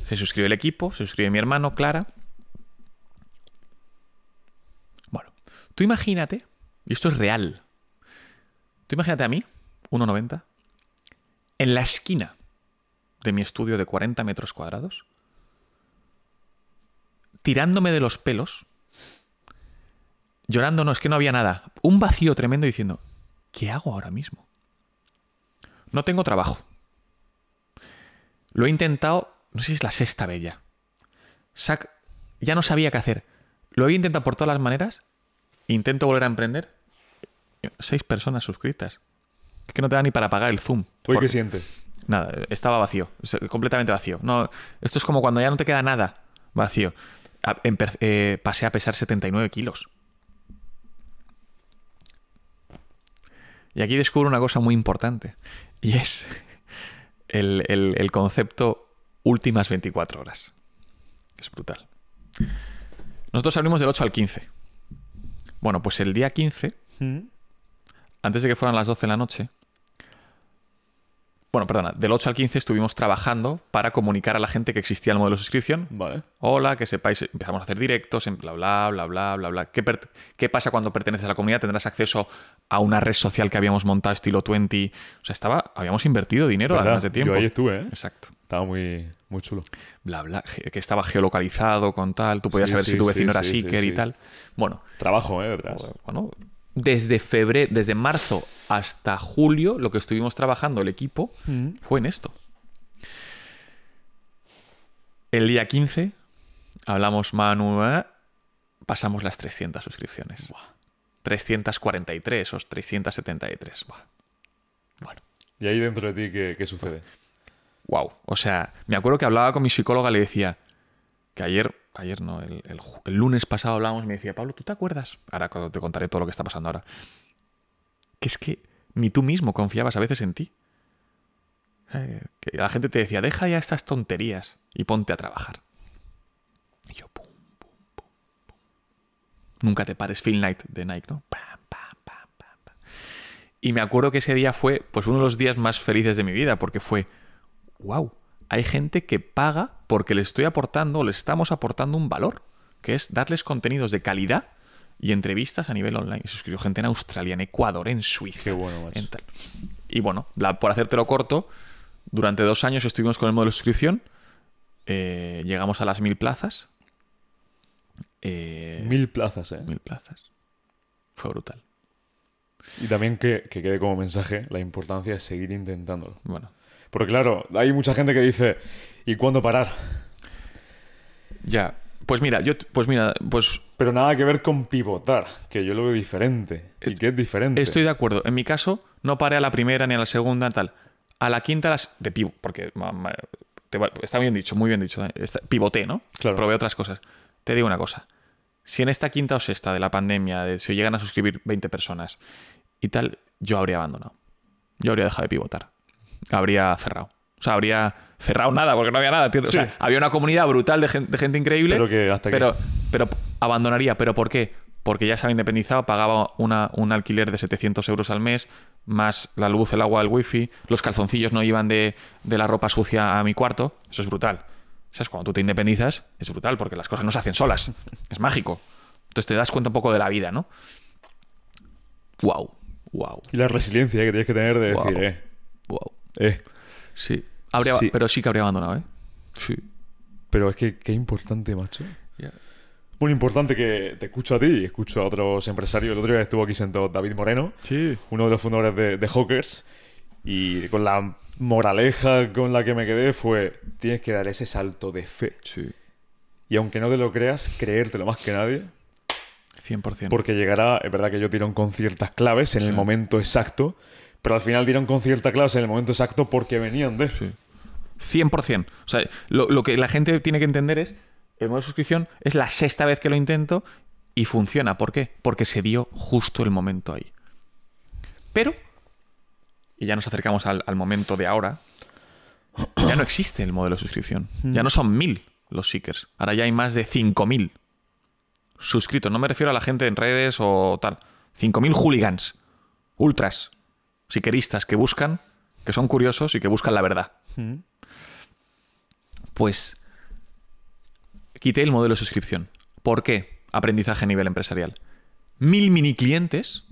Se suscribe el equipo, se suscribe mi hermano, Clara. Bueno, tú imagínate, y esto es real, tú imagínate a mí, 1,90, en la esquina de mi estudio de 40 metros cuadrados, tirándome de los pelos, llorando, no, es que no había nada. Un vacío tremendo diciendo, ¿qué hago ahora mismo? No tengo trabajo. Lo he intentado, no sé si es la sexta bella. ya no sabía qué hacer. Lo he intentado por todas las maneras. Intento volver a emprender. Seis personas suscritas. Es que no te da ni para pagar el Zoom. ¿Tú qué sientes? Nada, estaba vacío, completamente vacío. No, esto es como cuando ya no te queda nada vacío. Eh, pasé a pesar 79 kilos. Y aquí descubro una cosa muy importante, y es el, concepto últimas 24 horas. Es brutal. Nosotros abrimos del 8 al 15. Bueno, pues el día 15, mm. antes de que fueran las 12 de la noche, bueno, perdona, del 8 al 15 estuvimos trabajando para comunicar a la gente que existía el modelo de suscripción. Vale. Hola, que sepáis, empezamos a hacer directos, en bla, bla, bla, bla, bla, bla. ¿Qué, pasa cuando perteneces a la comunidad? Tendrás acceso a una red social que habíamos montado, estilo 20. O sea, estaba, habíamos invertido dinero además de tiempo. Yo ahí estuve, ¿eh? Exacto. Estaba muy, muy chulo. Bla, bla, que estaba geolocalizado con tal, tú podías saber si tu vecino era siker y tal. Bueno. Trabajo, ¿eh? ¿verdad? Bueno, desde febrero, desde marzo hasta julio, lo que estuvimos trabajando el equipo mm. fue en esto. El día 15 hablamos Manu, ¿eh? pasamos las 300 suscripciones. 343 o 373. Bueno. ¿Y ahí dentro de ti qué, sucede? Wow. O sea, me acuerdo que hablaba con mi psicóloga le decía que ayer ayer no, el, lunes pasado hablábamos y me decía, Pablo, ¿tú te acuerdas? Ahora cuando te contaré todo lo que está pasando ahora. Que es que ni tú mismo confiabas a veces en ti. Eh, que la gente te decía, deja ya estas tonterías y ponte a trabajar. Y yo, pum, pum, pum, Nunca te pares, Phil Night de Nike, ¿no? Y me acuerdo que ese día fue pues uno de los días más felices de mi vida, porque fue, wow, hay gente que paga porque le estoy aportando o le estamos aportando un valor, que es darles contenidos de calidad y entrevistas a nivel online. Suscribió gente en Australia, en Ecuador, en Suiza. Qué bueno, en Y bueno, por hacértelo corto, durante dos años estuvimos con el modelo de suscripción, eh, llegamos a las mil plazas. Eh, mil plazas, ¿eh? Mil plazas. Fue brutal. Y también que, que quede como mensaje la importancia de seguir intentándolo. Bueno, porque claro, hay mucha gente que dice, ¿y cuándo parar? Ya. Pues mira, yo pues mira, pues pero nada que ver con pivotar, que yo lo veo diferente y que es diferente. Estoy de acuerdo. En mi caso no paré a la primera ni a la segunda tal. A la quinta las de pivot, porque está bien dicho, muy bien dicho. Eh, pivoté, ¿no? Claro. Probé otras cosas. Te digo una cosa. Si en esta quinta o sexta de la pandemia, de, si llegan a suscribir 20 personas y tal, yo habría abandonado. Yo habría dejado de pivotar habría cerrado. O sea, habría cerrado nada, porque no había nada. O sea, había una comunidad brutal de gente, increíble. Pero pero, abandonaría. ¿Pero por qué? Porque ya estaba independizado, pagaba una, un alquiler de 700 euros al mes, más la luz, el agua, el wifi. Los calzoncillos no iban de, la ropa sucia a mi cuarto. Eso es brutal. sea Cuando tú te independizas, es brutal, porque las cosas no se hacen solas. Es mágico. Entonces te das cuenta un poco de la vida, ¿no? ¡Wow! ¡Wow! Y la resiliencia que tienes que tener de decir, ¿eh? ¡Wow! Eh. Sí. Pero sí que habría abandonado, ¿eh? Sí. Pero es que qué importante, macho. Muy importante que te escucho a ti y escucho a otros empresarios. El otro día estuvo aquí sentado David Moreno, uno de los fundadores de, Hawkers, y con la moraleja con la que me quedé fue, tienes que dar ese salto de fe. Y aunque no te lo creas, creértelo más que nadie. 100%. Porque llegará, es verdad que yo tiro con ciertas claves en el momento exacto pero al final dieron con cierta clave en el momento exacto porque venían de. Sí. 100%. O sea, lo, que la gente tiene que entender es, el modelo de suscripción es la sexta vez que lo intento y funciona. ¿Por qué? Porque se dio justo el momento ahí. Pero, y ya nos acercamos al, al momento de ahora, ya no existe el modelo de suscripción. Ya no son mil los seekers. Ahora ya hay más de 5.000 suscritos. No me refiero a la gente en redes o tal. 5.000 hooligans, ultras, siqueristas que buscan, que son curiosos y que buscan la verdad. Mm. Pues quité el modelo de suscripción. ¿Por qué? Aprendizaje a nivel empresarial. Mil mini clientes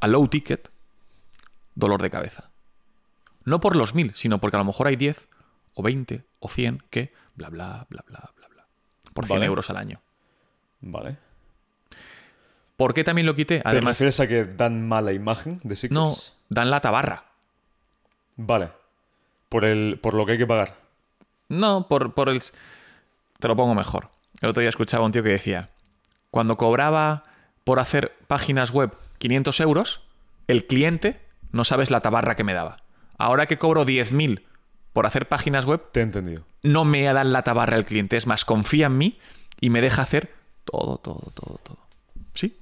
a low ticket, dolor de cabeza. No por los mil, sino porque a lo mejor hay 10 o 20 o 100 que bla, bla, bla, bla, bla, bla. Por 100 euros al año. Vale. ¿Por qué también lo quité? Además, ¿Te refieres a que dan mala imagen de Secrets? No, dan la tabarra. Vale. Por, el, por lo que hay que pagar. No, por, por el... Te lo pongo mejor. El otro día escuchaba a un tío que decía, cuando cobraba por hacer páginas web 500 euros, el cliente no sabes la tabarra que me daba. Ahora que cobro 10.000 por hacer páginas web, te he entendido. No me dan la tabarra el cliente, es más, confía en mí y me deja hacer todo, todo, todo, todo. ¿Sí?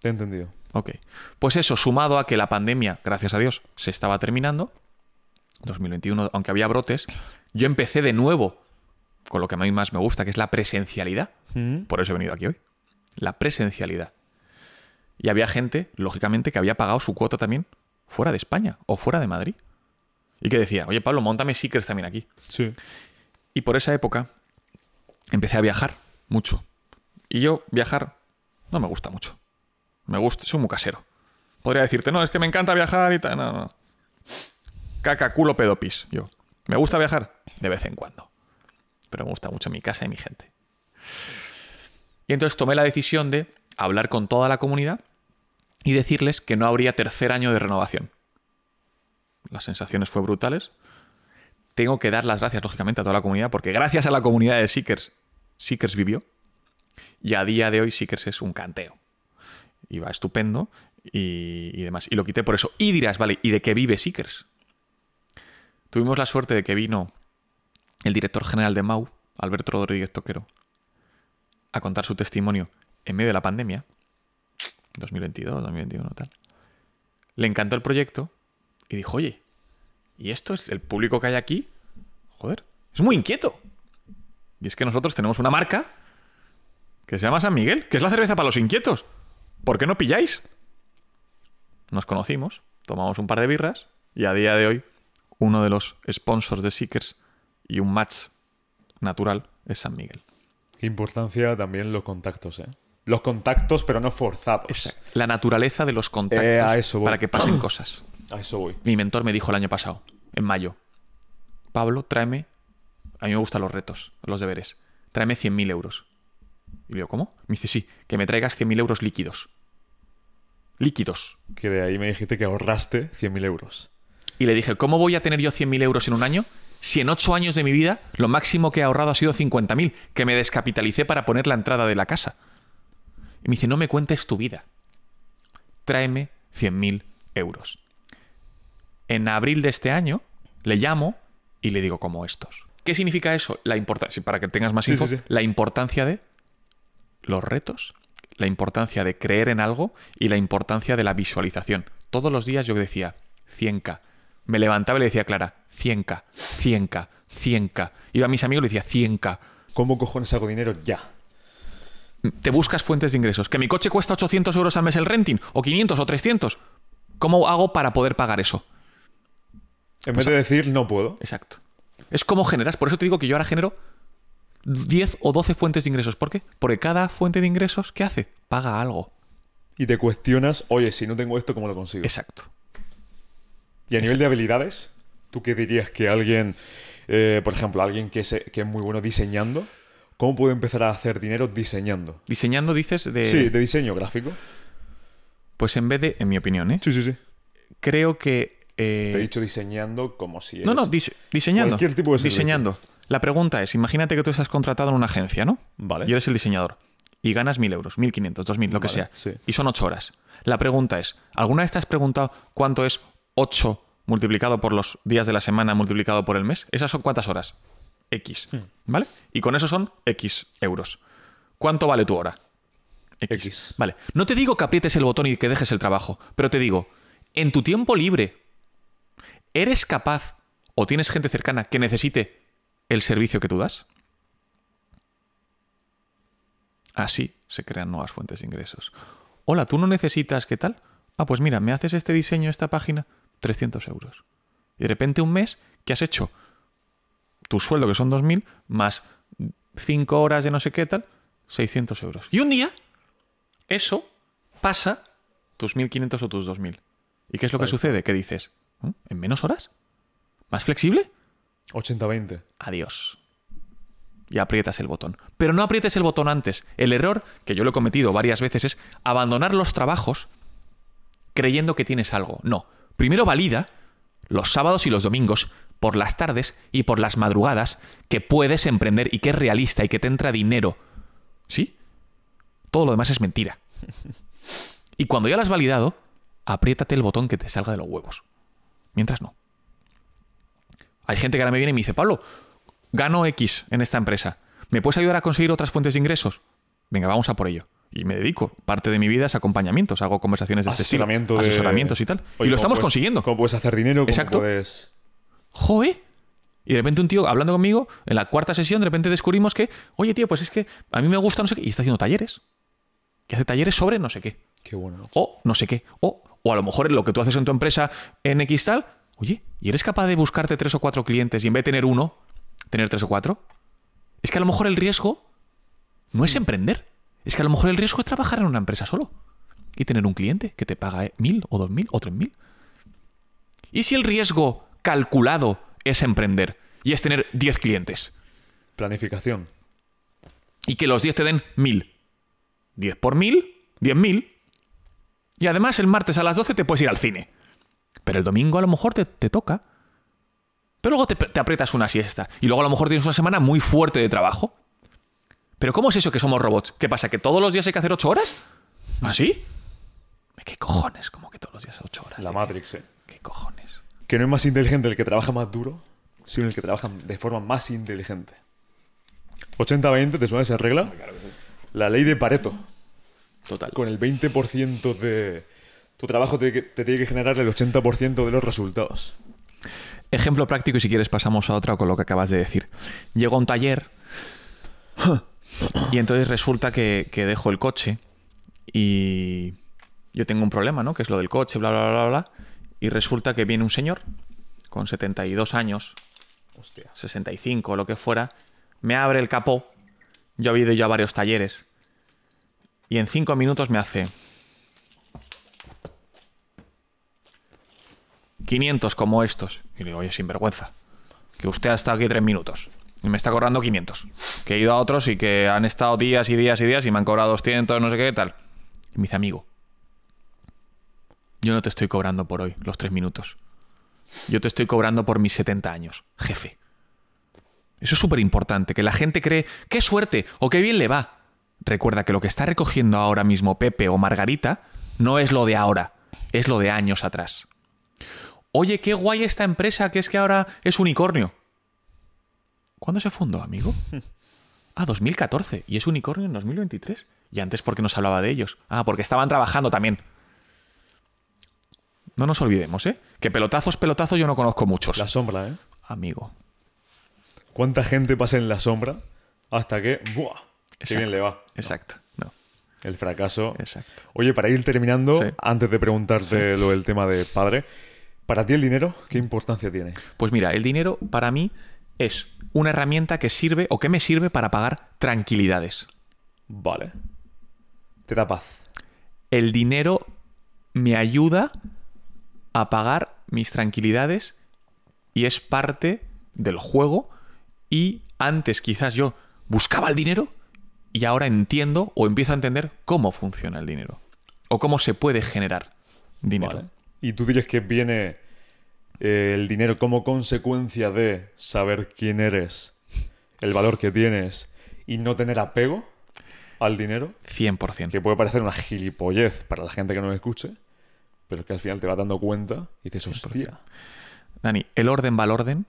Te he entendido. Ok. Pues eso, sumado a que la pandemia, gracias a Dios, se estaba terminando, 2021, aunque había brotes, yo empecé de nuevo con lo que a mí más me gusta, que es la presencialidad. Por eso he venido aquí hoy. La presencialidad. Y había gente, lógicamente, que había pagado su cuota también fuera de España o fuera de Madrid. Y que decía, oye Pablo, montame Seekers también aquí. Sí. Y por esa época empecé a viajar mucho. Y yo viajar no me gusta mucho. Me gusta, soy muy casero. Podría decirte, no, es que me encanta viajar y tal. No, no. Caca, culo, pedo, pis. Yo. ¿Me gusta viajar? De vez en cuando. Pero me gusta mucho mi casa y mi gente. Y entonces tomé la decisión de hablar con toda la comunidad y decirles que no habría tercer año de renovación. Las sensaciones fueron brutales. Tengo que dar las gracias, lógicamente, a toda la comunidad, porque gracias a la comunidad de Seekers, Seekers vivió. Y a día de hoy Seekers es un canteo iba estupendo y, demás. Y lo quité por eso. Y dirás, vale, ¿y de qué vive Seekers? Tuvimos la suerte de que vino el director general de MAU, Alberto Rodríguez Toquero, a contar su testimonio en medio de la pandemia, 2022, 2021, tal. Le encantó el proyecto y dijo, oye, ¿y esto es el público que hay aquí? Joder, es muy inquieto. Y es que nosotros tenemos una marca que se llama San Miguel, que es la cerveza para los inquietos. ¿por qué no pilláis? Nos conocimos, tomamos un par de birras y a día de hoy uno de los sponsors de Seekers y un match natural es San Miguel. Qué importancia también los contactos, ¿eh? Los contactos, pero no forzados. la naturaleza de los contactos eh, para que pasen cosas. A eso voy. Mi mentor me dijo el año pasado, en mayo, Pablo, tráeme... A mí me gustan los retos, los deberes. Tráeme 100.000 euros. Y le digo, ¿cómo? Me dice, sí, que me traigas 100.000 euros líquidos. Líquidos. Que de ahí me dijiste que ahorraste 100.000 euros. Y le dije, ¿cómo voy a tener yo 100.000 euros en un año si en 8 años de mi vida lo máximo que he ahorrado ha sido 50.000, que me descapitalicé para poner la entrada de la casa? Y me dice, no me cuentes tu vida. Tráeme 100.000 euros. En abril de este año le llamo y le digo ¿cómo estos. ¿Qué significa eso? La importancia, para que tengas más info, la importancia de los retos, la importancia de creer en algo y la importancia de la visualización. Todos los días yo decía, 100K. Me levantaba y le decía a Clara, 100K, 100K, 100K. Iba a mis amigos y le decía, 100K. ¿Cómo cojones hago dinero ya? Te buscas fuentes de ingresos. ¿Que mi coche cuesta 800 euros al mes el renting? ¿O 500 o 300? ¿Cómo hago para poder pagar eso? En vez de decir, no puedo. Exacto. Es como generas. Por eso te digo que yo ahora genero 10 o 12 fuentes de ingresos. ¿Por qué? Porque cada fuente de ingresos, ¿qué hace? Paga algo. Y te cuestionas, oye, si no tengo esto, ¿cómo lo consigo? Exacto. Y a nivel de habilidades, ¿tú qué dirías que alguien, eh, por ejemplo, alguien que es, que es muy bueno diseñando, ¿cómo puede empezar a hacer dinero diseñando? Diseñando, dices, de... Sí, de diseño gráfico. Pues en vez de, en mi opinión, ¿eh? Sí, sí, sí. Creo que... Te eh, he dicho diseñando como si... No, no, diseñando. Cualquier tipo de Diseñando. La pregunta es, imagínate que tú estás contratado en una agencia, ¿no? Vale. Y eres el diseñador. Y ganas 1.000 euros, 1.500, 2.000, lo que sea. Y son 8 horas. La pregunta es, ¿alguna vez te has preguntado cuánto es 8 multiplicado por los días de la semana multiplicado por el mes? ¿Esas son cuántas horas? X. Hmm. ¿Vale? Y con eso son X euros. ¿Cuánto vale tu hora? X. Vale. No te digo que aprietes el botón y que dejes el trabajo, pero te digo, en tu tiempo libre, ¿eres capaz o tienes gente cercana que necesite el servicio que tú das. Así se crean nuevas fuentes de ingresos. Hola, ¿tú no necesitas qué tal? Ah, pues mira, me haces este diseño, esta página, 300 euros. Y de repente un mes que has hecho tu sueldo, que son 2.000, más 5 horas de no sé qué tal, 600 euros. Y un día, eso pasa tus 1.500 o tus 2.000. ¿Y qué es lo que sucede? ¿Qué dices? Mm, ¿En menos horas? ¿Más flexible? 80-20. Adiós. Y aprietas el botón. Pero no aprietes el botón antes. El error, que yo lo he cometido varias veces, es abandonar los trabajos creyendo que tienes algo. No. Primero valida los sábados y los domingos, por las tardes y por las madrugadas, que puedes emprender y que es realista y que te entra dinero. ¿Sí? Todo lo demás es mentira. Y cuando ya lo has validado, apriétate el botón que te salga de los huevos. Mientras no. Hay gente que ahora me viene y me dice, Pablo, gano X en esta empresa. ¿Me puedes ayudar a conseguir otras fuentes de ingresos? Venga, vamos a por ello. Y me dedico. Parte de mi vida es acompañamientos. Hago conversaciones de este Asesoramientos y tal. y lo estamos consiguiendo. ¿Cómo puedes hacer dinero? ¿Cómo Exacto. Puedes... ¡Joder! Y de repente un tío hablando conmigo, en la cuarta sesión, de repente descubrimos que, oye tío, pues es que a mí me gusta no sé qué, y está haciendo talleres. Y hace talleres sobre no sé qué. Qué bueno. O no sé qué. O, o a lo mejor lo que tú haces en tu empresa en X tal, Oye, ¿y eres capaz de buscarte tres o cuatro clientes y en vez de tener uno, tener tres o cuatro? Es que a lo mejor el riesgo no es emprender. Es que a lo mejor el riesgo es trabajar en una empresa solo y tener un cliente que te paga eh, mil o dos mil o tres mil. ¿Y si el riesgo calculado es emprender y es tener diez clientes? Planificación. Y que los diez te den mil. Diez por mil, diez mil. Y además el martes a las doce te puedes ir al cine. Pero el domingo a lo mejor te, toca. Pero luego te, te aprietas una siesta. Y luego a lo mejor tienes una semana muy fuerte de trabajo. Pero ¿cómo es eso que somos robots? ¿Qué pasa? ¿Que todos los días hay que hacer ocho horas? Mm. ¿Así? ¿Ah, eh, ¿Qué cojones? Como que todos los días ocho horas. La eh, Matrix, eh. ¿Qué cojones? Que no es más inteligente el que trabaja más duro, sino el que trabaja de forma más inteligente. 80-20, ¿te suena esa regla? Ah, La ley de Pareto. Total. Con el 20% de, tu trabajo te, tiene que generar el 80% de los resultados. Ejemplo práctico y si quieres pasamos a otra con lo que acabas de decir. Llego a un taller y entonces resulta que, dejo el coche y yo tengo un problema, ¿no? Que es lo del coche, bla, bla, bla, bla. Y resulta que viene un señor con 72 años, Hostia. 65 o lo que fuera, me abre el capó. Yo he ido ya a varios talleres. Y en cinco minutos me hace... 500 como estos. Y le digo, oye, sinvergüenza, que usted ha estado aquí tres minutos y me está cobrando 500. Que he ido a otros y que han estado días y días y días y me han cobrado 200, no sé qué, tal. Y me dice, amigo, yo no te estoy cobrando por hoy los tres minutos. Yo te estoy cobrando por mis 70 años, jefe. Eso es súper importante, que la gente cree, qué suerte o qué bien le va. Recuerda que lo que está recogiendo ahora mismo Pepe o Margarita no es lo de ahora, es lo de años atrás oye, qué guay esta empresa que es que ahora es unicornio. ¿Cuándo se fundó, amigo? Ah, 2014. Y es unicornio en 2023. Y antes, ¿por qué nos hablaba de ellos? Ah, porque estaban trabajando también. No nos olvidemos, ¿eh? Que pelotazos, pelotazos yo no conozco muchos. La sombra, ¿eh? Amigo. ¿Cuánta gente pasa en la sombra hasta que... ¡Buah! ¡Qué bien le va! Exacto. No. El fracaso. Exacto. Oye, para ir terminando, antes de preguntarte del tema de padre, ¿Para ti el dinero qué importancia tiene? Pues mira, el dinero para mí es una herramienta que sirve o que me sirve para pagar tranquilidades. Vale. Te da paz. El dinero me ayuda a pagar mis tranquilidades y es parte del juego y antes quizás yo buscaba el dinero y ahora entiendo o empiezo a entender cómo funciona el dinero o cómo se puede generar dinero. ¿Y tú dirías que viene eh, el dinero como consecuencia de saber quién eres, el valor que tienes y no tener apego al dinero? 100%. Que puede parecer una gilipollez para la gente que no escuche, pero es que al final te vas dando cuenta y te hostia. Dani, el orden va al orden,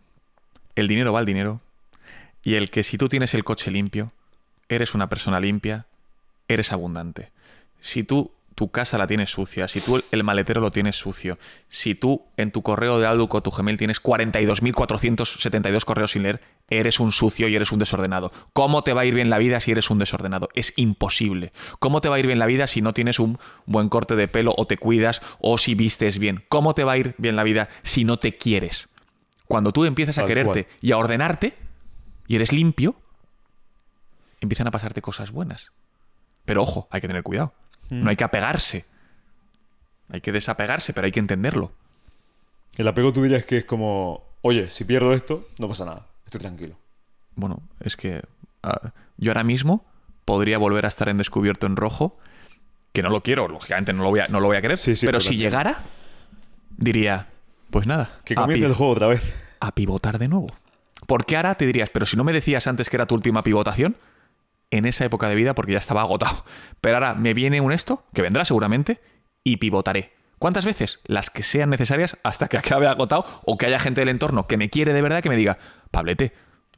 el dinero va al dinero, y el que si tú tienes el coche limpio, eres una persona limpia, eres abundante. Si tú tu casa la tienes sucia, si tú el maletero lo tienes sucio, si tú en tu correo de Outlook o tu Gmail tienes 42.472 correos sin leer, eres un sucio y eres un desordenado. ¿Cómo te va a ir bien la vida si eres un desordenado? Es imposible. ¿Cómo te va a ir bien la vida si no tienes un buen corte de pelo o te cuidas o si vistes bien? ¿Cómo te va a ir bien la vida si no te quieres? Cuando tú empiezas a quererte y a ordenarte y eres limpio, empiezan a pasarte cosas buenas. Pero ojo, hay que tener cuidado. No hay que apegarse. Hay que desapegarse, pero hay que entenderlo. El apego tú dirías que es como, oye, si pierdo esto, no pasa nada, estoy tranquilo. Bueno, es que ah, yo ahora mismo podría volver a estar en descubierto en rojo, que no lo quiero, lógicamente no lo voy a, no lo voy a querer, pero si llegara, diría, pues nada. Que comience el juego otra vez. A pivotar de nuevo. Porque ahora te dirías, pero si no me decías antes que era tu última pivotación, en esa época de vida porque ya estaba agotado. Pero ahora me viene un esto, que vendrá seguramente, y pivotaré. ¿Cuántas veces? Las que sean necesarias hasta que acabe agotado o que haya gente del entorno que me quiere de verdad que me diga, Pablete,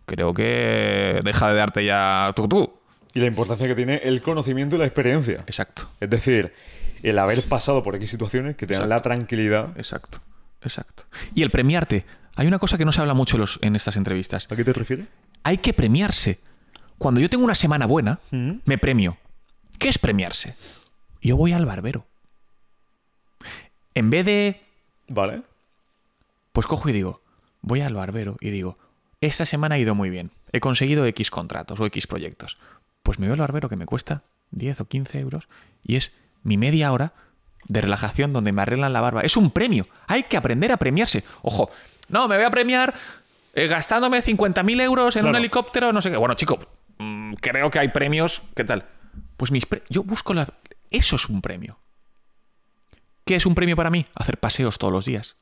creo que deja de darte ya tú tú. Y la importancia que tiene el conocimiento y la experiencia. Exacto. Es decir, el haber pasado por aquí situaciones que te dan la tranquilidad. Exacto, exacto. Y el premiarte. Hay una cosa que no se habla mucho en estas entrevistas. ¿A qué te refieres? Hay que premiarse cuando yo tengo una semana buena, mm. me premio. ¿Qué es premiarse? Yo voy al barbero. En vez de... Vale. Pues cojo y digo, voy al barbero y digo, esta semana ha ido muy bien, he conseguido X contratos o X proyectos. Pues me voy al barbero que me cuesta 10 o 15 euros y es mi media hora de relajación donde me arreglan la barba. Es un premio, hay que aprender a premiarse. Ojo, no, me voy a premiar eh, gastándome 50.000 euros en un helicóptero, no sé qué. Bueno, chico, Mm, creo que hay premios, ¿qué tal? Pues mis yo busco la... Eso es un premio. ¿Qué es un premio para mí? Hacer paseos todos los días.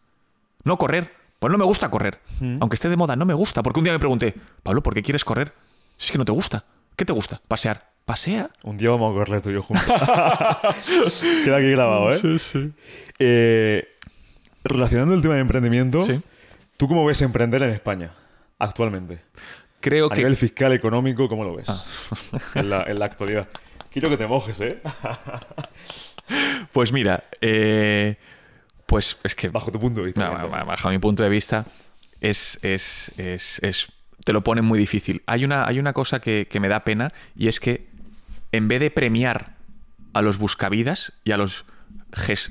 No correr. Pues no me gusta correr. Aunque esté de moda, no me gusta. Porque un día me pregunté, Pablo, ¿por qué quieres correr? Si es que no te gusta. ¿Qué te gusta? Pasear. Pasea. Un día vamos a correr tú y yo juntos. Queda aquí grabado, ¿eh? Sí, sí. Eh, relacionando el tema de emprendimiento, ¿tú cómo ves emprender en España actualmente? creo a que... nivel fiscal, económico, ¿cómo lo ves? Ah. en, la, actualidad. Quiero que te mojes, ¿eh? pues mira, eh, pues es que... Bajo tu punto de vista. bajo mi punto de vista, es, es, es, te lo ponen muy difícil. Hay una, hay una cosa que, que me da pena y es que en vez de premiar a los buscavidas y a los,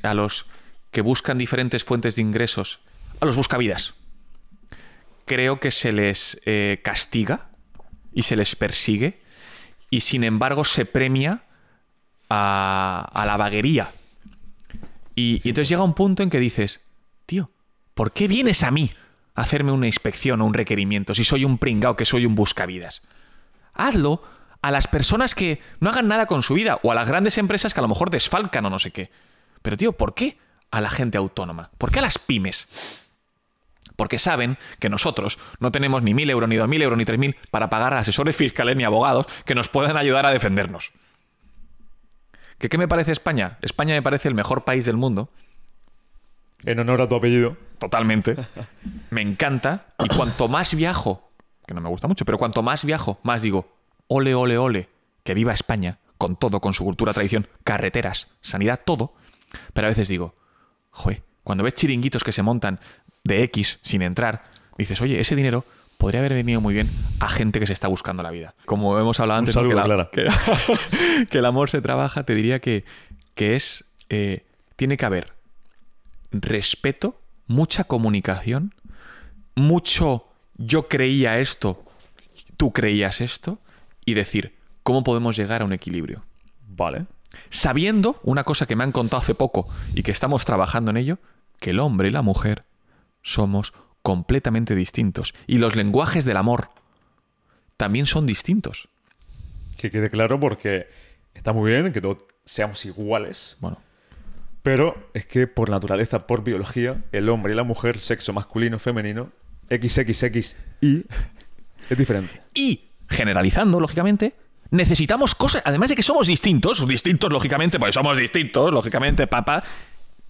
a los que buscan diferentes fuentes de ingresos, a los buscavidas, creo que se les eh, castiga y se les persigue y sin embargo se premia a, la vaguería. Y, y, entonces llega un punto en que dices, tío, ¿por qué vienes a mí a hacerme una inspección o un requerimiento si soy un pringao, que soy un buscavidas? Hazlo a las personas que no hagan nada con su vida o a las grandes empresas que a lo mejor desfalcan o no sé qué. Pero tío, ¿por qué a la gente autónoma? ¿Por qué a las pymes? porque saben que nosotros no tenemos ni 1.000 euros, ni 2.000 euros, ni 3.000 para pagar a asesores fiscales ni abogados que nos puedan ayudar a defendernos. ¿Qué me parece España? España me parece el mejor país del mundo. En honor a tu apellido. Totalmente. Me encanta. Y cuanto más viajo, que no me gusta mucho, pero cuanto más viajo, más digo, ole, ole, ole, que viva España, con todo, con su cultura, tradición, carreteras, sanidad, todo. Pero a veces digo, joder, cuando ves chiringuitos que se montan de X sin entrar, dices, oye, ese dinero podría haber venido muy bien a gente que se está buscando la vida. Como hemos hablado antes, que, la, que, el amor se trabaja, te diría que, que es, eh, tiene que haber respeto, mucha comunicación, mucho yo creía esto, tú creías esto, y decir, ¿cómo podemos llegar a un equilibrio? Vale. Sabiendo una cosa que me han contado hace poco y que estamos trabajando en ello, que el hombre y la mujer somos completamente distintos. Y los lenguajes del amor también son distintos. Que quede claro porque está muy bien que todos seamos iguales. Bueno. Pero es que por naturaleza, por biología, el hombre y la mujer, sexo masculino, femenino, XXX y es diferente. Y generalizando, lógicamente, necesitamos cosas, además de que somos distintos, distintos lógicamente, pues somos distintos, lógicamente, papá,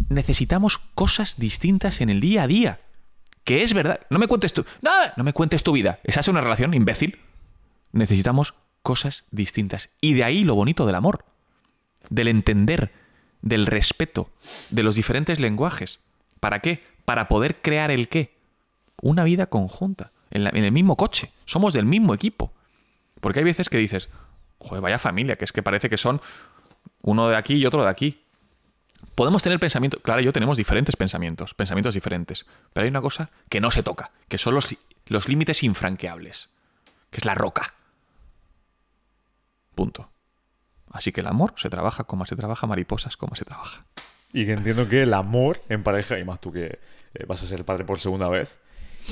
necesitamos cosas distintas en el día a día. Que es verdad. No me cuentes tu. No, no me cuentes tu vida. Esa es una relación, imbécil. Necesitamos cosas distintas. Y de ahí lo bonito del amor. Del entender, del respeto, de los diferentes lenguajes. ¿Para qué? Para poder crear el qué. Una vida conjunta. En, en el mismo coche. Somos del mismo equipo. Porque hay veces que dices, joder, vaya familia, que es que parece que son uno de aquí y otro de aquí podemos tener pensamientos, claro, yo tenemos diferentes pensamientos, pensamientos diferentes, pero hay una cosa que no se toca, que son los, los límites infranqueables, que es la roca. Punto. Así que el amor se trabaja como se trabaja mariposas, como se trabaja. Y que entiendo que el amor en pareja, y más tú que eh, vas a ser padre por segunda vez,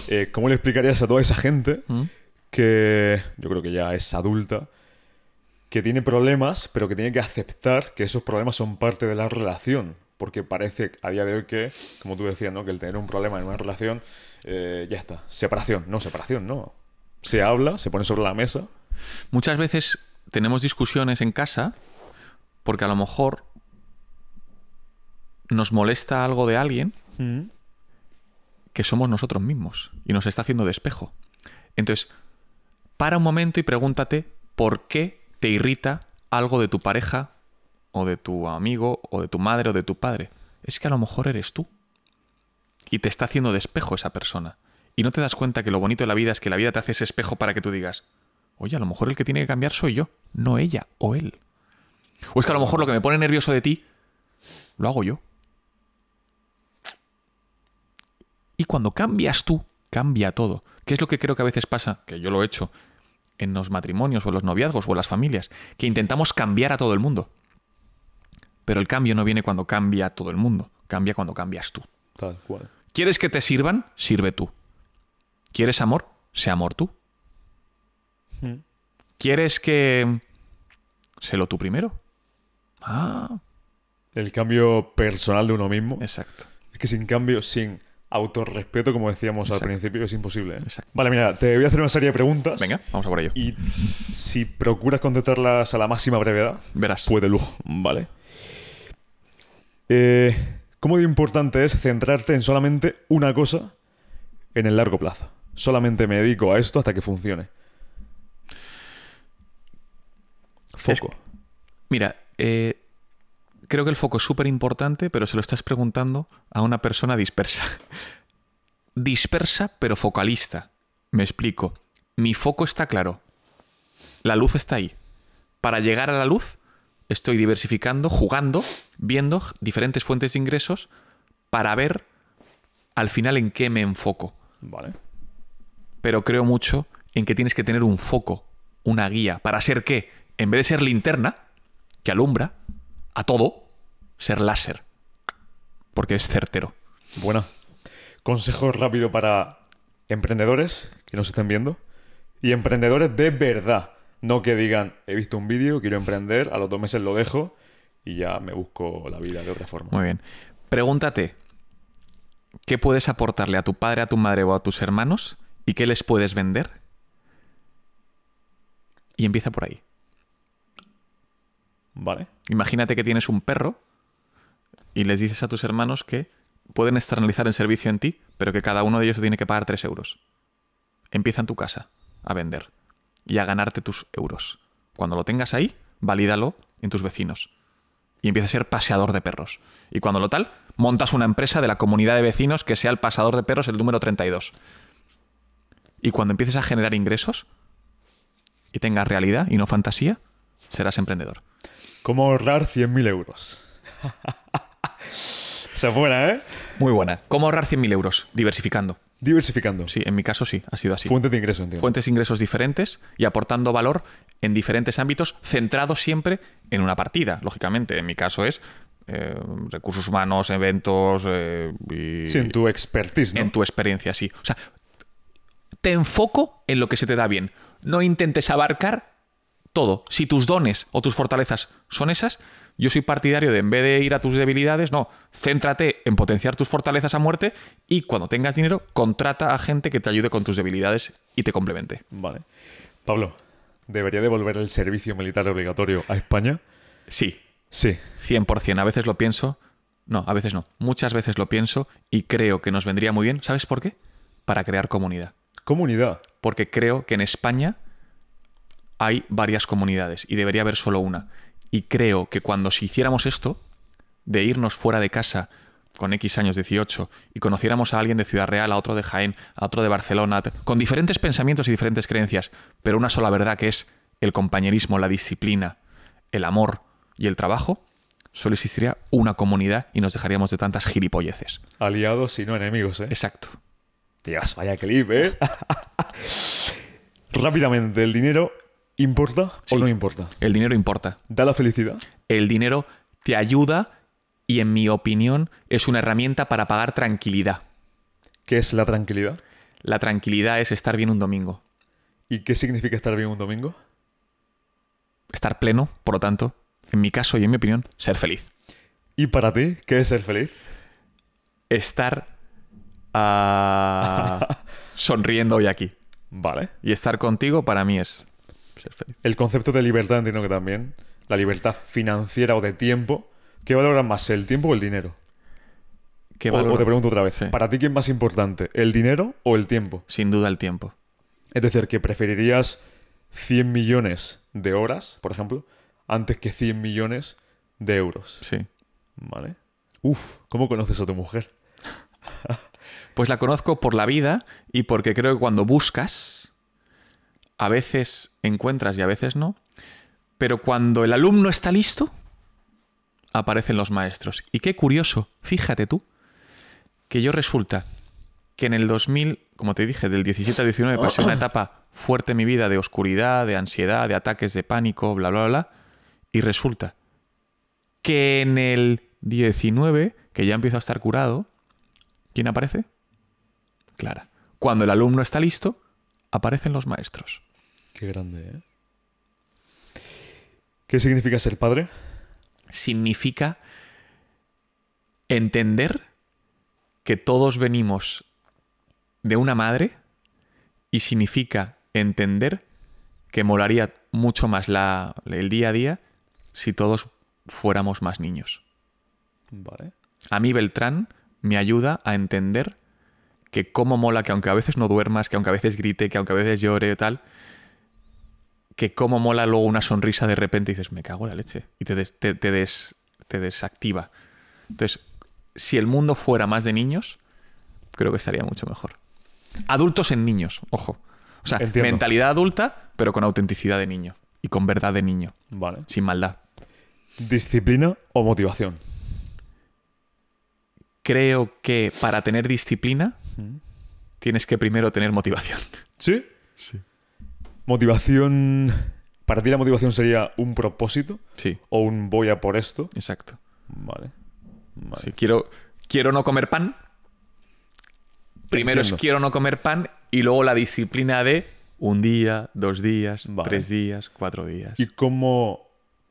eh, ¿cómo le explicarías a toda esa gente ¿Mm? que yo creo que ya es adulta? que tiene problemas, pero que tiene que aceptar que esos problemas son parte de la relación. Porque parece a día de hoy que, como tú decías, ¿no? que el tener un problema en una relación, eh, ya está. Separación, no, separación, no. Se habla, se pone sobre la mesa. Muchas veces tenemos discusiones en casa porque a lo mejor nos molesta algo de alguien mm. que somos nosotros mismos y nos está haciendo despejo. Entonces, para un momento y pregúntate por qué te irrita algo de tu pareja o de tu amigo o de tu madre o de tu padre. Es que a lo mejor eres tú. Y te está haciendo de espejo esa persona. Y no te das cuenta que lo bonito de la vida es que la vida te hace ese espejo para que tú digas, oye, a lo mejor el que tiene que cambiar soy yo, no ella o él. O es que a lo mejor lo que me pone nervioso de ti, lo hago yo. Y cuando cambias tú, cambia todo. ¿Qué es lo que creo que a veces pasa? Que yo lo he hecho, en los matrimonios o en los noviazgos o en las familias, que intentamos cambiar a todo el mundo. Pero el cambio no viene cuando cambia todo el mundo, cambia cuando cambias tú. ¿Quieres que te sirvan? Sirve tú. ¿Quieres amor? Sé amor tú. Hmm. ¿Quieres que... Sélo tú primero? Ah. El cambio personal de uno mismo. Exacto. Es que sin cambio, sin autorrespeto, como decíamos al principio, es imposible. ¿eh? Vale, mira, te voy a hacer una serie de preguntas. Venga, vamos a por ello. Y si procuras contestarlas a la máxima brevedad, verás. Puede lujo. Vale. Eh, ¿Cómo de importante es centrarte en solamente una cosa en el largo plazo? Solamente me dedico a esto hasta que funcione. Foco. mira, eh, creo que el foco es súper importante, pero se lo estás preguntando a una persona dispersa. dispersa, pero focalista. Me explico. Mi foco está claro. La luz está ahí. Para llegar a la luz, estoy diversificando, jugando, viendo diferentes fuentes de ingresos para ver al final en qué me enfoco. Vale. Pero creo mucho en que tienes que tener un foco, una guía, para ser que, en vez de ser linterna, que alumbra, a todo ser láser. Porque es certero. Bueno. Consejo rápido para emprendedores que nos estén viendo. Y emprendedores de verdad. No que digan, he visto un vídeo, quiero emprender, a los dos meses lo dejo y ya me busco la vida de otra forma. Muy bien. Pregúntate, ¿qué puedes aportarle a tu padre, a tu madre o a tus hermanos? ¿Y qué les puedes vender? Y empieza por ahí. Imagínate que tienes un perro y les dices a tus hermanos que pueden externalizar el servicio en ti, pero que cada uno de ellos tiene que pagar 3 euros. Empieza en tu casa a vender y a ganarte tus euros. Cuando lo tengas ahí, valídalo en tus vecinos. Y empieza a ser paseador de perros. Y cuando lo tal, montas una empresa de la comunidad de vecinos que sea el pasador de perros el número 32. Y cuando empieces a generar ingresos y tengas realidad y no fantasía, serás emprendedor. ¿Cómo ahorrar 100.000 euros? Se fuera, ¿eh? Muy buena. ¿Cómo ahorrar 100.000 euros? Diversificando. Diversificando. Sí, en mi caso sí, ha sido así. Fuentes de ingresos, entiendo. Fuentes de ingresos diferentes y aportando valor en diferentes ámbitos, centrado siempre en una partida, lógicamente. En mi caso es eh, recursos humanos, eventos. Eh, Sí, en tu expertise, ¿no? En tu experiencia, sí. O sea, te enfoco en lo que se te da bien. No intentes abarcar todo. Si tus dones o tus fortalezas son esas, yo soy partidario de en vez de ir a tus debilidades, no, céntrate en potenciar tus fortalezas a muerte y cuando tengas dinero, contrata a gente que te ayude con tus debilidades y te complemente. Vale. Pablo, ¿debería devolver el servicio militar obligatorio a España? Sí. Sí. 100%. A veces lo pienso. No, a veces no. Muchas veces lo pienso y creo que nos vendría muy bien. ¿Sabes por qué? Para crear comunidad. Comunidad. Porque creo que en España hay varias comunidades y debería haber solo una. Y creo que cuando si hiciéramos esto, de irnos fuera de casa con X años 18 y conociéramos a alguien de Ciudad Real, a otro de Jaén, a otro de Barcelona, con diferentes pensamientos y diferentes creencias, pero una sola verdad que es el compañerismo, la disciplina, el amor y el trabajo, solo existiría una comunidad y nos dejaríamos de tantas gilipolleces. Aliados y no enemigos, ¿eh? Exacto. Dios, vaya clip, ¿eh? Rápidamente, el dinero ¿Importa o no importa? El dinero importa. ¿Da la felicidad? El dinero te ayuda y en mi opinión es una herramienta para pagar tranquilidad. ¿Qué es la tranquilidad? La tranquilidad es estar bien un domingo. ¿Y qué significa estar bien un domingo? Estar pleno, por lo tanto, en mi caso y en mi opinión, ser feliz. ¿Y para ti qué es ser feliz? Estar ah, sonriendo hoy aquí. Vale. Y estar contigo para mí es el concepto de libertad entiendo que también. La libertad financiera o de tiempo. ¿Qué valoras más, el tiempo o el dinero? ¿Qué o, te pregunto otra vez. ¿Para ti quién es más importante, el dinero o el tiempo? Sin duda el tiempo. Es decir, que preferirías 100 millones de horas, por ejemplo, antes que 100 millones de euros. Sí. Vale. Uf, ¿cómo conoces a tu mujer? pues la conozco por la vida y porque creo que cuando buscas, a veces encuentras y a veces no, pero cuando el alumno está listo, aparecen los maestros. Y qué curioso, fíjate tú, que yo resulta que en el 2000, como te dije, del 17 al 19 pasé una etapa fuerte en mi vida de oscuridad, de ansiedad, de ataques de pánico, bla, bla, bla, y resulta que en el 19, que ya empiezo a estar curado, ¿quién aparece? Clara. Cuando el alumno está listo, aparecen los maestros. Qué grande, ¿eh? ¿Qué significa ser padre? Significa entender que todos venimos de una madre y significa entender que molaría mucho más la, el día a día si todos fuéramos más niños. Vale. A mí Beltrán me ayuda a entender que cómo mola que aunque a veces no duermas, que aunque a veces grite, que aunque a veces llore y tal, que cómo mola luego una sonrisa de repente y dices, me cago en la leche. Y te, des, te, des, te desactiva. Entonces, si el mundo fuera más de niños, creo que estaría mucho mejor. Adultos en niños, ojo. O sea, mentalidad adulta, pero con autenticidad de niño. Y con verdad de niño. Vale. Sin maldad. ¿Disciplina o motivación? Creo que para tener disciplina tienes que primero tener motivación. ¿Sí? Sí. Motivación. Para ti la motivación sería un propósito. Sí. O un voy a por esto. Exacto. Vale. Si quiero, quiero no comer pan. Primero es quiero no comer pan y luego la disciplina de un día, dos días, tres días, cuatro días. ¿Y cómo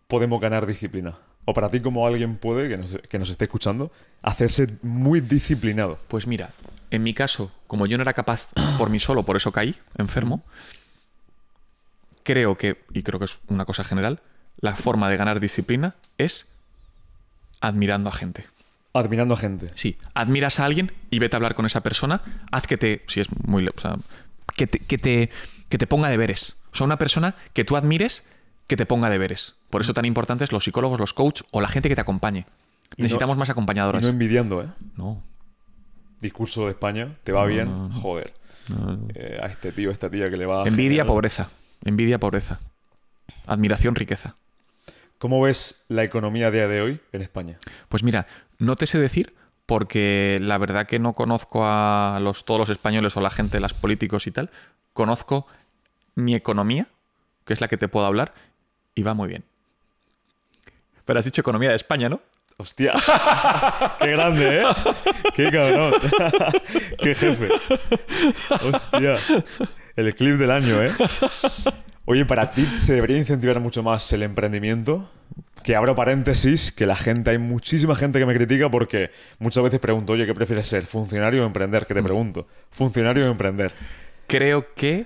podemos ganar disciplina? O para ti, como alguien puede, que nos, que nos esté escuchando, hacerse muy disciplinado. Pues mira, en mi caso, como yo no era capaz por mí solo, por eso caí enfermo, creo que, y creo que es una cosa general, la forma de ganar disciplina es admirando a gente. Admirando a gente. Sí, admiras a alguien y vete a hablar con esa persona, haz que te, si es muy, que te, que te, ponga deberes. O sea, una persona que tú admires que te ponga deberes. Por eso tan importantes los psicólogos, los coaches o la gente que te acompañe. Necesitamos más acompañadores Y no envidiando, ¿eh? No. Discurso de España, ¿te va bien? Joder. Eh, a este tío, a esta tía que le va Envidia, pobreza. Envidia, pobreza. Admiración, riqueza. ¿Cómo ves la economía a día de hoy en España? Pues mira, no te sé decir porque la verdad que no conozco a los, todos los españoles o la gente, los políticos y tal. Conozco mi economía, que es la que te puedo hablar, y va muy bien. Pero has dicho economía de España, ¿no? Hostia. Qué grande, ¿eh? Qué cabrón. Qué jefe. Hostia. El clip del año, ¿eh? Oye, para ti se debería incentivar mucho más el emprendimiento. Que abro paréntesis, que la gente, hay muchísima gente que me critica porque muchas veces pregunto, oye, ¿qué prefieres ser? ¿Funcionario o emprender? Que te mm. pregunto. ¿Funcionario o emprender? Creo que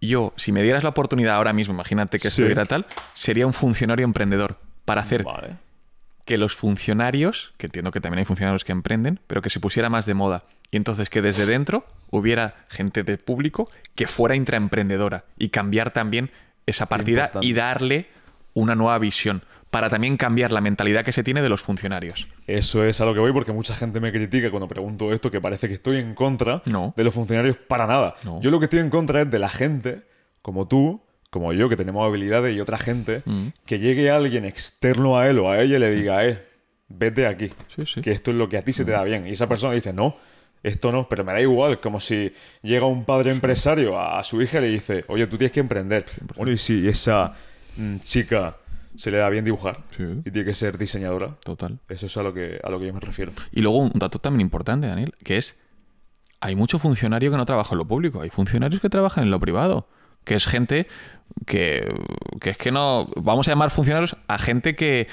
yo, si me dieras la oportunidad ahora mismo, imagínate que sí. estuviera tal, sería un funcionario emprendedor para hacer que los funcionarios, que entiendo que también hay funcionarios que emprenden, pero que se pusiera más de moda. Y entonces que desde dentro hubiera gente de público que fuera intraemprendedora y cambiar también esa partida y darle una nueva visión para también cambiar la mentalidad que se tiene de los funcionarios. Eso es a lo que voy porque mucha gente me critica cuando pregunto esto que parece que estoy en contra no. de los funcionarios para nada. Yo lo que estoy en contra es de la gente como tú, como yo, que tenemos habilidades y otra gente, mm. que llegue alguien externo a él o a ella y le diga, eh, vete aquí, que esto es lo que a ti se te da bien. Y esa persona dice, no, esto no, pero me da igual, como si llega un padre empresario a, su hija y le dice, oye, tú tienes que emprender. Bueno, y si esa mm, chica se le da bien dibujar y tiene que ser diseñadora. Total. Eso es a lo que, a lo que yo me refiero. Y luego un dato también importante, Daniel, que es, hay mucho funcionario que no trabaja en lo público, hay funcionarios que trabajan en lo privado que es gente que, que, es que no. Vamos a llamar funcionarios a gente que.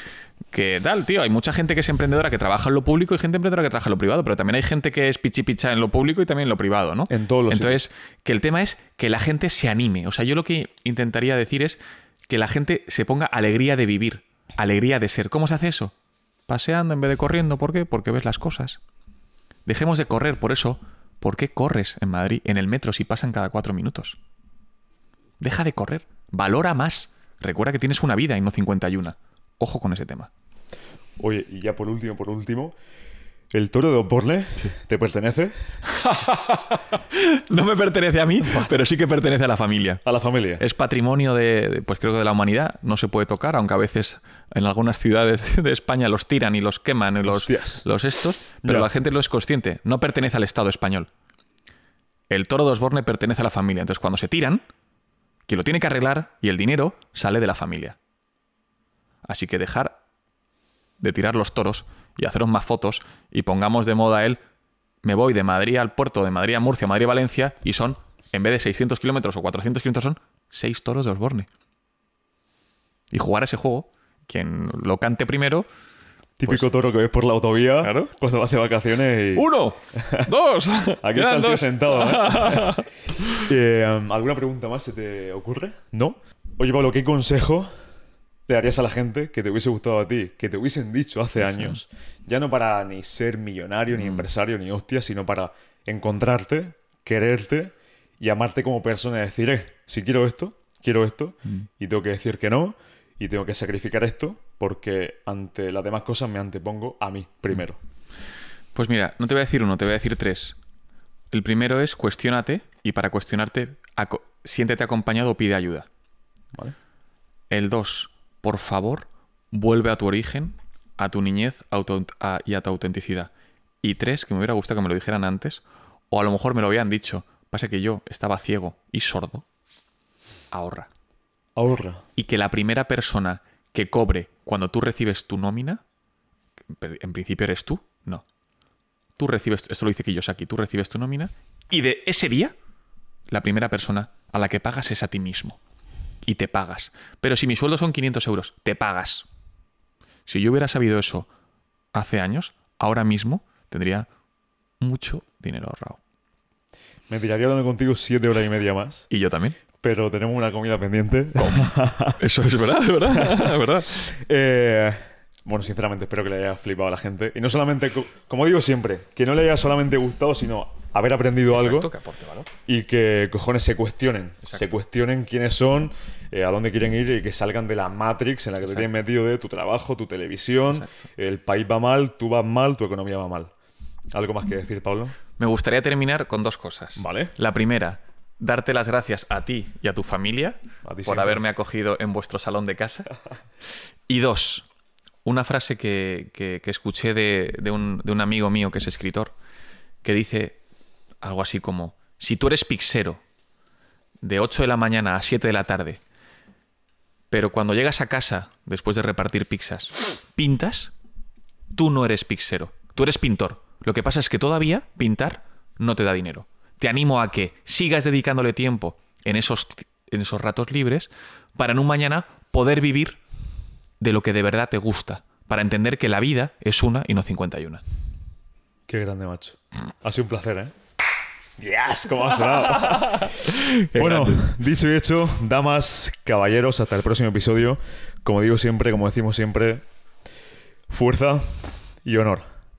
Que tal, tío, hay mucha gente que es emprendedora que trabaja en lo público y gente emprendedora que trabaja en lo privado, pero también hay gente que es pichipicha en lo público y también en lo privado, ¿no? En todos los Entonces, que el tema es que la gente se anime. O sea, yo lo que intentaría decir es que la gente se ponga alegría de vivir, alegría de ser. ¿Cómo se hace eso? Paseando en vez de corriendo. ¿Por qué? Porque ves las cosas. Dejemos de correr, por eso, ¿por qué corres en Madrid en el metro si pasan cada cuatro minutos? Deja de correr. Valora más. Recuerda que tienes una vida y no 51. Ojo con ese tema. Oye, y ya por último, por último, el toro de Osborne te pertenece. no me pertenece a mí, pero sí que pertenece a la familia. A la familia. Es patrimonio de, pues creo que de la humanidad. No se puede tocar, aunque a veces en algunas ciudades de España los tiran y los queman los, los estos. Pero la gente lo es consciente. No pertenece al Estado español. El toro de Osborne pertenece a la familia. Entonces, cuando se tiran, lo tiene que arreglar y el dinero sale de la familia. Así que dejar de tirar los toros y haceros más fotos y pongamos de moda el me voy de Madrid al puerto, de Madrid a Murcia, Madrid a Valencia y son, en vez de 600 kilómetros o 400 kilómetros, son 6 toros de Osborne. Y jugar a ese juego, quien lo cante primero, Típico pues- toro que ves por la autovía cuando vas de vacaciones y... ¡Uno! ¡Dos! Aquí estás dos. sentado, ¿eh? eh, um, alguna pregunta más se te ocurre? ¿No? Oye, Pablo, ¿qué consejo te darías a la gente que te hubiese gustado a ti, que te hubiesen dicho hace años? Ya no para ni ser millonario, ni mm. empresario, ni hostia, sino para encontrarte, quererte y amarte como persona y decir, eh, si quiero esto, quiero esto, mm. y tengo que decir que no, y tengo que sacrificar esto porque ante las demás cosas me antepongo a mí primero. Mm. Pues mira, no te voy a decir uno, te voy a decir tres. El primero es cuestiónate y para cuestionarte siéntete acompañado o pide ayuda. El dos, por favor, vuelve a tu origen, a tu niñez y a tu autenticidad. Y tres, que me hubiera gustado que me lo dijeran antes, o a lo mejor me lo habían dicho. Pasa que yo estaba ciego y sordo. Ahorra. Ahorra. Y que la primera persona que cobre cuando tú recibes tu nómina, en principio eres tú, no. Tú recibes, esto lo dice Kiyosaki, tú recibes tu nómina y de ese día, la primera persona a la que pagas es a ti mismo. Y te pagas. Pero si mi sueldo son 500 euros, te pagas. Si yo hubiera sabido eso hace años, ahora mismo tendría mucho dinero ahorrado. Me tiraría hablando contigo siete horas y media más. Y yo también pero tenemos una comida pendiente. Eso es verdad, es verdad, eh, bueno, sinceramente espero que le haya flipado a la gente. Y no solamente, como digo siempre, que no le haya solamente gustado, sino haber aprendido algo y que cojones se cuestionen. Se cuestionen quiénes son, eh, a dónde quieren ir y que salgan de la Matrix en la que te tienen metido de tu trabajo, tu televisión, el país va mal, tú vas mal, tu economía va mal. ¿Algo más que decir, Pablo? Me gustaría terminar con dos cosas. Vale. La primera, darte las gracias a ti y a tu familia por haberme acogido en vuestro salón de casa. Y dos, una frase que, escuché de, un, de, un, amigo mío que es escritor, que dice algo así como, si tú eres pixero de 8 de la mañana a 7 de la tarde, pero cuando llegas a casa, después de repartir pizzas, pintas, tú no eres pixero, tú eres pintor. Lo que pasa es que todavía pintar no te da dinero te animo a que sigas dedicándole tiempo en esos, en esos ratos libres para en un mañana poder vivir de lo que de verdad te gusta, para entender que la vida es una y no 51. Qué grande, macho. Ha sido un placer, ¿eh? ¡Yes! ¿Cómo ha sonado? bueno, dicho y hecho, damas, caballeros, hasta el próximo episodio. Como digo siempre, como decimos siempre, fuerza y honor.